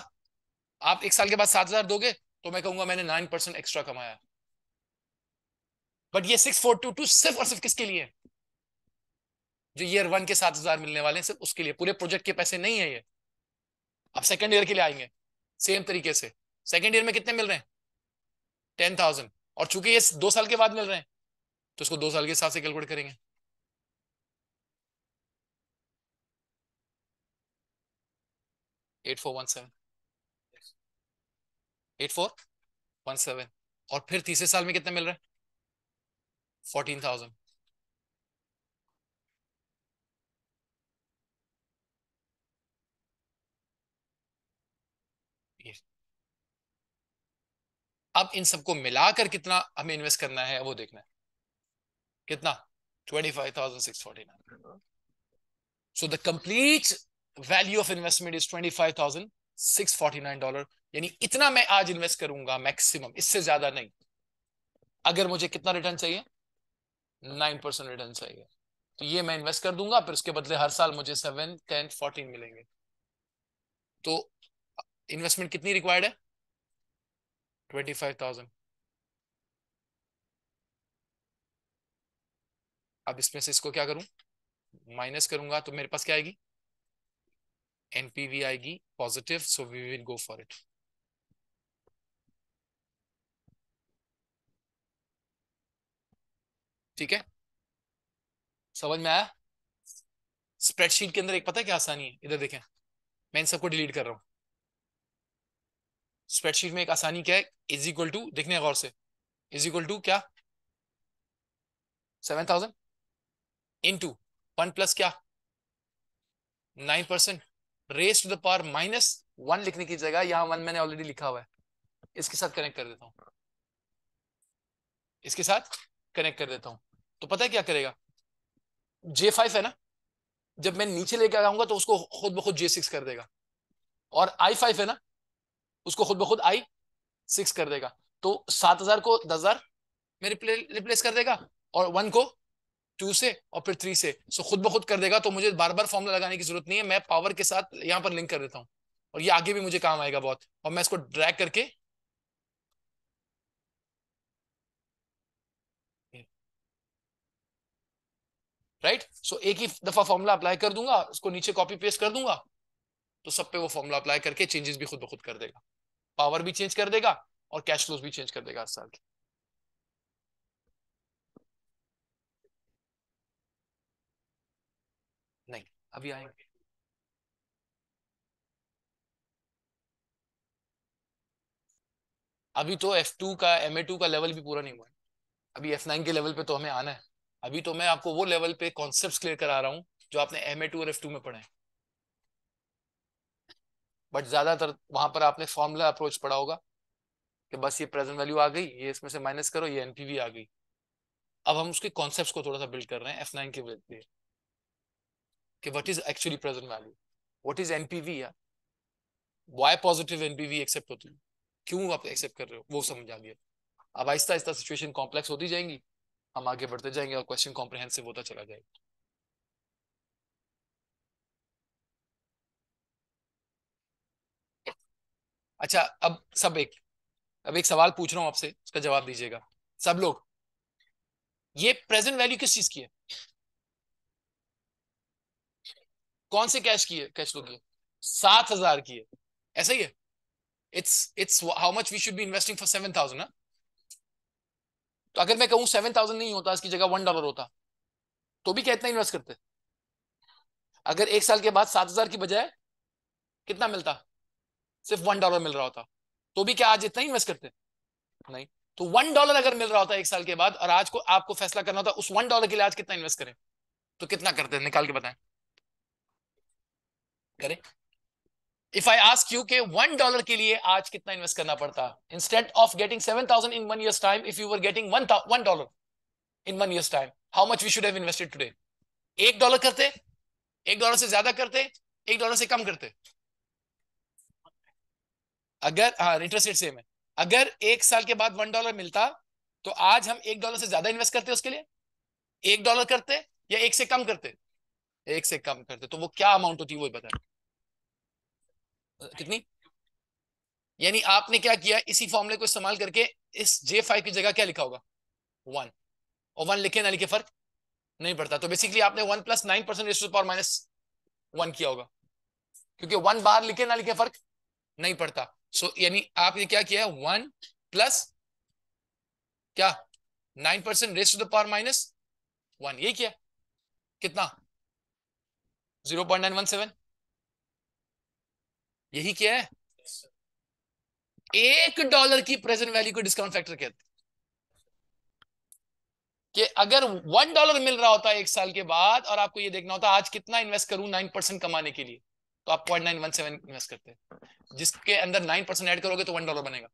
आप एक साल के बाद सात हजार दोगे तो मैं कहूंगा मैंने नाइन परसेंट एक्स्ट्रा कमाया बट ये सिक्स फोर टू टू सिर्फ और सिर्फ किसके लिए जो ईयर वन के सात हजार मिलने वाले हैं सिर्फ उसके लिए पूरे प्रोजेक्ट के पैसे नहीं है ये आप सेकेंड ईयर के लिए आएंगे सेम तरीके से सेकेंड ईयर में कितने मिल रहे हैं टेन थाउजेंड और चूंकि ये दो साल के बाद मिल रहे हैं तो इसको दो साल के हिसाब से कैलकुलेट करेंगे eight four one seven eight four one seven और फिर तीसरे साल में कितने मिल रहे हैं फोर्टीन थाउजेंड अब इन सबको मिलाकर कितना हमें इन्वेस्ट करना है वो देखना है कितना twenty five thousand six forty nine so the complete value of investment is twenty five thousand six forty nine dollar यानी इतना मैं आज इन्वेस्ट करूंगा मैक्सिमम इससे ज्यादा नहीं अगर मुझे कितना रिटर्न चाहिए नाइन परसेंट रिटर्न चाहिए तो ये मैं इन्वेस्ट कर दूंगा फिर उसके बदले हर साल मुझे सेवन टेन फोर्टीन मिलेंगे तो इन्वेस्टमेंट कितनी रिक्वायर्ड है 25,000 अब इसमें से इसको क्या करूं माइनस करूंगा तो मेरे पास क्या आएगी एनपीवी आएगी positive so we will go for it ठीक है समझ में आया स्प्रेडशीट के अंदर एक पता है क्या आसानी है इधर देखें मैं इन सबको डिलीट कर रहा हूं स्प्रेडशीट में एक आसानी क्या है इज इक्वल टू देखने गौर से इज इक्वल टू क्या seven thousand into one plus क्या nine percent raise to the power minus one लिखने की जगह यहां वन मैंने ऑलरेडी लिखा हुआ है इसके साथ कनेक्ट कर देता हूं इसके साथ कनेक्ट कर देता हूं तो पता है क्या करेगा जे फाइव है ना जब मैं नीचे लेकर आऊंगा तो उसको खुद ब खुद जे सिक्स कर देगा और आई फाइव है ना उसको खुद ब खुद आई सिक्स कर देगा तो सात हजार को दस हजार में रिप्लेस कर देगा और वन को टू से और फिर थ्री से सो खुद ब खुद कर देगा तो मुझे बार बार फॉर्मूला लगाने की जरूरत नहीं है मैं पावर के साथ यहाँ पर लिंक कर देता हूँ और ये आगे भी मुझे काम आएगा बहुत और मैं इसको ड्रैग करके राइट right? सो so, एक ही दफा फॉर्मूला अप्लाई कर दूंगा उसको नीचे कॉपी पेस्ट कर दूंगा तो सब पे वो फॉर्मूला अप्लाई करके चेंजेस भी खुद ब खुद कर देगा पावर भी चेंज कर देगा और कैश फ्लोज भी चेंज कर देगा हर साल नहीं अभी आएंगे अभी तो F2 का MA2 का लेवल भी पूरा नहीं हुआ है अभी F9 के लेवल पे तो हमें आना है अभी तो मैं आपको वो लेवल पे कॉन्सेप्ट्स क्लियर करा रहा हूँ जो आपने MA2 और F2 में पढ़े हैं बट ज्यादातर वहां पर आपने फॉर्मूला अप्रोच पढ़ा होगा कि बस ये प्रेजेंट वैल्यू आ गई ये इसमें से माइनस करो ये एनपीवी आ गई अब हम उसके कॉन्सेप्ट को थोड़ा सा बिल्ड कर रहे हैं एफ नाइन के लिए कि what is actually present value what is NPV यार वाई पॉजिटिव एनपीवी एक्सेप्ट होती है क्यों आप एक्सेप्ट कर रहे हो वो समझ आ गया अब आहिस्ता आहिस्ता सिचुएशन कॉम्प्लेक्स होती जाएंगी हम आगे बढ़ते जाएंगे और क्वेश्चन कॉम्प्रहेंसिव होता चला जाएगा अच्छा अब सब एक अब एक सवाल पूछ रहा हूं आपसे उसका जवाब दीजिएगा सब लोग ये प्रेजेंट वैल्यू किस चीज की है कौन से कैश की है कैश फ्लो की सात हजार की है ऐसा ही है it's it's how much we should be investing for seven thousand ना तो अगर मैं कहूं सेवन थाउजेंड नहीं होता इसकी जगह वन डॉलर होता तो भी कितना इन्वेस्ट करते अगर एक साल के बाद सात हजार की बजाय कितना मिलता सिर्फ वन डॉलर मिल रहा होता तो भी क्या आज इतना ही इन्वेस्ट करते नहीं तो वन डॉलर अगर मिल रहा होता एक साल के बाद और आज को आपको फैसला करना होता उस वन डॉलर के लिए आज कितना इन्वेस्ट करें तो कितना करते निकाल के बताएं करें इफ आई आस्क यू के वन डॉलर के लिए आज कितना इन्वेस्ट करना पड़ता instead of getting seven thousand in one year time if you were getting one dollar in one year time how much we should have invested today एक dollar करते एक डॉलर से ज्यादा करते एक डॉलर से कम करते अगर हाँ इंटरेस्ट रेट सेम है अगर एक साल के बाद वन डॉलर मिलता तो आज हम एक डॉलर से ज्यादा इन्वेस्ट करते उसके लिए एक डॉलर करते या एक से कम करते एक से कम करते तो वो क्या अमाउंट होती है वो बता कितनी यानी आपने क्या किया इसी फॉर्मुले को इस्तेमाल करके इस जे फाइव की जगह क्या लिखा होगा वन और वन लिखे ना लिखे फर्क नहीं पड़ता तो बेसिकली आपने one plus nine percent power minus one किया होगा क्योंकि वन बार लिखे ना लिखे फर्क नहीं पड़ता सो so, यानी आपने क्या किया है वन प्लस क्या nine percent raise to the power minus one ये किया कितना zero point nine one seven यही क्या है एक डॉलर की प्रेजेंट वैल्यू को डिस्काउंट फैक्टर कहते कि अगर वन डॉलर मिल रहा होता है एक साल के बाद और आपको ये देखना होता आज कितना इन्वेस्ट करूं नाइन परसेंट कमाने के लिए तो आप point nine one seven invest करते हैं जिसके अंदर नाइन परसेंट एड करोगे तो वन डॉलर बनेगा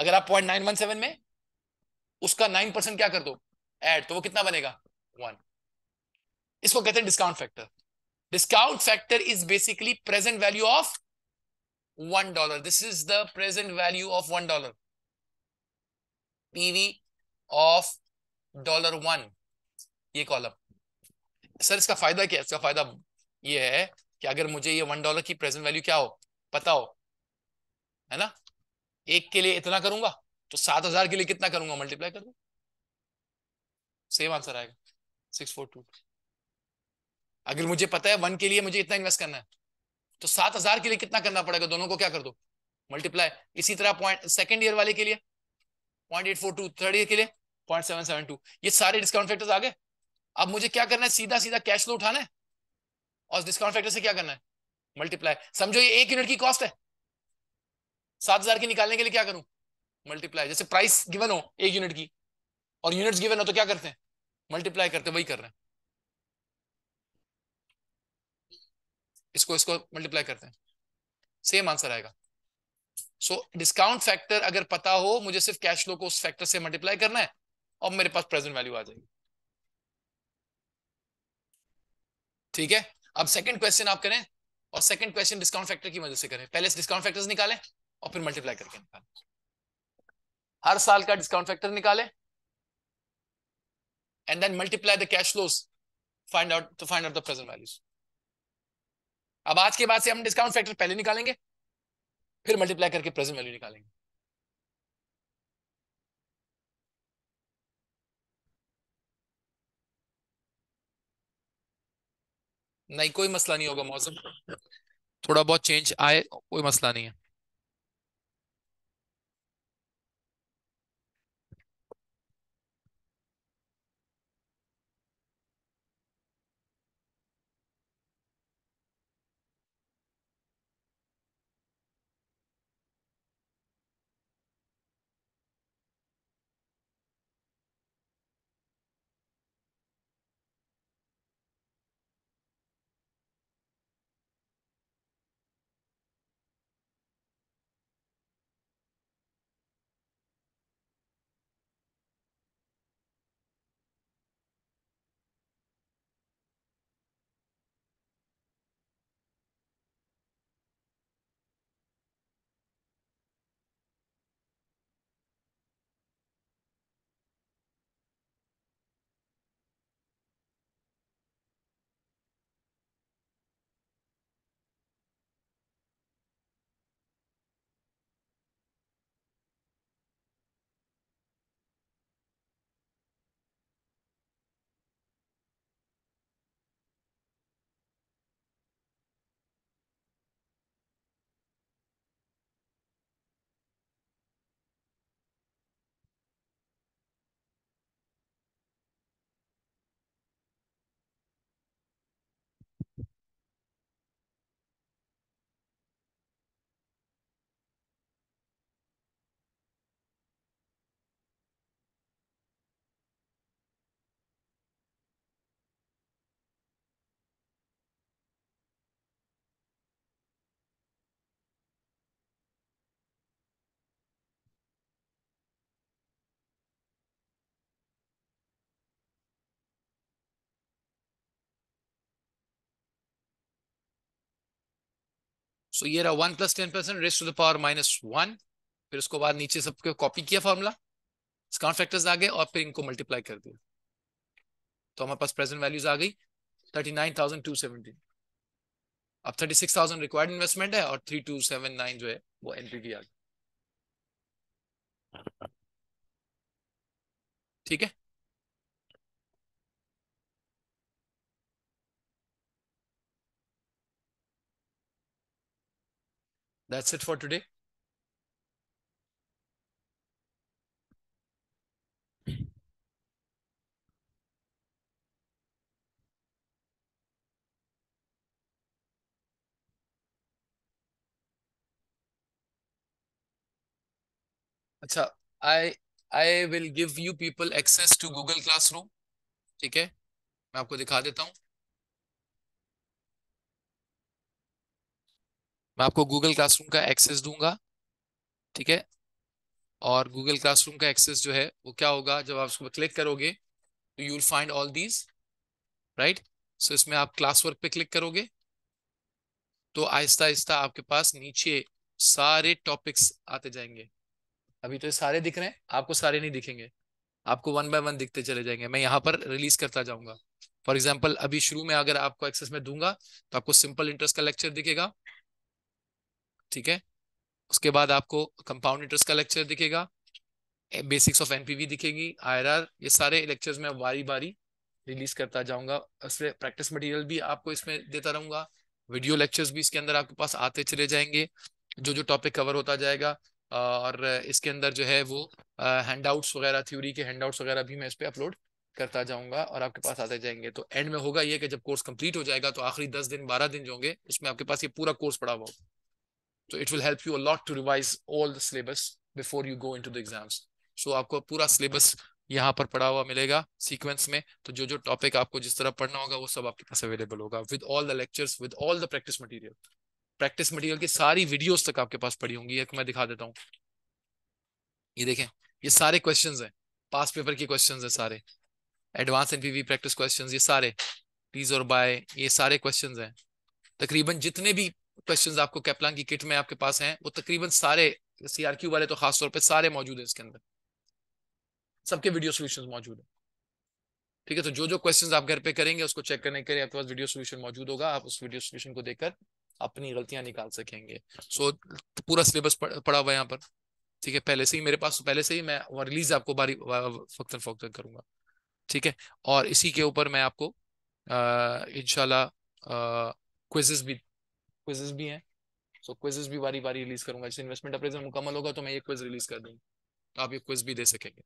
अगर आप पॉइंट नाइन वन सेवन में उसका नाइन परसेंट क्या कर दो एड तो वो कितना बनेगा वन इसको कहते हैं discount factor discount factor is basically present value of one dollar this is the present value of one dollar PV of dollar one ये कॉलम सर इसका फायदा क्या है इसका फायदा ये है कि अगर मुझे ये वन डॉलर की प्रेजेंट वैल्यू क्या हो पता हो है ना एक के लिए इतना करूंगा तो सात हजार के लिए कितना करूंगा मल्टीप्लाई कर दू सेम आंसर आएगा सिक्स फोर टू अगर मुझे पता है वन के लिए मुझे इतना इन्वेस्ट करना है तो सात हजार के लिए कितना करना पड़ेगा दोनों को क्या कर दो मल्टीप्लाई इसी तरह पॉइंट सेकेंड ईयर वाले के लिए point eight four two third year के लिए पॉइंट सेवन सेवन टू ये सारे डिस्काउंट फैक्टर्स आ गए अब मुझे क्या करना है सीधा सीधा कैश फ्लो उठाना है और डिस्काउंट फैक्टर से क्या करना है मल्टीप्लाई समझो ये एक यूनिट की कॉस्ट है सात हजार की निकालने के लिए क्या करूं मल्टीप्लाई जैसे प्राइस गिवन हो एक यूनिट की और यूनिट्स गिवन हो तो क्या करते हैं मल्टीप्लाई करते वही कर रहे हैं इसको इसको मल्टीप्लाई करते हैं सेम आंसर आएगा सो डिस्काउंट फैक्टर अगर पता हो मुझे सिर्फ कैश फ्लो को उस फैक्टर से मल्टीप्लाई करना है और मेरे पास प्रेजेंट वैल्यू आ जाएगी ठीक है अब सेकंड क्वेश्चन आप करें और सेकंड क्वेश्चन डिस्काउंट फैक्टर की मदद से करें पहले डिस्काउंट फैक्टर्स निकालें और फिर मल्टीप्लाई करके निकालें हर साल का डिस्काउंट फैक्टर निकालें and then multiply the cash flows find out to find out the present values अब आज के बाद से हम डिस्काउंट फैक्टर पहले निकालेंगे फिर मल्टीप्लाई करके प्रेजेंट वैल्यू निकालेंगे नहीं कोई मसला नहीं होगा मौसम थोड़ा बहुत चेंज आए कोई मसला नहीं है सो ये रहा one plus ten percent raised to the power minus one फिर उसको बाद नीचे सबको कॉपी किया फॉर्मूला डिस्काउंट फैक्टर्स आ गए और फिर इनको मल्टीप्लाई कर दिया तो हमारे पास प्रेजेंट वैल्यूज आ गई thirty nine thousand two seventy अब thirty six thousand required investment है और थ्री टू सेवन नाइन जो है वो एनपीवी आ गई ठीक है That's it for today. अच्छा I I will give you people access to Google classroom ठीक है मैं आपको दिखा देता हूँ मैं आपको गूगल क्लासरूम का एक्सेस दूंगा ठीक है और गूगल क्लासरूम का एक्सेस जो है वो क्या होगा जब आप उसको क्लिक करोगे तो you will find all these right so इसमें आप क्लास वर्क पे क्लिक करोगे तो आहिस्ता आहिस्ता आपके पास नीचे सारे टॉपिक्स आते जाएंगे अभी तो ये सारे दिख रहे हैं आपको सारे नहीं दिखेंगे आपको वन बाय वन दिखते चले जाएंगे मैं यहाँ पर रिलीज करता जाऊंगा फॉर एग्जाम्पल अभी शुरू में अगर आपको एक्सेस में दूंगा तो आपको सिंपल इंटरेस्ट का लेक्चर दिखेगा ठीक है उसके बाद आपको कंपाउंड इंटरेस्ट का लेक्चर दिखेगा बेसिक्स ऑफ एनपीवी दिखेगी आईआरआर ये सारे लेक्चर्स में बारी बारी रिलीज करता जाऊंगा उससे प्रैक्टिस मटेरियल भी आपको इसमें देता रहूंगा वीडियो लेक्चर्स भी इसके अंदर आपके पास आते चले जाएंगे जो जो टॉपिक कवर होता जाएगा और इसके अंदर जो है वो हैंड आउट्स वगैरह थ्योरी के हैंड आउट्स वगैरह भी मैं इस पर अपलोड करता जाऊंगा और आपके पास आते जाएंगे तो एंड में होगा ये कि जब कोर्स कंप्लीट हो जाएगा तो आखिरी दस दिन बारह दिन जो होंगे उसमें आपके पास ये पूरा कोर्स पड़ा हुआ होगा तो it will help you uh to revise all the syllabus before you go into the exams so आपको पूरा सिलेबस यहाँ पर पढ़ा हुआ मिलेगा सीक्वेंस में तो जो जो टॉपिक आपको जिस तरह पढ़ना होगा वो सब आपके पास अवेलेबल होगा with all the lectures with all the practice material practice material की सारी वीडियोस तक आपके पास पड़ी होंगी एक मैं दिखा देता हूँ ये देखें ये सारे क्वेश्चन है पास पेपर के क्वेश्चन है सारे एडवांस एनपीवी प्रैक्टिस क्वेश्चन ये सारे प्लीज और बाय ये सारे क्वेश्चन है तकरीबन जितने भी क्वेश्चंस आपको कैप्लान की किट में आपके पास हैं वो तकरीबन सारे सीआरक्यू वाले तो खास तौर पे सारे मौजूद हैं इसके अंदर सबके वीडियो सॉल्यूशंस मौजूद हैं ठीक है तो जो जो क्वेश्चंस आप घर पे करेंगे उसको चेक करने के लिए आपके पास वीडियो सोल्यूशन मौजूद होगा आप उस वीडियो सोल्यूशन को देखकर अपनी गलतियां निकाल सकेंगे सो so, पूरा सिलेबस पड़ा हुआ यहाँ पर ठीक है पहले से ही मेरे पास पहले से ही मैं रिलीज आपको बारी फक्तन फक्तन करूंगा ठीक है और इसी के ऊपर मैं आपको इनशाला क्विजेस भी क्विजेस भी हैं सो क्विजेस भी बारी बारी रिलीज करूंगा जैसे इन्वेस्टमेंट अप्रेजल मुकम्मल होगा तो मैं ये क्विज रिलीज कर दूंगा तो आप ये क्विज भी दे सकेंगे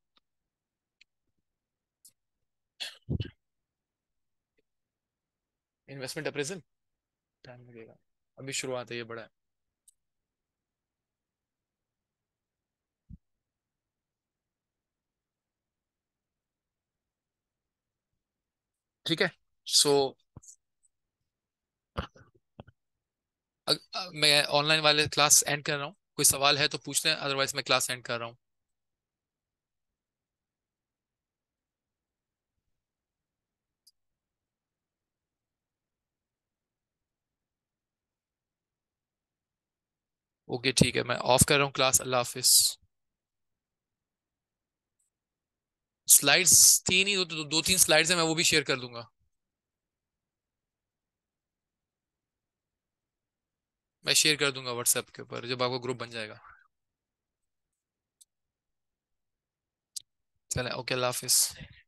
इन्वेस्टमेंट अप्रेजल टाइम लगेगा अभी शुरुआत है ये बड़ा है ठीक है सो so, मैं ऑनलाइन वाले क्लास एंड कर रहा हूँ कोई सवाल है तो पूछ लें अदरवाइज मैं क्लास एंड कर रहा हूँ ओके okay, ठीक है मैं ऑफ कर रहा हूँ क्लास अल्लाह हाफिज स्लाइड्स तीन ही दो, दो, दो तीन स्लाइड्स हैं मैं वो भी शेयर कर दूंगा मैं शेयर कर दूंगा व्हाट्सएप के ऊपर जब आपका ग्रुप बन जाएगा चले ओके अल्लाह हाफिज़